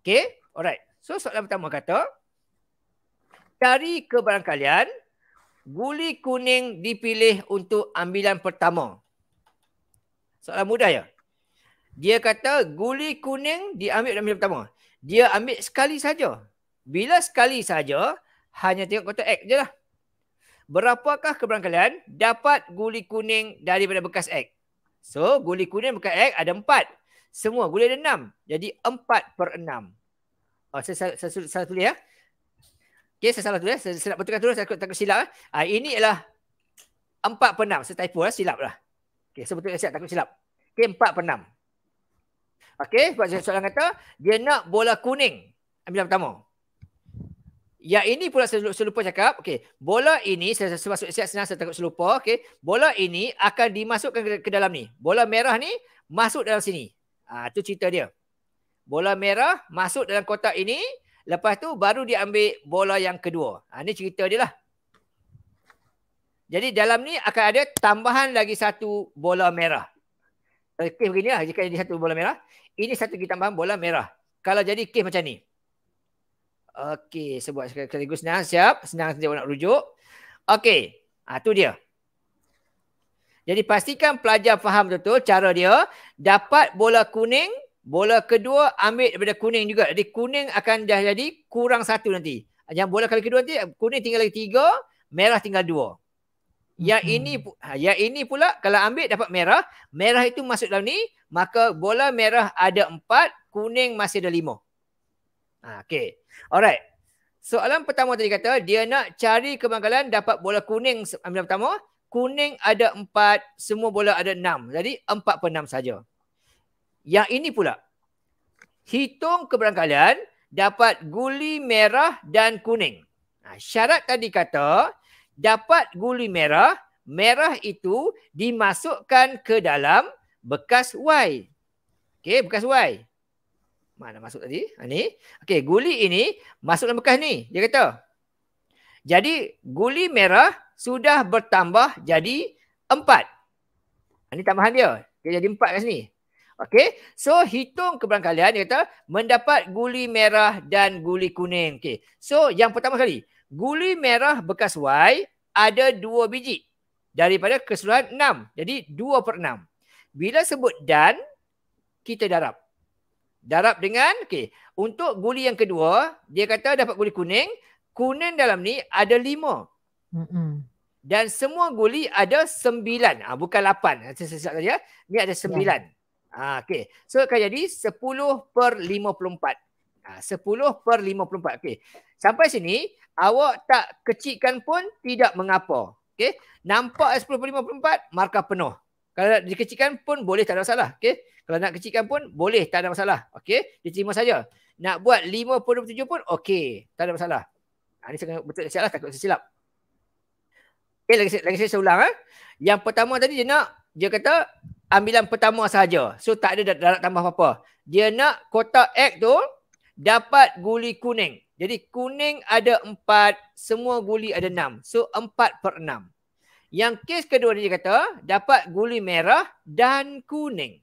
Okey. Alright. So soalan pertama kata cari kebarangkalian guli kuning dipilih untuk ambilan pertama. Soalan mudah ya. Dia kata guli kuning diambil dalam minit pertama. Dia ambil sekali saja. Bila sekali saja, hanya tengok kotak X je lah. Berapakah keberangkalian dapat guli kuning daripada bekas X? So, guli kuning bekas X ada empat. Semua guli ada enam. Jadi, empat per enam. Oh, saya, saya, saya, saya, saya tulis ya. Okay, saya salah tulis. Ya. Saya, saya nak betulkan terus. Saya tak silap. Ha, eh. ah, ini ialah empat per enam. Saya typo lah. Silap lah. Okey, sebetulnya siap takut silap. Okey, empat per enam. Okey, sebab saya soalan kata, dia nak bola kuning. Ambil yang pertama. Ya ini pula saya selupa cakap. Okey, bola ini saya masuk saya senang saya takut selupa. Okey, bola ini akan dimasukkan ke, dalam ni. Bola merah ni masuk dalam sini. Ah, ha, tu cerita dia. Bola merah masuk dalam kotak ini. Lepas tu baru dia ambil bola yang kedua. Ah, ha, ni cerita dia lah. Jadi dalam ni akan ada tambahan lagi satu bola merah. Eh, kes begini lah. Jika jadi satu bola merah. Ini satu lagi tambahan bola merah. Kalau jadi kes macam ni. Okey. Sebuah sekaligus senang. Siap. Senang saja nak rujuk. Okey. Ha, tu dia. Jadi pastikan pelajar faham betul-betul cara dia. Dapat bola kuning. Bola kedua ambil daripada kuning juga. Jadi kuning akan dah jadi kurang satu nanti. Yang bola kali kedua nanti kuning tinggal lagi tiga. Merah tinggal dua. Ya hmm. ini ya ini pula kalau ambil dapat merah, merah itu masuk dalam ni, maka bola merah ada empat, kuning masih ada lima. Ha, okay. Alright. Soalan pertama tadi kata, dia nak cari kemangkalan dapat bola kuning ambil pertama. Kuning ada empat, semua bola ada enam. Jadi empat per enam saja. Yang ini pula. Hitung keberangkalan dapat guli merah dan kuning. Ha, syarat tadi kata, dapat guli merah, merah itu dimasukkan ke dalam bekas Y. Okey, bekas Y. Mana masuk tadi? Ha, ni. Okey, guli ini masuk dalam bekas ni. Dia kata. Jadi, guli merah sudah bertambah jadi 4. Ini ha, tambahan dia. Dia jadi 4 kat sini. Okey. So, hitung keberangkalian. Dia kata, mendapat guli merah dan guli kuning. Okey. So, yang pertama kali. Guli merah bekas Y ada dua biji daripada keseluruhan enam. Jadi dua per enam. Bila sebut dan, kita darab. Darab dengan, okay. untuk guli yang kedua, dia kata dapat guli kuning. Kuning dalam ni ada lima. Mm-mm. Dan semua guli ada sembilan. Ha, bukan lapan. Ah, Saja. Ya. Ni ada sembilan. Ya. Ha, ah, okay. So akan jadi sepuluh per lima puluh empat. Sepuluh per lima puluh empat. Sampai sini, Awak tak kecikkan pun tidak mengapa. Okey. Nampak 10.54 markah penuh. Kalau nak dikecikkan pun boleh tak ada masalah. Okey. Kalau nak kecikkan pun boleh tak ada masalah. Okey. Diterima saja. Nak buat 5.27 pun okey. Tak ada masalah. Ha, ini saya betul silap lah. Takut saya silap. Okey. Lagi, lagi saya ulang. Eh. Yang pertama tadi dia nak. Dia kata ambilan pertama sahaja. So tak ada darat tambah apa-apa. Dia nak kotak X tu dapat guli kuning. Jadi kuning ada empat, semua guli ada enam. So empat per enam. Yang kes kedua dia kata dapat guli merah dan kuning.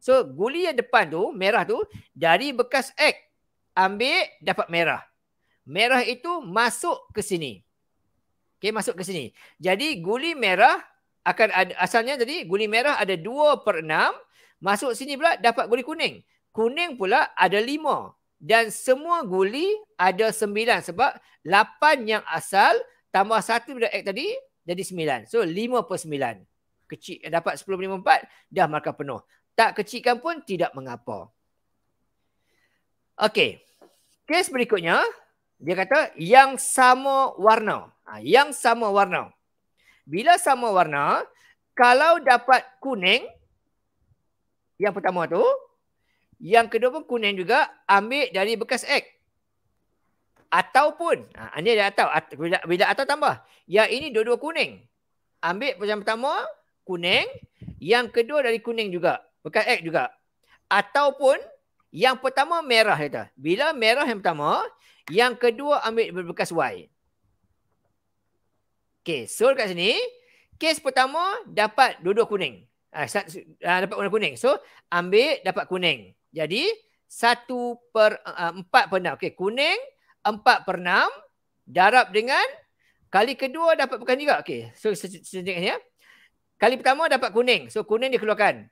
So guli yang depan tu, merah tu dari bekas X. Ambil dapat merah. Merah itu masuk ke sini. Okay masuk ke sini. Jadi guli merah akan ada, asalnya tadi guli merah ada dua per enam. Masuk sini pula dapat guli kuning. Kuning pula ada lima dan semua guli ada sembilan sebab lapan yang asal tambah satu daripada X tadi jadi sembilan. So lima per sembilan. Kecil eh, dapat sepuluh lima empat dah markah penuh. Tak kecilkan pun tidak mengapa. Okey. Kes berikutnya dia kata yang sama warna. Ha, yang sama warna. Bila sama warna kalau dapat kuning yang pertama tu yang kedua pun kuning juga ambil dari bekas X. Ataupun, ha, ini dah atau, at, bila, bila atau tambah. ya ini dua-dua kuning. Ambil macam pertama, kuning. Yang kedua dari kuning juga. Bekas X juga. Ataupun, yang pertama merah kata. Bila merah yang pertama, yang kedua ambil berbekas Y. Okay, so dekat sini, kes pertama dapat dua-dua kuning. Ha, ha dapat warna kuning. So, ambil dapat kuning. Jadi satu per uh, empat per enam. Okey kuning empat per enam darab dengan kali kedua dapat bukan juga. Okey so sejenisnya. Kali pertama dapat kuning. So kuning dikeluarkan.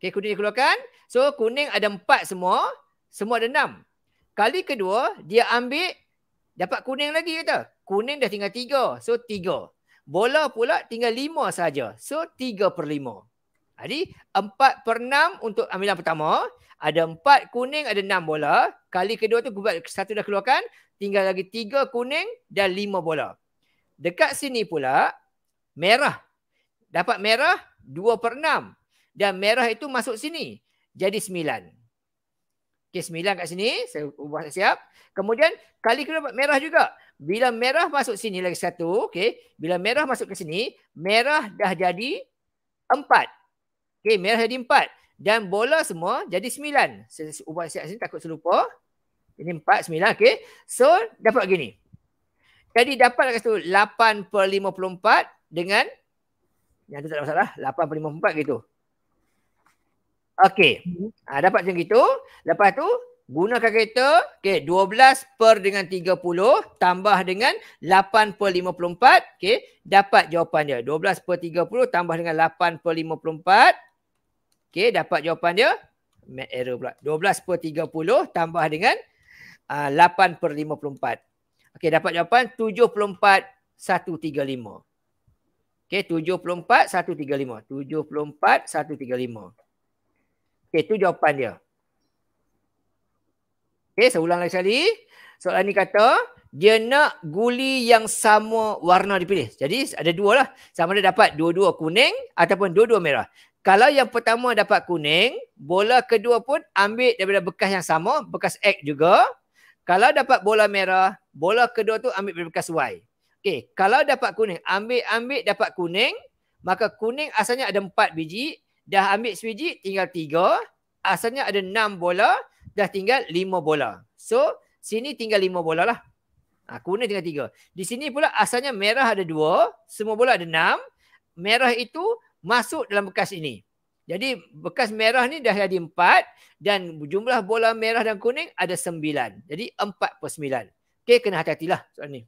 Okey kuning dikeluarkan. So kuning ada empat semua. Semua ada enam. Kali kedua dia ambil dapat kuning lagi kata. Kuning dah tinggal tiga. So tiga. Bola pula tinggal lima saja. So tiga per lima. Jadi empat per enam untuk ambilan pertama. Ada empat kuning, ada enam bola. Kali kedua tu gubat satu dah keluarkan. Tinggal lagi tiga kuning dan lima bola. Dekat sini pula, merah. Dapat merah dua per enam Dan merah itu masuk sini. Jadi sembilan Okey, sembilan kat sini. Saya ubah siap. Kemudian kali kedua dapat merah juga. Bila merah masuk sini lagi satu. Okey. Bila merah masuk ke sini, merah dah jadi empat Okey, merah jadi 4 dan bola semua jadi sembilan Saya ubah siap sini takut terlupa. ini empat sembilan okay So dapat gini. Jadi dapat kat situ puluh empat dengan yang tu tak ada masalah puluh empat gitu. okay Ha, hmm. ah, dapat macam gitu. Lepas tu gunakan kereta dua belas per dengan tiga puluh tambah dengan lapan per lima puluh empat okay dapat jawapan dia belas per tiga puluh tambah dengan lapan per lima puluh empat Okey, dapat jawapan dia. Mat error pula. 12 per 30 tambah dengan uh, ah, 8 per 54. Okey, dapat jawapan 74, 135. Okey, 74, 135. 74, 135. Okey, itu jawapan dia. Okey, saya ulang lagi sekali. Soalan ni kata, dia nak guli yang sama warna dipilih. Jadi ada dua lah. Sama ada dapat dua-dua kuning ataupun dua-dua merah. Kalau yang pertama dapat kuning, bola kedua pun ambil daripada bekas yang sama, bekas X juga. Kalau dapat bola merah, bola kedua tu ambil daripada bekas Y. Okey, kalau dapat kuning, ambil-ambil dapat kuning, maka kuning asalnya ada empat biji, dah ambil sebiji tinggal tiga, asalnya ada enam bola, dah tinggal lima bola. So, sini tinggal lima bola lah. Ha, kuning tinggal tiga. Di sini pula asalnya merah ada dua, semua bola ada enam. Merah itu masuk dalam bekas ini. Jadi bekas merah ni dah jadi empat dan jumlah bola merah dan kuning ada sembilan. Jadi empat per sembilan. Okey, kena hati-hatilah soal ni.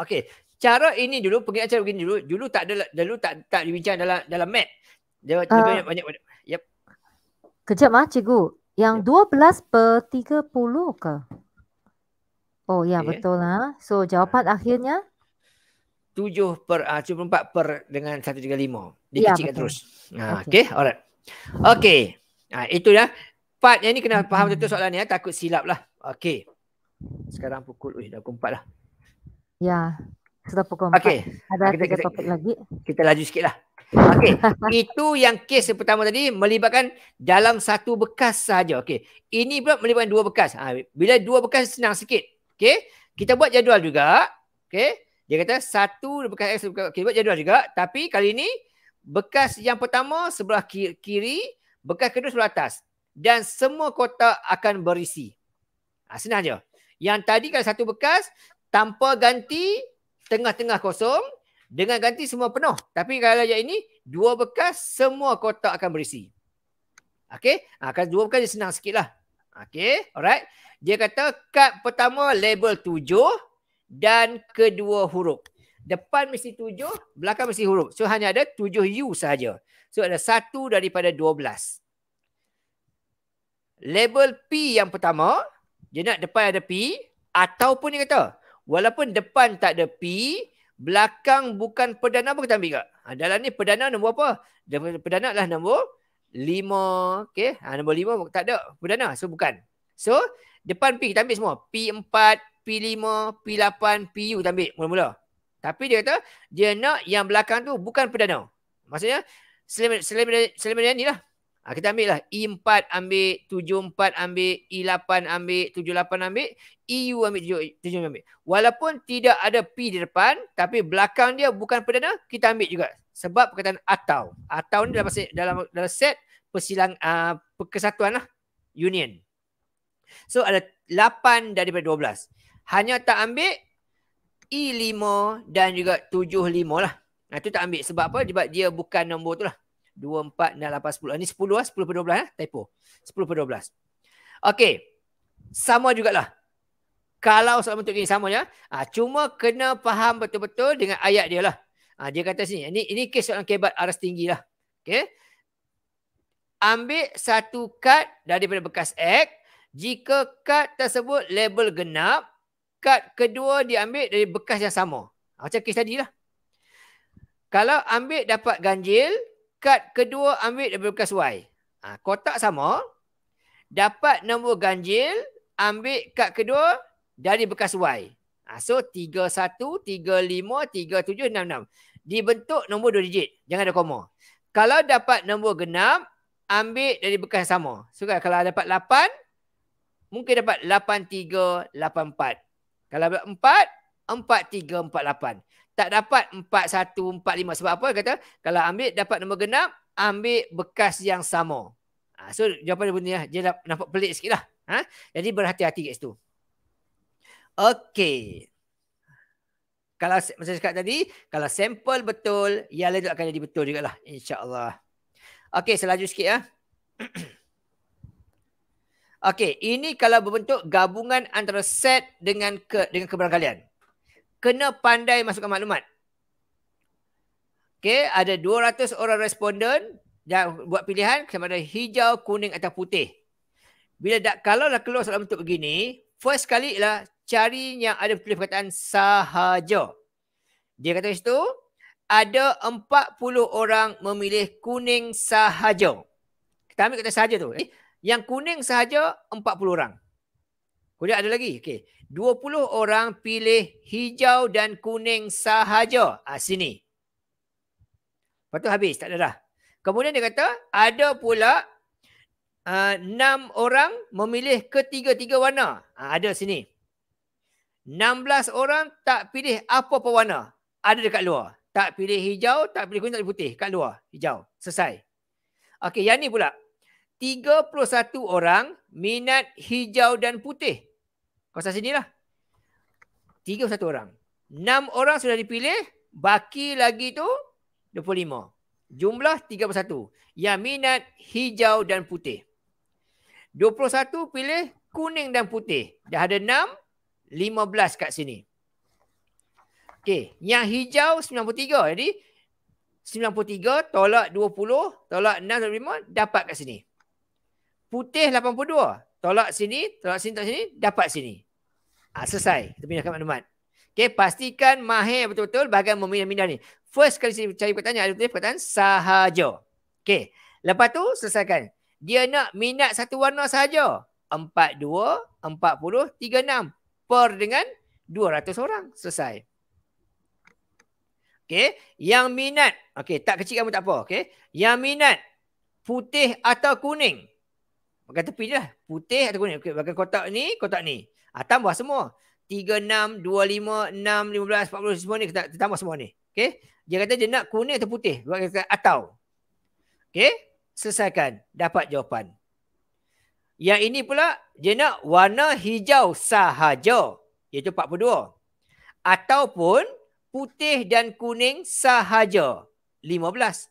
Okey, cara ini dulu, pengingat cara begini dulu. Dulu tak ada, dulu tak tak dibincang dalam dalam mat. Dia uh, banyak, banyak, banyak. Yep. Kejap mah, cikgu. Yang yep. belas per tiga puluh ke? Oh ya, okay. betul lah. So jawapan ah. akhirnya? tujuh per ah, tujuh puluh empat per dengan satu tiga lima. Dia ya, kecil terus. Ha, ah, okay. okay, alright. Okay. Ha, ah, itu dah. Part yang ni kena faham betul soalan ni. Ya. Takut silap lah. Okay. Sekarang pukul. Ui, dah pukul empat lah. Ya. Sudah pukul empat. Okay. Ada kita, tiga kita, topik lagi. Kita laju sikit lah. Okay. *laughs* itu yang kes yang pertama tadi melibatkan dalam satu bekas saja. Okay. Ini pula melibatkan dua bekas. Ha, bila dua bekas senang sikit. Okay. Kita buat jadual juga. Okay. Dia kata satu bekas X sebelah keyboard jadual juga. Tapi kali ini bekas yang pertama sebelah kiri, bekas kedua sebelah atas. Dan semua kotak akan berisi. Ha, senang je. Yang tadi kalau satu bekas tanpa ganti tengah-tengah kosong. Dengan ganti semua penuh. Tapi kalau yang ini dua bekas semua kotak akan berisi. Okay. Ha, kalau dua bekas dia senang sikit lah. Okay. Alright. Dia kata kad pertama label tujuh dan kedua huruf. Depan mesti tujuh, belakang mesti huruf. So hanya ada tujuh U sahaja. So ada satu daripada dua belas. Label P yang pertama, dia nak depan ada P ataupun dia kata, walaupun depan tak ada P, belakang bukan perdana apa kita ambil kat. Ha, dalam ni perdana nombor apa? Perdana lah nombor lima. Okay. Ha, nombor lima tak ada perdana. So bukan. So depan P kita ambil semua. P empat, P5, P8, PU dah ambil mula-mula. Tapi dia kata dia nak yang belakang tu bukan perdana. Maksudnya selain selain ni lah. Ha, kita ambil lah E4 ambil, 74 ambil, E8 ambil, 78 ambil, EU ambil, 7 ambil. Walaupun tidak ada P di depan, tapi belakang dia bukan perdana, kita ambil juga. Sebab perkataan atau. Atau ni dalam, dalam, dalam set persilang, uh, perkesatuan lah. Union. So ada 8 daripada hanya tak ambil E5 dan juga lima lah. Nah, tu tak ambil. Sebab apa? Sebab dia bukan nombor tu lah. 2, 4, 6, 8, 10. Ni 10 lah. 10 per 12 lah. Eh? Typo. 10 per 12. Okay. Sama jugalah. Kalau soalan bentuk ni sama je. Ha, cuma kena faham betul-betul dengan ayat dia lah. Ha, dia kata sini. Ini, ini kes soalan kebat aras tinggi lah. Okay. Ambil satu kad daripada bekas X. Jika kad tersebut label genap kad kedua diambil dari bekas yang sama. Ha, macam kes tadi lah. Kalau ambil dapat ganjil, kad kedua ambil dari bekas Y. Ha, kotak sama. Dapat nombor ganjil, ambil kad kedua dari bekas Y. Ha, so 31, 35, 37, 66. Dibentuk nombor dua digit. Jangan ada koma. Kalau dapat nombor genap, ambil dari bekas yang sama. So kalau dapat 8, mungkin dapat 83, 84. Kalau 4, 4, 3, Tak dapat 4, 1, 4, Sebab apa? kata, kalau ambil dapat nombor genap, ambil bekas yang sama. Ha, so, jawapan dia bunyi lah. Dia nampak pelik sikit lah. Ha? Jadi, berhati-hati kat situ. Okay. Kalau macam cakap tadi, kalau sampel betul, yang lain akan jadi betul juga lah. InsyaAllah. Okay, selaju sikit lah. Ya. *clears throat* Okey, ini kalau berbentuk gabungan antara set dengan ke dengan keberan kalian. Kena pandai masukkan maklumat. Okey, ada 200 orang responden yang buat pilihan sama ada hijau, kuning atau putih. Bila dah, kalau dah keluar dalam bentuk begini, first kali ialah cari yang ada tulis perkataan sahaja. Dia kata situ, ada 40 orang memilih kuning sahaja. Kita ambil kata sahaja tu. Okay? Eh, yang kuning sahaja 40 orang. Kemudian ada lagi. Okey. 20 orang pilih hijau dan kuning sahaja. Ha, sini. Lepas tu habis. Tak ada dah. Kemudian dia kata ada pula uh, ah, 6 orang memilih ketiga-tiga warna. Ha, ada sini. 16 orang tak pilih apa-apa warna. Ada dekat luar. Tak pilih hijau, tak pilih kuning, tak pilih putih. Kat luar. Hijau. Selesai. Okey, yang ni pula. 31 orang minat hijau dan putih. Kawasan sinilah. 31 orang. 6 orang sudah dipilih. Baki lagi tu 25. Jumlah 31. Yang minat hijau dan putih. 21 pilih kuning dan putih. Dah ada 6. 15 kat sini. Okey. Yang hijau 93. Jadi 93 tolak 20. Tolak 6 25. Dapat kat sini putih 82. Tolak sini, tolak sini, tolak sini, dapat sini. Ha, selesai. Kita pindahkan maklumat. Okay, pastikan mahir betul-betul bahagian memindah-mindah ni. First kali saya cari pertanyaan, ada tulis sahaja. Okay. Lepas tu, selesaikan. Dia nak minat satu warna sahaja. 42, 40, 36. Per dengan 200 orang. Selesai. Okay. Yang minat. Okay, tak kecil kamu tak apa. Okay. Yang minat putih atau kuning. Makan tepi je lah. Putih atau kuning. Okay, makan kotak ni, kotak ni. Ah, tambah semua. 3, 6, 2, 5, 6, 15, 40, semua ni kita tambah semua ni. Okay. Dia kata dia nak kuning atau putih. Dia kata atau. Okay. Selesaikan. Dapat jawapan. Yang ini pula dia nak warna hijau sahaja. Iaitu 42. Ataupun putih dan kuning sahaja. 15.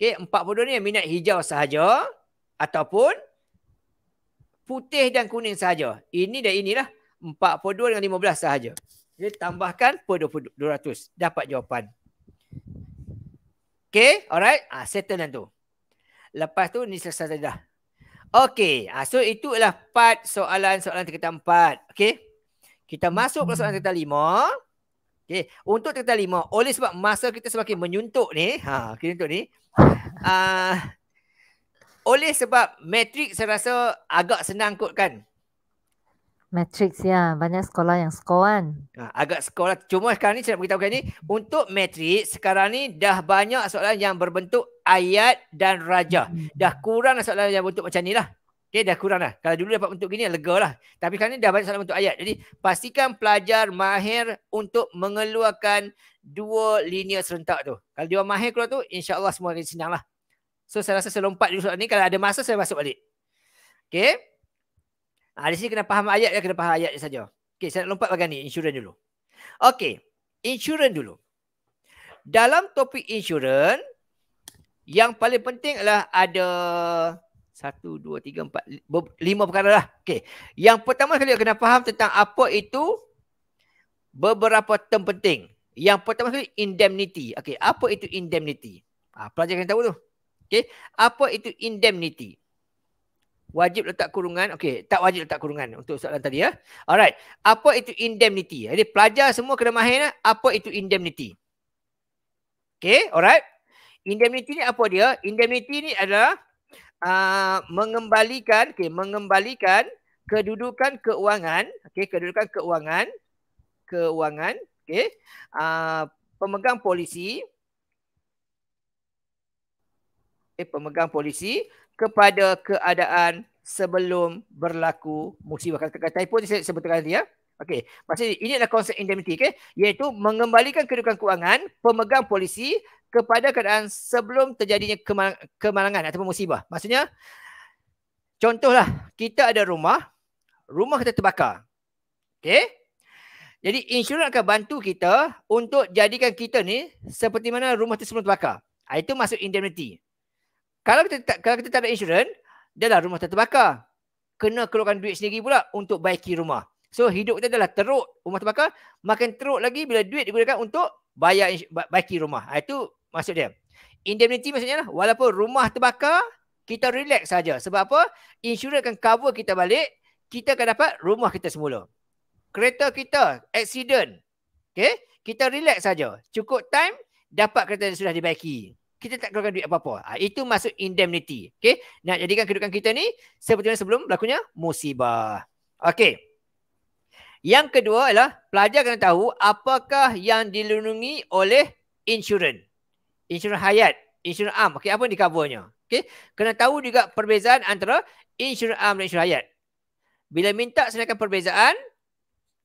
Okay. 42 ni yang minat hijau sahaja. Ataupun putih dan kuning sahaja. Ini dan inilah 42 dengan 15 sahaja. Jadi tambahkan per 200 dapat jawapan. Okay, alright. Ah, settle dan lah tu. Lepas tu ni selesai dah. Okay, ah, so itulah part soalan-soalan terkata empat. Okay, kita masuk ke soalan terkata lima. Okay, untuk terkata lima, oleh sebab masa kita semakin menyuntuk ni, ha, kita menyuntuk ni, ah, oleh sebab matrix saya rasa agak senang kot kan? Matrix ya, banyak sekolah yang skor kan. Ha, agak sekolah. Cuma sekarang ni saya nak beritahu ni, untuk matrix sekarang ni dah banyak soalan yang berbentuk ayat dan raja. Hmm. Dah kurang lah soalan yang bentuk macam ni lah. Okay, dah kurang lah. Kalau dulu dapat bentuk gini, ya, lega lah. Tapi sekarang ni dah banyak soalan bentuk ayat. Jadi, pastikan pelajar mahir untuk mengeluarkan dua linear serentak tu. Kalau dia mahir keluar tu, insyaAllah semua ni senang lah. So saya rasa saya lompat dulu soalan ni. Kalau ada masa saya masuk balik. Okay. Ha, ah, di sini kena faham ayat ya. Kena faham ayat saja. Okay saya nak lompat bagian ni. Insurans dulu. Okay. Insurans dulu. Dalam topik insurans. Yang paling penting adalah ada. Satu, dua, tiga, empat. Lima perkara lah. Okay. Yang pertama sekali kena faham tentang apa itu. Beberapa term penting. Yang pertama sekali indemnity. Okay. Apa itu indemnity? Ha, pelajar kena tahu tu. Okay, apa itu indemnity? Wajib letak kurungan. Okay, tak wajib letak kurungan untuk soalan tadi ya. Alright. Apa itu indemnity? Jadi pelajar semua kena mahir lah. Apa itu indemnity? Okay, alright. Indemnity ni apa dia? Indemnity ni adalah uh, mengembalikan, okay, mengembalikan kedudukan keuangan, okay, kedudukan keuangan, keuangan, okay, uh, ah, pemegang polisi, eh, pemegang polisi kepada keadaan sebelum berlaku musibah. Kata kata typo ni saya sebutkan tadi ya. Okey, maksudnya ini adalah konsep indemnity okay? iaitu mengembalikan kedudukan kewangan pemegang polisi kepada keadaan sebelum terjadinya kemalangan ataupun musibah. Maksudnya contohlah kita ada rumah, rumah kita terbakar. Okey. Jadi insurans akan bantu kita untuk jadikan kita ni seperti mana rumah tersebut sebelum terbakar. Ah, itu masuk indemnity. Kalau kita tak kalau kita tak ada insurans, dalam rumah terbakar. Kena keluarkan duit sendiri pula untuk baiki rumah. So hidup kita adalah teruk rumah terbakar, makin teruk lagi bila duit digunakan untuk bayar baiki rumah. Ha, itu maksud dia. Indemnity maksudnya lah, walaupun rumah terbakar, kita relax saja. Sebab apa? Insurans akan cover kita balik, kita akan dapat rumah kita semula. Kereta kita, accident. Okay? Kita relax saja. Cukup time, dapat kereta yang sudah dibaiki kita tak keluarkan duit apa-apa. Ha, itu masuk indemnity. Okay. Nak jadikan kehidupan kita ni seperti mana sebelum berlakunya musibah. Okay. Yang kedua ialah pelajar kena tahu apakah yang dilindungi oleh insurans. Insurans hayat, insurans am. Okay, apa yang dikabarnya? Okay. Kena tahu juga perbezaan antara insurans am dan insurans hayat. Bila minta senaikan perbezaan,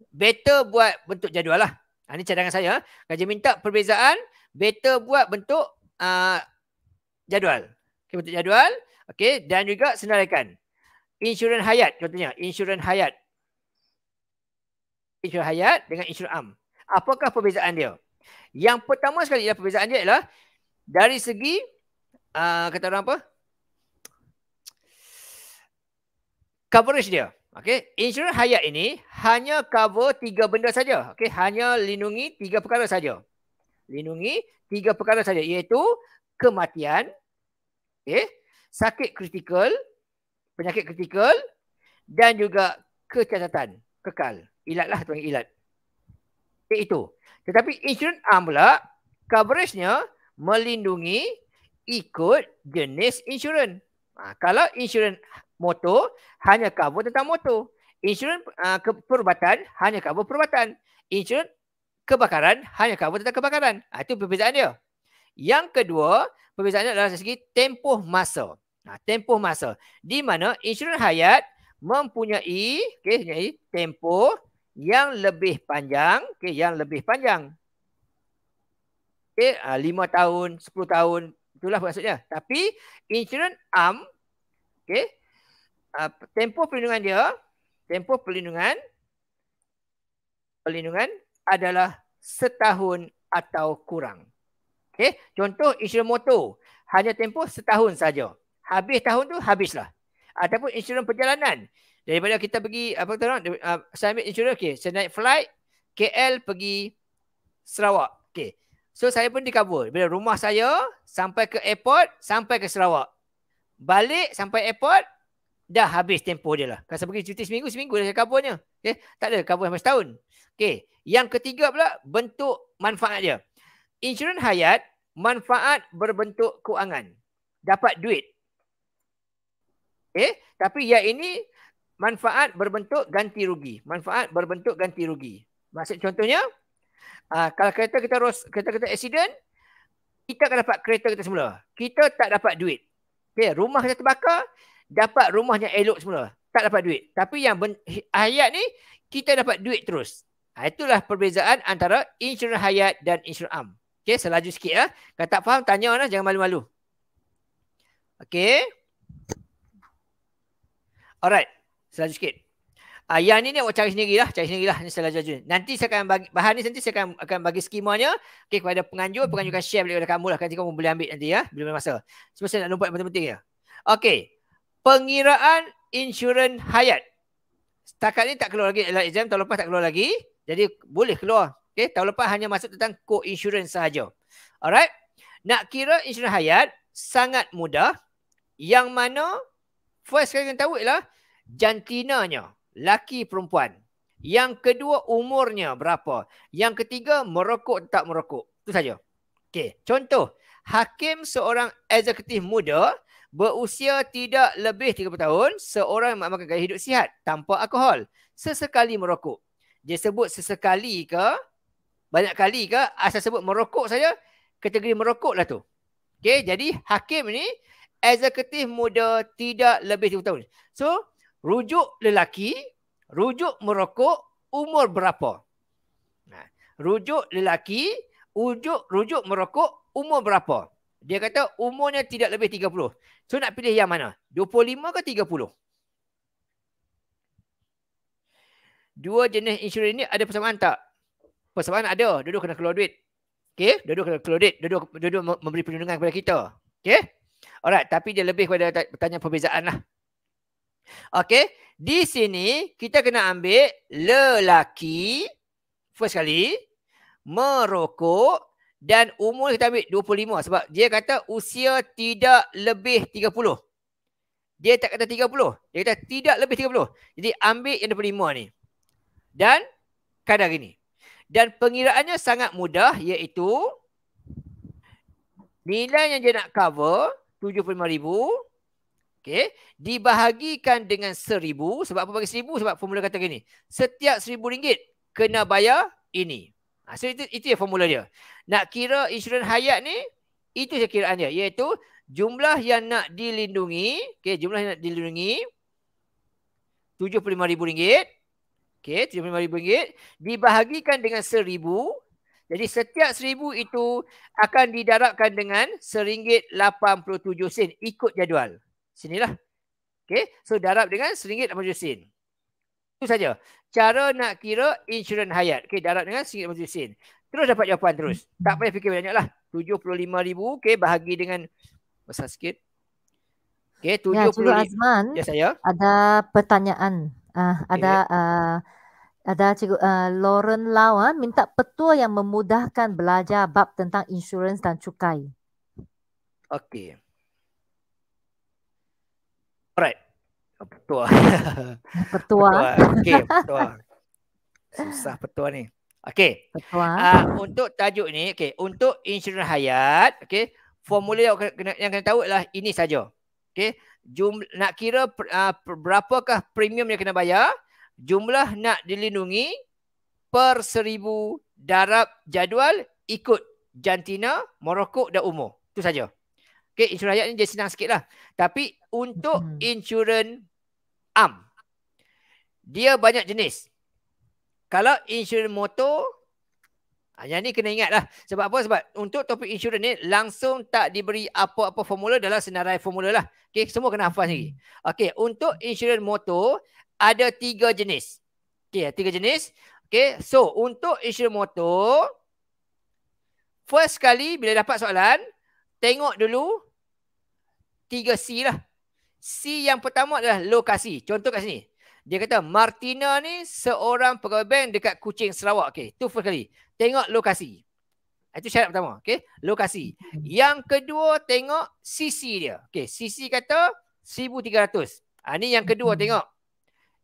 better buat bentuk jadual lah. ini ah, cadangan saya. Ah. Kerja minta perbezaan, better buat bentuk Ah, jadual. Okay, bentuk jadual. Okay, dan juga senaraikan. insuran hayat contohnya. insuran hayat. insuran hayat dengan insurans am. Apakah perbezaan dia? Yang pertama sekali ialah perbezaan dia ialah dari segi uh, kata orang apa? Coverage dia. Okay. Insurans hayat ini hanya cover tiga benda saja. Okay. Hanya lindungi tiga perkara saja lindungi tiga perkara saja iaitu kematian okey sakit kritikal penyakit kritikal dan juga kecacatan kekal ilatlah tuan ilat okay, itu tetapi insurans am pula coveragenya melindungi ikut jenis insurans ha, kalau insurans motor hanya cover tentang motor insurans uh, ah, keperubatan hanya cover perubatan insurans kebakaran hanya cover tentang kebakaran. Ha, itu perbezaan dia. Yang kedua, perbezaan adalah dari segi tempoh masa. Ha, tempoh masa. Di mana insurans hayat mempunyai okay, tempoh yang lebih panjang. Okay, yang lebih panjang. Okay, ha, 5 tahun, 10 tahun. Itulah maksudnya. Tapi insurans am, okay, ha, tempoh perlindungan dia, tempoh perlindungan, perlindungan adalah setahun atau kurang. okay? contoh insurans motor hanya tempoh setahun saja. Habis tahun tu habislah. Ataupun insurans perjalanan. Daripada kita pergi apa tu ah, saya ambil insurans okey, saya naik flight KL pergi Sarawak. Okey. So saya pun di cover. Bila rumah saya sampai ke airport, sampai ke Sarawak. Balik sampai airport dah habis tempoh dia lah. Kalau saya pergi cuti seminggu, seminggu dah saya coverannya. Okey, tak ada cover sampai setahun. Okey, yang ketiga pula bentuk manfaat dia. Insurans hayat manfaat berbentuk kewangan. Dapat duit. Okey, eh, tapi yang ini manfaat berbentuk ganti rugi. Manfaat berbentuk ganti rugi. Maksud contohnya, uh, kalau kereta kita ros, kereta kita accident, kita akan dapat kereta kita semula. Kita tak dapat duit. Okey, rumah kita terbakar, dapat rumahnya elok semula. Tak dapat duit. Tapi yang ayat ni, kita dapat duit terus. Ah, itulah perbezaan antara insurans hayat dan insurans am. Okey, selaju sikit lah. Kalau tak faham, tanya lah. Jangan malu-malu. Okey. Alright. Selaju sikit. Uh, yang ni ni awak cari sendiri lah. Cari sendiri lah. selaju laju. Nanti saya akan bagi, bahan ni nanti saya akan, akan bagi skemanya. Okey, kepada penganjur. Penganjur akan share balik kepada kamu lah. Nanti kamu boleh ambil nanti ya. Bila masa. Sebab saya nak lompat yang penting-penting ya. Okey. Pengiraan insurans hayat. Setakat ni tak keluar lagi. Lah, exam tahun lepas tak keluar lagi. Jadi boleh keluar. Okay, tahun lepas hanya masuk tentang co-insurance sahaja. Alright. Nak kira insurans hayat sangat mudah. Yang mana first kali kita tahu ialah jantinanya. Laki perempuan. Yang kedua umurnya berapa. Yang ketiga merokok tak merokok. Itu saja. Okay. Contoh. Hakim seorang eksekutif muda berusia tidak lebih 30 tahun. Seorang yang memakan gaya hidup sihat tanpa alkohol. Sesekali merokok dia sebut sesekali ke banyak kali ke asal sebut merokok saja kategori merokok lah tu Okay, jadi hakim ni eksekutif muda tidak lebih 20 tahun so rujuk lelaki rujuk merokok umur berapa nah ha, rujuk lelaki rujuk rujuk merokok umur berapa dia kata umurnya tidak lebih 30 so nak pilih yang mana 25 ke 30 dua jenis insurans ni ada persamaan tak? Persamaan ada. Dua-dua kena keluar duit. Okay? Dua-dua kena keluar duit. Dua-dua, dua-dua memberi perlindungan kepada kita. Okay? Alright. Tapi dia lebih kepada tanya perbezaan lah. Okay? Di sini, kita kena ambil lelaki. First kali. Merokok. Dan umur kita ambil 25. Sebab dia kata usia tidak lebih 30. Dia tak kata 30. Dia kata tidak lebih 30. Jadi ambil yang 25 ni dan kadar ini. Dan pengiraannya sangat mudah iaitu nilai yang dia nak cover 75000 okay? dibahagikan dengan 1000 sebab apa bagi 1000 sebab formula kata gini setiap 1000 ringgit kena bayar ini. Ha, so itu itu ya formula dia. Nak kira insurans hayat ni itu je kiraan dia iaitu jumlah yang nak dilindungi okay? jumlah yang nak dilindungi 75000 ringgit Okey, RM75,000 dibahagikan dengan RM1,000. Jadi setiap RM1,000 itu akan didarabkan dengan RM1.87 ikut jadual. Sinilah. Okey, so darab dengan RM1.87. Itu saja. Cara nak kira insurans hayat. Okey, darab dengan RM1.87. Terus dapat jawapan terus. Tak payah fikir banyaklah. RM75,000 okay, bahagi dengan besar sikit. Okey, 70. Ya, Azman. Ya, saya. Ada pertanyaan. Ah, ah, ada uh, ada cikgu uh, Lauren Lau uh, minta petua yang memudahkan belajar bab tentang insurans dan cukai. Okey. Alright. Oh, *laughs* petua. petua. Okey, petua. Susah petua ni. Okey. Petua. Uh, untuk tajuk ni, okey, untuk insurans hayat, okey, formula yang kena yang kena tahu ialah ini saja. Okey jum, nak kira uh, berapakah premium yang kena bayar, jumlah nak dilindungi per seribu darab jadual ikut jantina, Morocco dan umur. tu saja. Okay, insurans hayat ni dia senang sikit lah. Tapi untuk hmm. insurans am, dia banyak jenis. Kalau insurans motor, Ah, yang ni kena ingat lah. Sebab apa? Sebab untuk topik insurans ni langsung tak diberi apa-apa formula dalam senarai formula lah. Okay, semua kena hafal lagi. Okay, untuk insurans motor ada tiga jenis. Okay, tiga jenis. Okay, so untuk insurans motor, first kali bila dapat soalan, tengok dulu tiga C lah. C yang pertama adalah lokasi. Contoh kat sini. Dia kata Martina ni seorang pegawai bank dekat Kuching Sarawak. Okay tu first kali tengok lokasi. Ah, itu syarat pertama. Okay. Lokasi. Hmm. Yang kedua, tengok sisi dia. Okay. Sisi kata 1,300. Ini ah, yang kedua, hmm. tengok.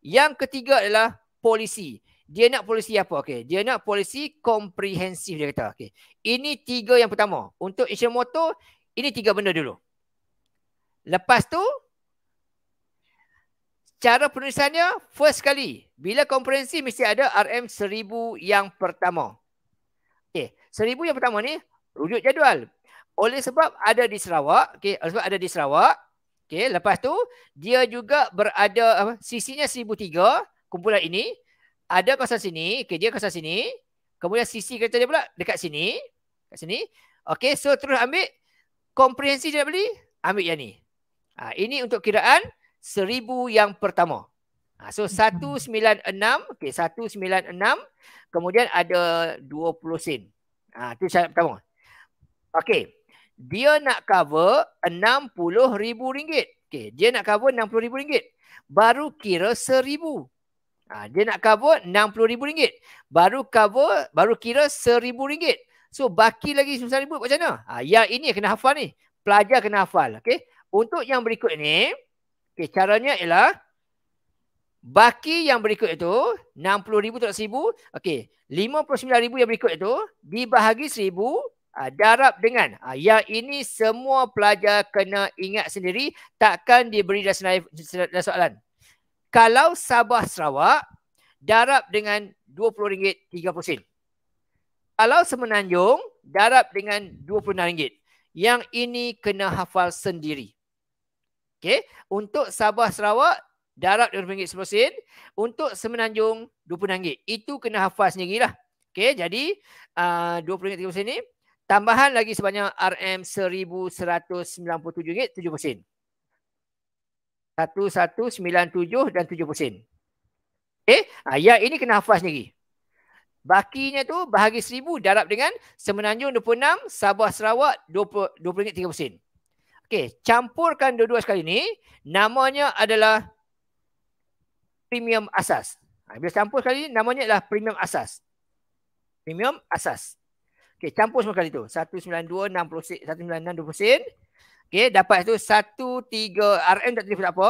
Yang ketiga adalah polisi. Dia nak polisi apa? Okay. Dia nak polisi komprehensif, dia kata. Okay. Ini tiga yang pertama. Untuk insurans motor, ini tiga benda dulu. Lepas tu, cara penulisannya, first kali. Bila komprehensif, mesti ada RM1,000 yang pertama. Seribu yang pertama ni rujuk jadual. Oleh sebab ada di Sarawak, okey, oleh sebab ada di Sarawak, okey, lepas tu dia juga berada apa sisinya 1003 kumpulan ini ada kawasan sini, okey, dia kawasan sini. Kemudian sisi kereta dia pula dekat sini, dekat sini. Okey, so terus ambil komprehensi dia beli, ambil yang ni. Ha, ini untuk kiraan 1000 yang pertama. Ha, so 196, hmm. okey, 196. Kemudian ada 20 sen. Ah, tu saya pertama. Okey. Dia nak cover RM60,000. Okey, dia nak cover RM60,000. Baru kira RM1,000. Ah, dia nak cover RM60,000. Baru cover, baru kira RM1,000. So, baki lagi RM9,000 macam mana? Ah, ya, yang ini kena hafal ni. Pelajar kena hafal. Okey. Untuk yang berikut ni, Okey, caranya ialah Baki yang berikut itu 60,000 tolak 1,000. Okey. ribu yang berikut itu dibahagi 1,000. Uh, ah, darab dengan uh, yang ini semua pelajar kena ingat sendiri takkan diberi dalam soalan. Kalau Sabah Sarawak darab dengan RM20.30. Kalau Semenanjung darab dengan RM26. Yang ini kena hafal sendiri. Okey, untuk Sabah Sarawak darab RM20 sen untuk semenanjung RM20. Itu kena hafaz hafal lah, okay? jadi uh, RM20 30 sen ni tambahan lagi sebanyak RM1197.70 sen. 1197 dan 70 sen. Okey, ha, ini kena hafaz sendiri. Bakinya tu bahagi 1000 darab dengan Semenanjung 26 Sabah Sarawak RM20.30. Okey, campurkan dua-dua sekali ni. Namanya adalah premium asas. Ha, bila campur sekali, namanya adalah premium asas. Premium asas. Okey, campur semua kali tu. 192.60 sen, 196.20 sen. Okey, dapat tu 13 RM tak tahu apa,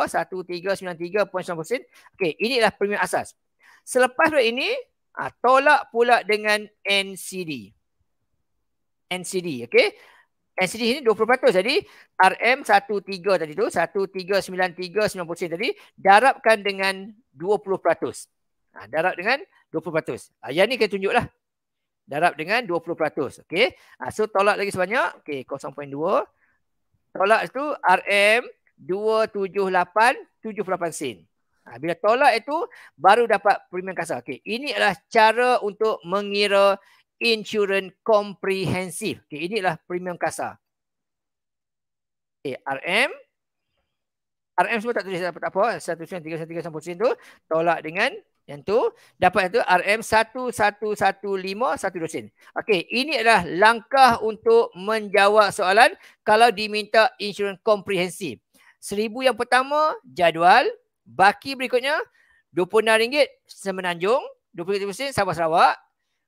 1393.90 sen. Okey, inilah premium asas. Selepas tu ini, ha, tolak pula dengan NCD. NCD, okey. NCD ini 20%. Jadi RM13 tadi tu 139390 tadi darabkan dengan 20%. Ha, darab dengan 20%. Ha, yang ni kena tunjuklah. Darab dengan 20%. Okay. Ha, so tolak lagi sebanyak. Okay. 0.2. Tolak itu RM278.78 sen. Ha, bila tolak itu baru dapat premium kasar. Okay. Ini adalah cara untuk mengira insurans komprehensif. Okay. Ini adalah premium kasar. Okay. Eh, RM278.78 RM semua tak tulis tak apa, tak apa. Satu sen, tiga sen, tiga sen, sen tu. Tolak dengan yang tu. Dapat yang tu RM satu, satu, satu, lima, satu dosen. Okey, ini adalah langkah untuk menjawab soalan kalau diminta insurans komprehensif. Seribu yang pertama, jadual. Baki berikutnya, RM26 semenanjung. RM23 Sabah Sarawak.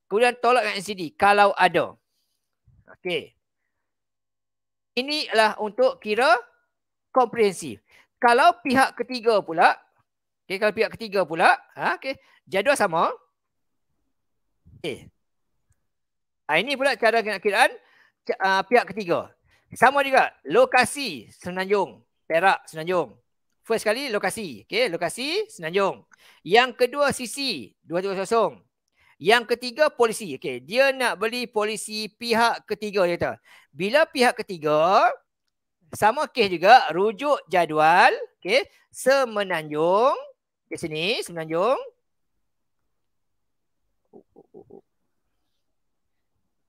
Kemudian tolak dengan NCD kalau ada. Okey. Ini adalah untuk kira komprehensif kalau pihak ketiga pula okay, kalau pihak ketiga pula ha okey jadual sama eh ha, ini pula cara kenakiran uh, ah, pihak ketiga sama juga lokasi Senanjung, Perak Senanjung. first kali lokasi okay, lokasi Senanjung. yang kedua sisi 2200 yang ketiga polisi okey dia nak beli polisi pihak ketiga dia kata bila pihak ketiga sama kes juga rujuk jadual okey semenanjung di sini semenanjung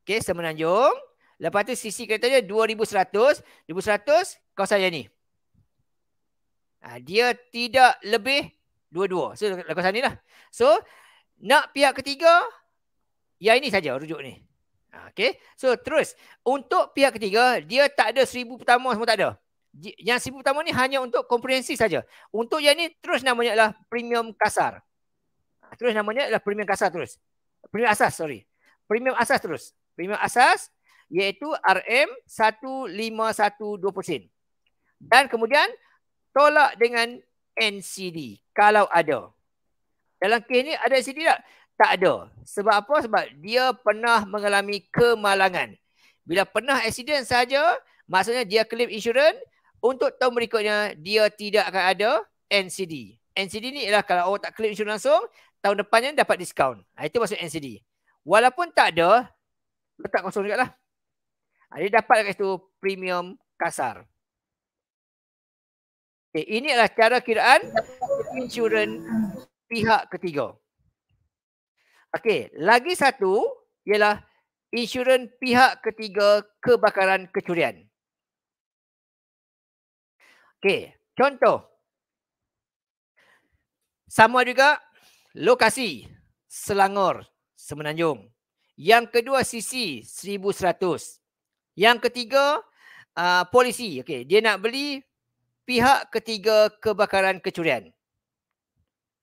okey semenanjung lepas tu sisi kereta dia 2100 2100 kau saya ni ha, dia tidak lebih dua-dua so ni lah. so nak pihak ketiga ya ini saja rujuk ni Ha, okay. So terus. Untuk pihak ketiga, dia tak ada seribu pertama semua tak ada. Yang seribu pertama ni hanya untuk komprehensif saja. Untuk yang ni terus namanya adalah premium kasar. Ha, terus namanya adalah premium kasar terus. Premium asas, sorry. Premium asas terus. Premium asas iaitu RM15120. Dan kemudian tolak dengan NCD kalau ada. Dalam kes ni ada NCD tak? Tak ada. Sebab apa? Sebab dia pernah mengalami kemalangan. Bila pernah accident saja, maksudnya dia claim insurans untuk tahun berikutnya dia tidak akan ada NCD. NCD ni ialah kalau awak tak claim insurans langsung, tahun depannya dapat diskaun. Ha, itu maksud NCD. Walaupun tak ada, letak kosong juga Ha, dia dapat dekat situ premium kasar. Okay, ini adalah cara kiraan insurans pihak ketiga. Okey, lagi satu ialah insurans pihak ketiga kebakaran kecurian. Okey, contoh. Sama juga lokasi Selangor, Semenanjung. Yang kedua sisi 1100. Yang ketiga uh, polisi. Okey, dia nak beli pihak ketiga kebakaran kecurian.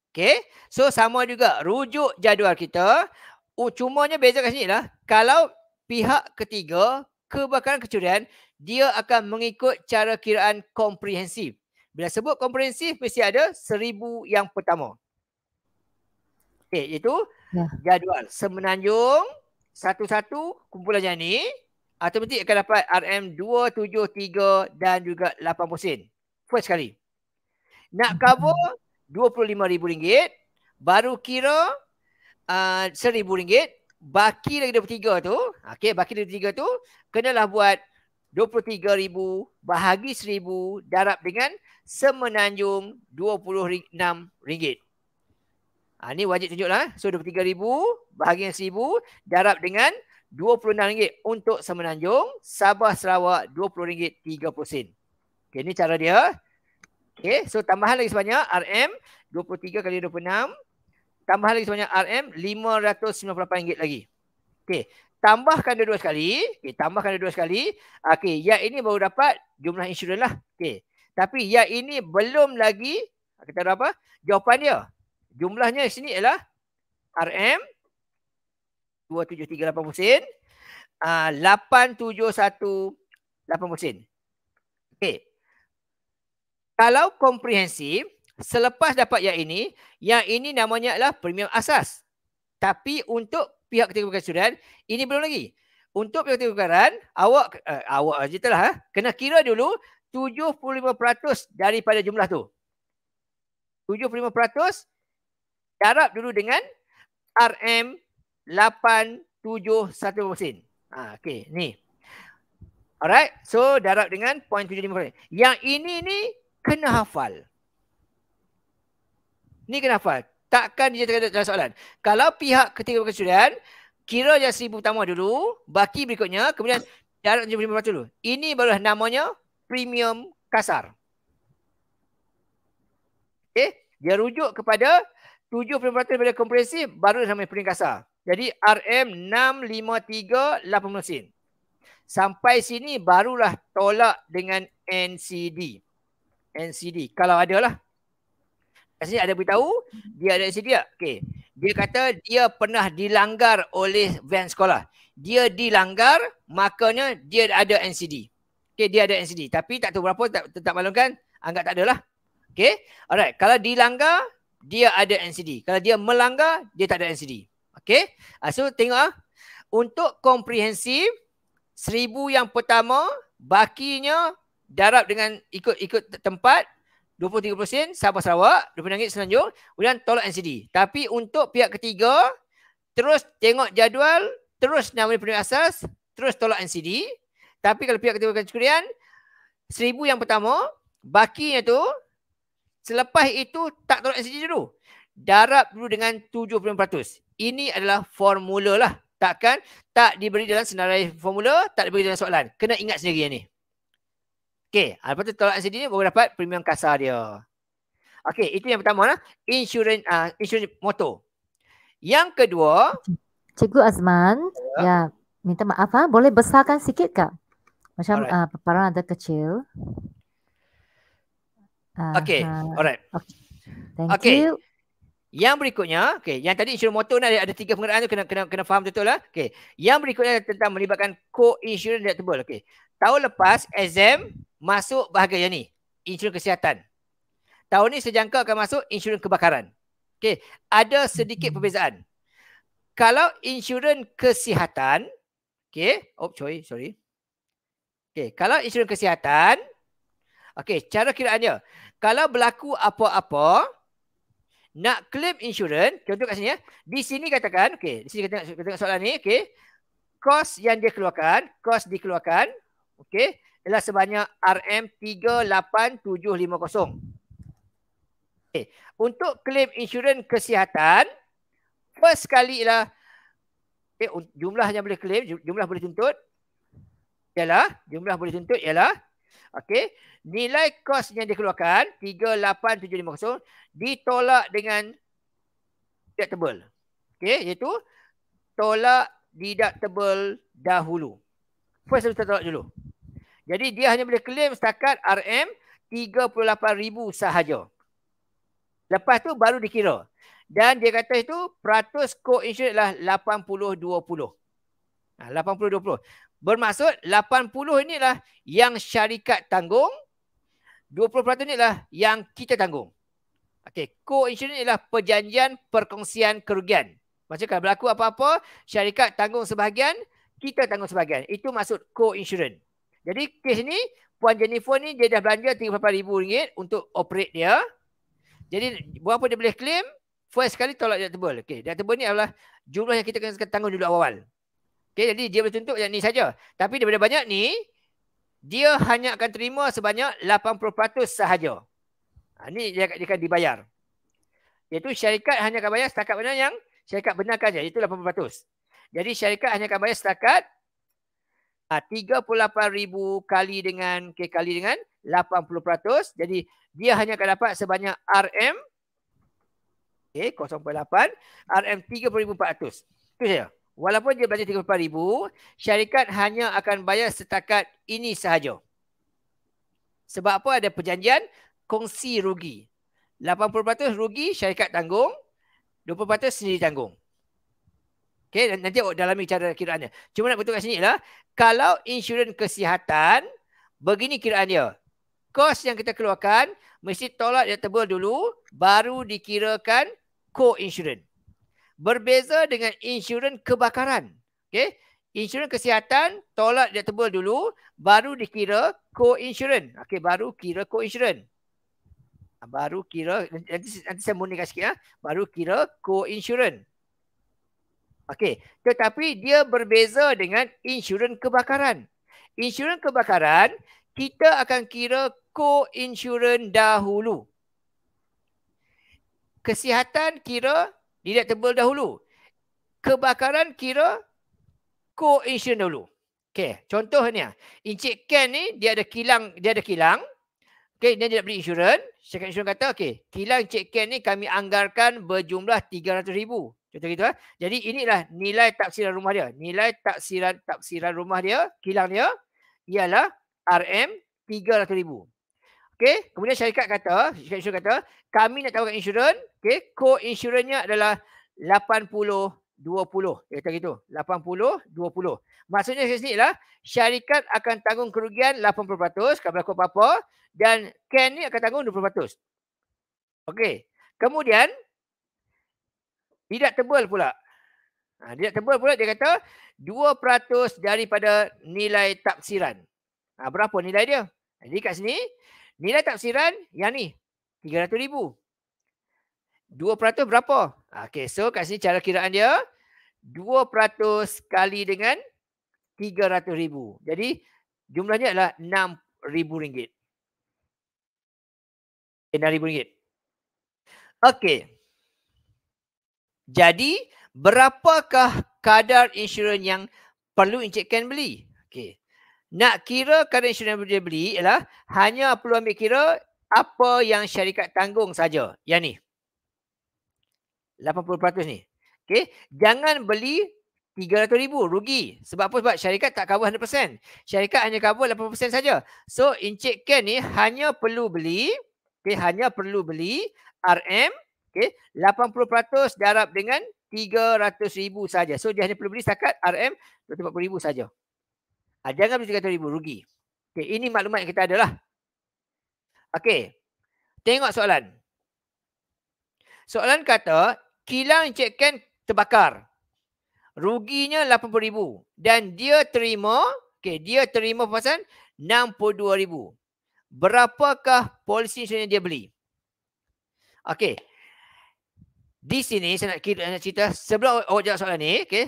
Okay. So sama juga rujuk jadual kita. Oh, cumanya beza kat sini lah. Kalau pihak ketiga kebakaran kecurian, dia akan mengikut cara kiraan komprehensif. Bila sebut komprehensif, mesti ada seribu yang pertama. Okay, itu ya. jadual. Semenanjung, satu-satu kumpulan yang ni. Automatik akan dapat RM273 dan juga 80 sen. First kali. Nak mhm. cover RM25,000 baru kira RM1,000 uh, baki lagi 23 tu okey baki 23 tu kenalah buat 23,000 bahagi 1,000 darab dengan semenanjung RM26. Ha, ah, ni wajib tunjuk tunjuklah. So 23,000 bahagi 1,000 darab dengan RM26 untuk semenanjung Sabah Sarawak RM20.30. Okey ni cara dia. Okay, so tambahan lagi sebanyak RM 23 kali 26. Tambahan lagi sebanyak RM 598 ringgit lagi. Okay, tambahkan dua-dua sekali. Okay, tambahkan dua-dua sekali. Okay, yang ini baru dapat jumlah insurans lah. Okay, tapi yang ini belum lagi. Kita ada apa? Jawapan dia. Jumlahnya di sini ialah RM 2738 pusin. Uh, 871 8 pusin. Okay. Kalau komprehensif, selepas dapat yang ini, yang ini namanya adalah premium asas. Tapi untuk pihak ketiga perkasuran, ini belum lagi. Untuk pihak ketiga perkasuran, awak uh, awak ajitalah uh, ha, kena kira dulu 75% daripada jumlah tu. 75% darab dulu dengan RM8710. Ha Okay, ni. Alright, so darab dengan 0.75%. Yang ini ni kena hafal. Ni kena hafal. Takkan dia terkata dalam soalan. Kalau pihak ketiga berkesudian, kira yang seribu pertama dulu, baki berikutnya, kemudian darat tujuh puluh dulu. Ini baru namanya premium kasar. Okay? Dia rujuk kepada 70% daripada komprehensif baru namanya premium kasar. Jadi RM65380 sen. Sampai sini barulah tolak dengan NCD. NCD. Kalau ada lah. Kat sini ada beritahu dia ada NCD tak? Okay. Dia kata dia pernah dilanggar oleh van sekolah. Dia dilanggar makanya dia ada NCD. Okey, dia ada NCD. Tapi tak tahu berapa, tak, tak malumkan. Anggap tak adalah. Okey. Alright. Kalau dilanggar, dia ada NCD. Kalau dia melanggar, dia tak ada NCD. Okay. Ah, so, tengok ah. Untuk komprehensif, seribu yang pertama, bakinya darab dengan ikut ikut tempat 20 30 sen Sabah Sarawak, Dua Ringgit Semenanjung, kemudian tolak NCD. Tapi untuk pihak ketiga terus tengok jadual, terus nama penduduk asas, terus tolak NCD. Tapi kalau pihak ketiga kecurian seribu yang pertama, bakinya tu selepas itu tak tolak NCD dulu. Darab dulu dengan 70%. Ini adalah formula lah. Takkan tak diberi dalam senarai formula, tak diberi dalam soalan. Kena ingat sendiri yang ni. Okey, ha, lepas tu tolak sedih ni baru dapat premium kasar dia. Okey, itu yang pertama lah. Insurans, uh, ah, insurans motor. Yang kedua. Cikgu Azman, ya. ya minta maaf ha, boleh besarkan sikit kak? Macam uh, paparan ada kecil. Uh, okay, uh, alright. Okay. Thank okay. you. Yang berikutnya, okay, yang tadi insurans motor ni ada, ada tiga pengenalan tu kena, kena, kena faham betul lah. Okay. Yang berikutnya tentang melibatkan co-insurance deductible. Okay. Tahun lepas exam masuk bahagian yang ni, insurans kesihatan. Tahun ni sejangka akan masuk insurans kebakaran. Okey, ada sedikit perbezaan. Kalau insurans kesihatan, okey, oh sorry, sorry. Okey, kalau insurans kesihatan, okey, cara kiraannya, kalau berlaku apa-apa, nak claim insurans, contoh kat sini ya. Di sini katakan, okey, di sini kita tengok, kita tengok soalan ni, okey. Kos yang dia keluarkan, kos dikeluarkan, Okey, ialah sebanyak RM38750. Okey, untuk klaim insurans kesihatan, first kali ialah okay, eh, jumlah yang boleh klaim, jumlah boleh tuntut ialah jumlah boleh tuntut ialah okey, nilai kos yang dikeluarkan RM 38750 ditolak dengan deductible. Okey, iaitu tolak deductible dahulu. First kita tolak dulu. Jadi dia hanya boleh claim setakat RM38,000 sahaja. Lepas tu baru dikira. Dan dia kata itu peratus co-insured adalah 80-20. 80-20. Ha, Bermaksud 80 ini inilah yang syarikat tanggung. 20% peratus inilah yang kita tanggung. Okay. Co-insured inilah perjanjian perkongsian kerugian. Maksudnya kalau berlaku apa-apa, syarikat tanggung sebahagian, kita tanggung sebahagian. Itu maksud co-insurance. Jadi kes ni Puan Jennifer ni dia dah belanja RM38,000 untuk operate dia. Jadi berapa dia boleh claim? First sekali tolak deductible. Okay, deductible ni adalah jumlah yang kita kena tanggung dulu awal-awal. Okay, jadi dia boleh tuntut yang ni saja. Tapi daripada banyak ni, dia hanya akan terima sebanyak 80% sahaja. Ha, ni dia, dia akan dibayar. Iaitu syarikat hanya akan bayar setakat mana yang syarikat benarkan saja. Iaitu 80%. Jadi syarikat hanya akan bayar setakat 80%. 38,000 ah, kali dengan K kali dengan 80%. Jadi dia hanya akan dapat sebanyak RM okay, 0.8 RM 30,400. Itu saja. Walaupun dia belanja 38,000, syarikat hanya akan bayar setakat ini sahaja. Sebab apa ada perjanjian kongsi rugi. 80% rugi syarikat tanggung, 20% sendiri tanggung. Okay, nanti awak dalami cara kiraannya. Cuma nak betul kat sini lah. Kalau insurans kesihatan, begini kiraannya. Kos yang kita keluarkan, mesti tolak dia tebal dulu, baru dikirakan co-insurans. Berbeza dengan insurans kebakaran. Okay. Insurans kesihatan, tolak dia tebal dulu, baru dikira co-insurans. Okay, baru kira co-insurans. Baru kira, nanti, nanti saya murni kat sikit. Ha? Baru kira co-insurans. Okey, tetapi dia berbeza dengan insurans kebakaran. Insurans kebakaran, kita akan kira co-insurans dahulu. Kesihatan kira deductible dahulu. Kebakaran kira co-insurans dulu. Okey, contohnya, ah. Encik Ken ni dia ada kilang, dia ada kilang. Okey, dia tidak beli insurans. Syarikat insurans kata, okey, kilang Encik Ken ni kami anggarkan berjumlah 300,000. Contoh gitu eh. Jadi inilah nilai taksiran rumah dia. Nilai taksiran taksiran rumah dia, kilang dia ialah RM300,000. Okey, kemudian syarikat kata, syarikat insurans kata, kami nak tawarkan insurans, okey, co-insurannya adalah 80 20. Kata gitu, 80 20. Maksudnya kat sini ialah syarikat akan tanggung kerugian 80% kalau berlaku apa-apa dan Ken ni akan tanggung 20%. Okey. Kemudian tidak tebal pula. Ha, tidak tebal pula dia kata 2% daripada nilai tafsiran. Ha, berapa nilai dia? Jadi kat sini nilai tafsiran yang ni 300,000. 2% berapa? Ha, okay, so kat sini cara kiraan dia 2% kali dengan 300,000. Jadi jumlahnya adalah RM6,000. RM6,000. Okay. Jadi, berapakah kadar insurans yang perlu Encik Ken beli? Okay. Nak kira kadar insurans yang dia beli ialah hanya perlu ambil kira apa yang syarikat tanggung saja. Yang ni. 80% ni. Okay. Jangan beli rm ribu Rugi. Sebab apa? Sebab syarikat tak cover 100%. Syarikat hanya cover 80% saja. So, Encik Ken ni hanya perlu beli. Okay. Hanya perlu beli RM. RM. Okey, 80% darab dengan 300,000 saja. So dia hanya perlu beli setakat RM 240,000 saja. Ah jangan beli 300,000 rugi. Okey, ini maklumat yang kita ada lah. Okey. Tengok soalan. Soalan kata kilang Encik Ken terbakar. Ruginya 80,000 dan dia terima, okey, dia terima pasal 62,000. Berapakah polisi insurans dia beli? Okey, di sini saya nak cerita sebelum awak jawab soalan ni, okey.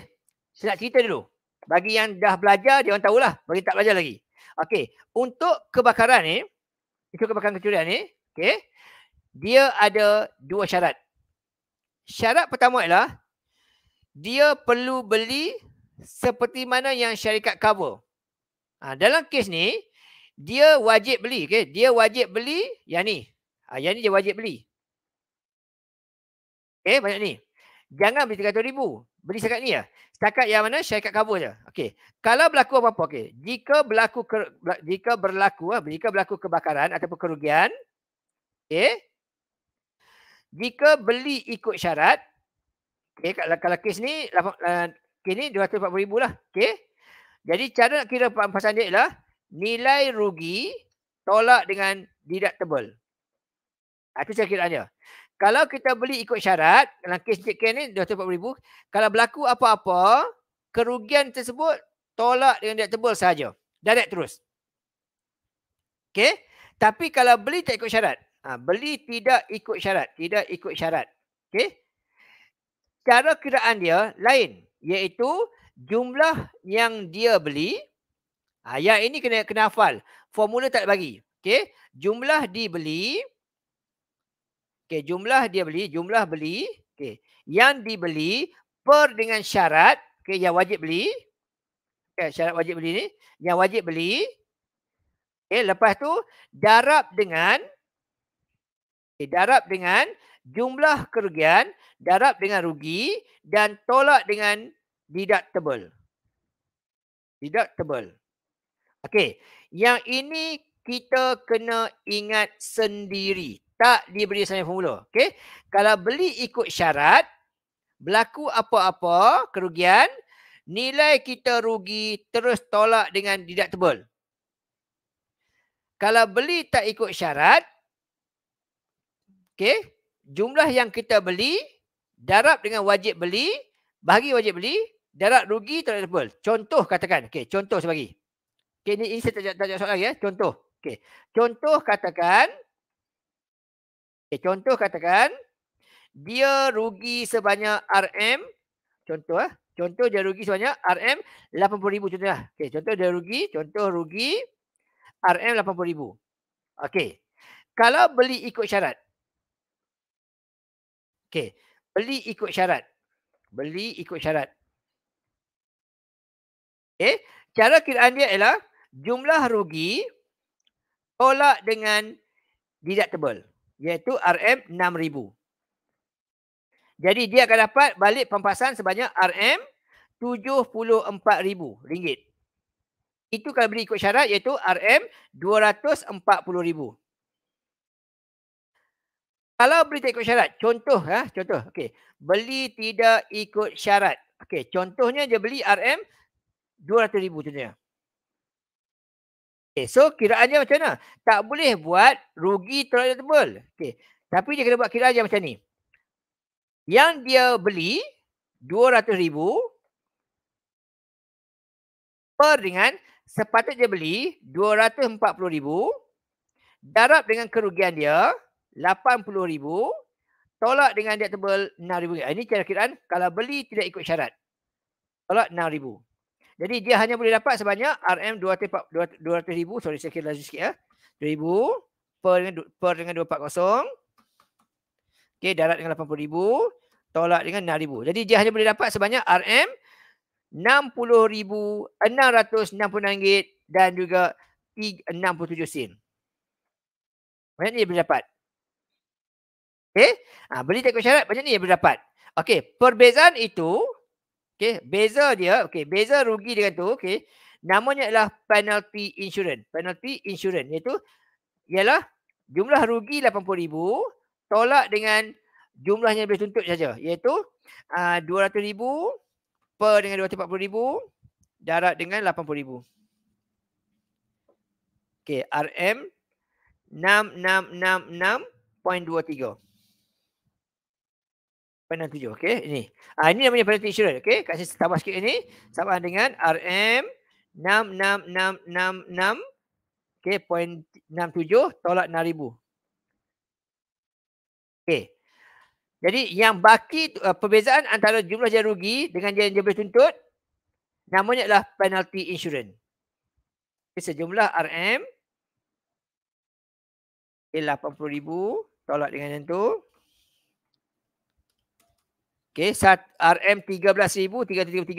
Saya nak cerita dulu. Bagi yang dah belajar, dia orang tahulah. Bagi tak belajar lagi. Okey, untuk kebakaran ni, untuk kebakaran kecurian ni, okey. Dia ada dua syarat. Syarat pertama ialah dia perlu beli seperti mana yang syarikat cover. Ha, dalam kes ni, dia wajib beli. Okay? Dia wajib beli yang ni. Ha, yang ni dia wajib beli. Okey, eh, banyak ni. Jangan beli 300,000. Beli setakat ni ya. Setakat yang mana syarikat kabur je. Okey. Kalau berlaku apa-apa, okey. Jika berlaku ke, jika berlaku ah, jika berlaku kebakaran ataupun kerugian, okey. Jika beli ikut syarat, okey, kalau, kalau kes ni, eh, kes ni 240,000 lah, okey. Jadi cara nak kira pasal dia ialah nilai rugi tolak dengan deductible. Ah, itu cara kiraannya. Kalau kita beli ikut syarat, dalam kes JK ni RM240,000, kalau berlaku apa-apa, kerugian tersebut tolak dengan dia tebal sahaja. Direct terus. Okay? Tapi kalau beli tak ikut syarat. Ha, beli tidak ikut syarat. Tidak ikut syarat. Okay? Cara kiraan dia lain. Iaitu jumlah yang dia beli. Ha, yang ini kena, kena hafal. Formula tak bagi. Okay? Jumlah dibeli. beli. Okey, jumlah dia beli, jumlah beli, okey. Yang dibeli per dengan syarat, okey, yang wajib beli. Okey, syarat wajib beli ni, yang wajib beli. Okey, lepas tu darab dengan okey, darab dengan jumlah kerugian, darab dengan rugi dan tolak dengan deductible. Deductible. Okey, yang ini kita kena ingat sendiri tak diberi sampai formula. Okey. Kalau beli ikut syarat, berlaku apa-apa kerugian, nilai kita rugi terus tolak dengan deductible. Kalau beli tak ikut syarat, okey, jumlah yang kita beli darab dengan wajib beli, bahagi wajib beli, darab rugi tolak deductible. Contoh katakan, okey, contoh sebagai. Okey, ini, ini tajuk tak jawab soalan lagi ya. Contoh. Okey. Contoh katakan, Okay, contoh katakan dia rugi sebanyak RM contoh ah contoh dia rugi sebanyak RM 80000 contohlah okey contoh dia rugi contoh rugi RM 80000 okey kalau beli ikut syarat okey beli ikut syarat beli ikut syarat okey eh, cara kiraan dia ialah jumlah rugi tolak dengan deductible iaitu RM6,000. Jadi dia akan dapat balik pempasan sebanyak RM74,000 ringgit. Itu kalau beli ikut syarat iaitu RM240,000. Kalau beli tak ikut syarat, contoh, ha, contoh, okay, Beli tidak ikut syarat. Okay, contohnya dia beli RM200,000 contohnya. Okay, so kiraannya macam mana? Tak boleh buat rugi tradable. Okay, tapi dia kena buat kiraan dia macam ni. Yang dia beli RM200,000 per dengan sepatut dia beli RM240,000 darab dengan kerugian dia RM80,000 tolak dengan dia tebal RM6,000. Ini cara kiraan kalau beli tidak ikut syarat. Tolak RM6,000. Jadi dia hanya boleh dapat sebanyak RM 200,000. Sorry, saya kira lagi sikit. Eh. Ya. 2,000 per dengan, per dengan 240. Okey, darat dengan 80,000. Tolak dengan 6,000. Jadi dia hanya boleh dapat sebanyak RM 60,666 dan juga 67 sen. Banyak ni dia boleh dapat. Okey. Ha, beli tak ikut syarat, banyak ni dia boleh dapat. Okey, perbezaan itu Okay, beza dia, okay, beza rugi dengan tu, okay, namanya ialah penalty insurance. Penalty insurance iaitu ialah jumlah rugi RM80,000 tolak dengan jumlah yang boleh tuntut saja iaitu RM200,000 uh, ah, per dengan RM240,000 darat dengan RM80,000. Okay, RM6666.23. Panel tujuh, okey. Ini. Ah, ini namanya penalty insurance, okey. Kat sini tambah sikit ni. Sama dengan RM66666. Okey, point 67 tolak 6,000. Okey. Jadi yang baki uh, perbezaan antara jumlah jaya rugi dengan jaya yang boleh tuntut namanya adalah penalty insurance. Okay, sejumlah RM. Okey, 80,000 tolak dengan yang tu. Okay, sat, RM13,333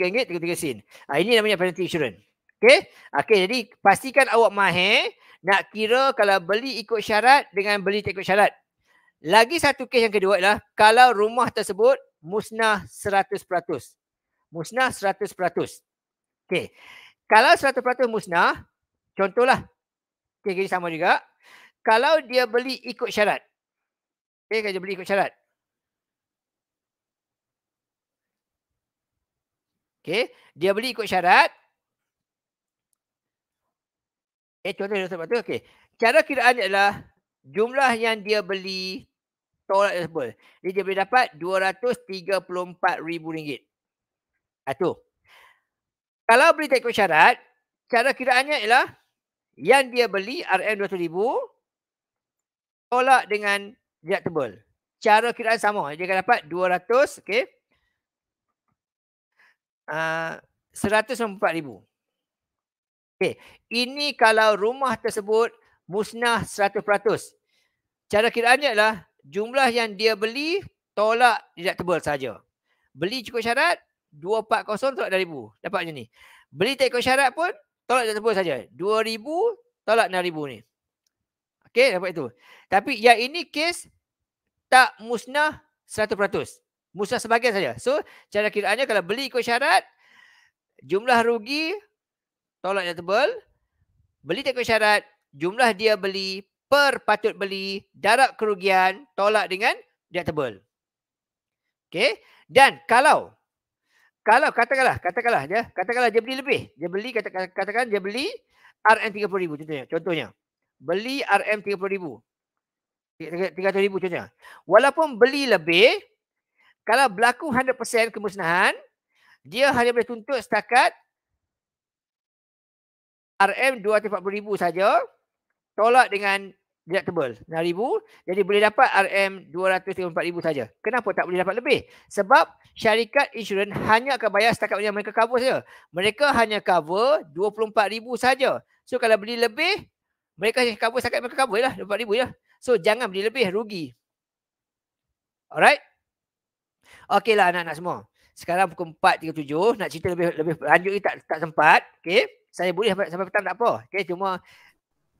ringgit, 33 sen. Ha, ini namanya penalty insurance. Okay? okay, jadi pastikan awak mahir nak kira kalau beli ikut syarat dengan beli tak ikut syarat. Lagi satu kes yang kedua ialah kalau rumah tersebut musnah 100%. Musnah 100%. Okay, kalau 100% musnah, contohlah. Okay, jadi sama juga. Kalau dia beli ikut syarat. Okay, kalau dia beli ikut syarat. Okay, dia beli ikut syarat. Eh, contoh yang sebab tu, okey. Cara kiraan adalah jumlah yang dia beli tolak Dia tersebut. Jadi dia boleh dapat RM234,000. Ha, ah, tu. Kalau beli tak ikut syarat, cara kiraannya ialah yang dia beli RM200,000 tolak dengan deductible. Cara kiraan sama. Dia akan dapat 200, Okay. Ah, RM104,000. Okay. Ini kalau rumah tersebut musnah 100%. Cara kiraannya adalah jumlah yang dia beli tolak deductible saja. Beli cukup syarat 240 tolak 2000. Dapat macam ni. Beli tak ikut syarat pun tolak deductible saja. 2000 tolak 6000 ni. Okey dapat itu. Tapi yang ini kes tak musnah Musnah sebagian saja. So, cara kiraannya kalau beli ikut syarat, jumlah rugi, tolak yang tebal. Beli tak ikut syarat, jumlah dia beli, per patut beli, darab kerugian, tolak dengan dia tebal. Okay. Dan kalau, kalau katakanlah, katakanlah dia, ya, katakanlah dia beli lebih. Dia beli, katakan, katakan dia beli RM30,000 contohnya. contohnya. Beli RM30,000. RM30,000 contohnya. Walaupun beli lebih, kalau berlaku 100% kemusnahan, dia hanya boleh tuntut setakat RM240,000 saja, tolak dengan deductible RM6,000. Jadi boleh dapat RM234,000 saja. Kenapa tak boleh dapat lebih? Sebab syarikat insurans hanya akan bayar setakat yang mereka cover saja. Mereka hanya cover RM24,000 saja. So kalau beli lebih, mereka hanya cover setakat mereka cover lah RM24,000 je. Lah. So jangan beli lebih, rugi. Alright? Okey lah anak-anak semua. Sekarang pukul 4.37. Nak cerita lebih lebih lanjut ni tak, tak sempat. Okey. Saya boleh sampai, sampai petang tak apa. Okey. Cuma.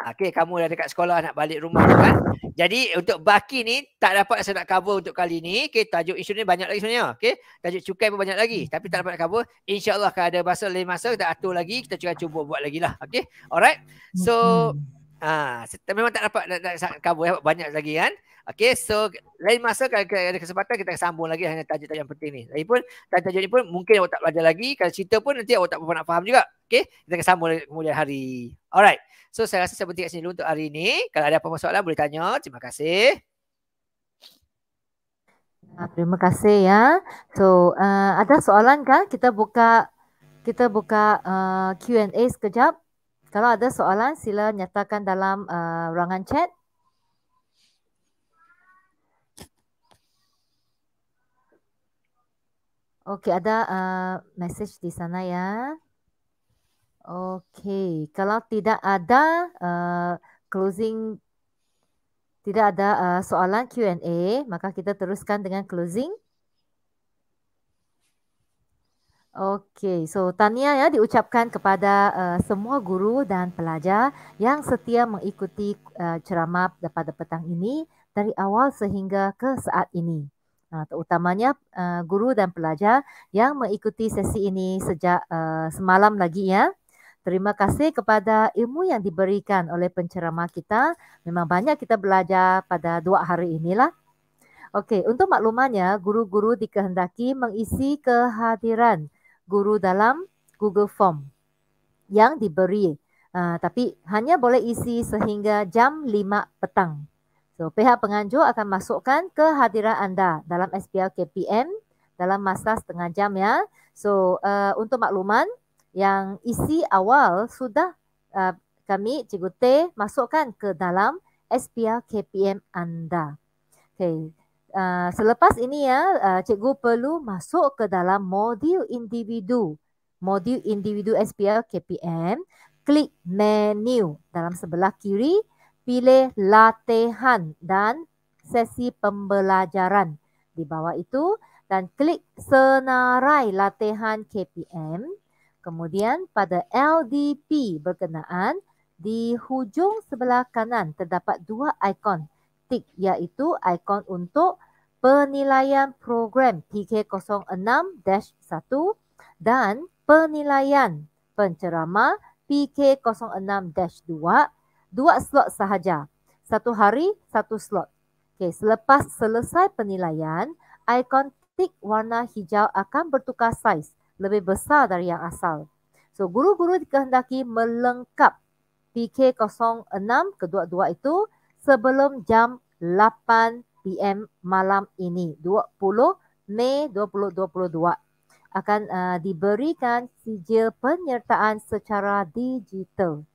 Ah, okey. Kamu dah dekat sekolah nak balik rumah kan. Jadi untuk baki ni. Tak dapat saya nak cover untuk kali ni. Okey. Tajuk isu ni banyak lagi sebenarnya. Okey. Tajuk cukai pun banyak lagi. Tapi tak dapat nak cover. InsyaAllah kalau ada masa lain masa. Kita atur lagi. Kita cuba cuba buat lagi lah. Okey. Alright. So. Ah, ha, memang tak dapat nak, nak cover banyak lagi kan. Okay, so lain masa kalau ada kesempatan kita akan sambung lagi dengan tajuk-tajuk yang penting ni. pun tajuk-tajuk ni pun mungkin awak tak belajar lagi. Kalau cerita pun nanti awak tak pernah nak faham juga. Okay, kita akan sambung lagi kemudian hari. Alright, so saya rasa saya berhenti kat sini dulu untuk hari ini. Kalau ada apa-apa soalan boleh tanya. Terima kasih. Ah, terima kasih ya. So uh, ada soalan kan Kita buka kita buka uh, eh, Q&A sekejap. Kalau ada soalan sila nyatakan dalam uh, ruangan chat. Okey, ada uh, message di sana ya. Okey, kalau tidak ada uh, closing, tidak ada uh, soalan Q&A, maka kita teruskan dengan closing. Okey, so tanya ya diucapkan kepada uh, semua guru dan pelajar yang setia mengikuti uh, ceramah pada petang ini dari awal sehingga ke saat ini. Ah, terutamanya uh, guru dan pelajar yang mengikuti sesi ini sejak uh, semalam lagi ya. Terima kasih kepada ilmu yang diberikan oleh penceramah kita. Memang banyak kita belajar pada dua hari inilah. Okey, untuk maklumannya, guru-guru dikehendaki mengisi kehadiran guru dalam Google Form yang diberi. Uh, tapi hanya boleh isi sehingga jam 5 petang. So, pihak penganjur akan masukkan ke kehadiran anda dalam SPL KPM dalam masa setengah jam ya. So, uh, untuk makluman yang isi awal sudah uh, kami Cikgu T masukkan ke dalam SPL KPM anda. Okay. Uh, selepas ini ya, uh, cikgu perlu masuk ke dalam modul individu. Modul individu SPL KPM. Klik menu dalam sebelah kiri pilih latihan dan sesi pembelajaran di bawah itu dan klik senarai latihan KPM. Kemudian pada LDP berkenaan, di hujung sebelah kanan terdapat dua ikon. Tik iaitu ikon untuk penilaian program PK06-1 dan penilaian pencerama PK06-2 dua slot sahaja. Satu hari, satu slot. Okay. selepas selesai penilaian, ikon tik warna hijau akan bertukar saiz lebih besar dari yang asal. So, guru-guru dikehendaki melengkap PK06 kedua-dua itu sebelum jam 8 PM malam ini, 20 Mei 2022. Akan uh, diberikan sijil penyertaan secara digital.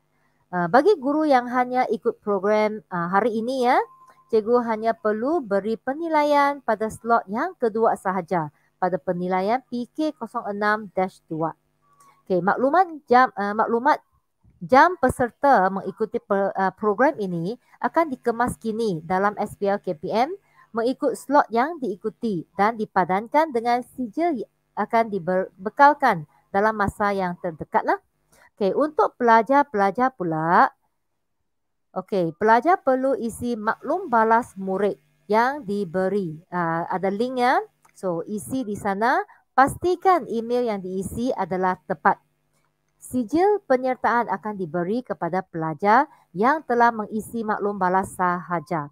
Ah, bagi guru yang hanya ikut program ah, hari ini ya, cikgu hanya perlu beri penilaian pada slot yang kedua sahaja pada penilaian PK06-2. Okay maklumat jam ah, maklumat jam peserta mengikuti program ini akan dikemas kini dalam SPL KPM mengikut slot yang diikuti dan dipadankan dengan sijil akan dibekalkan dalam masa yang terdekatlah. Okey, untuk pelajar-pelajar pula. Okey, pelajar perlu isi maklum balas murid yang diberi. Uh, ada linknya, So, isi di sana. Pastikan email yang diisi adalah tepat. Sijil penyertaan akan diberi kepada pelajar yang telah mengisi maklum balas sahaja.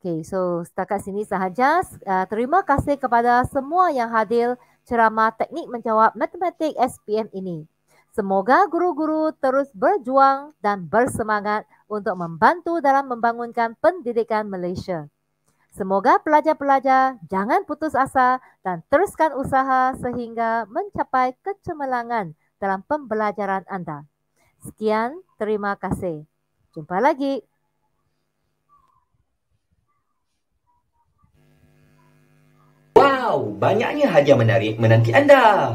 Okey, so setakat sini sahaja. Uh, terima kasih kepada semua yang hadir ceramah teknik menjawab matematik SPM ini. Semoga guru-guru terus berjuang dan bersemangat untuk membantu dalam membangunkan pendidikan Malaysia. Semoga pelajar-pelajar jangan putus asa dan teruskan usaha sehingga mencapai kecemerlangan dalam pembelajaran anda. Sekian, terima kasih. Jumpa lagi. Wow, banyaknya hadiah menarik menanti anda.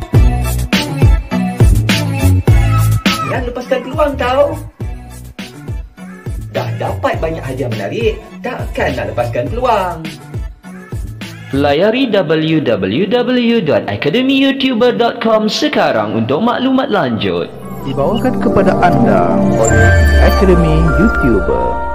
dan lepaskan peluang tau. Dah dapat banyak hadiah menarik, takkan nak lepaskan peluang. Layari www.academyyoutuber.com sekarang untuk maklumat lanjut. Dibawakan kepada anda oleh Academy YouTuber.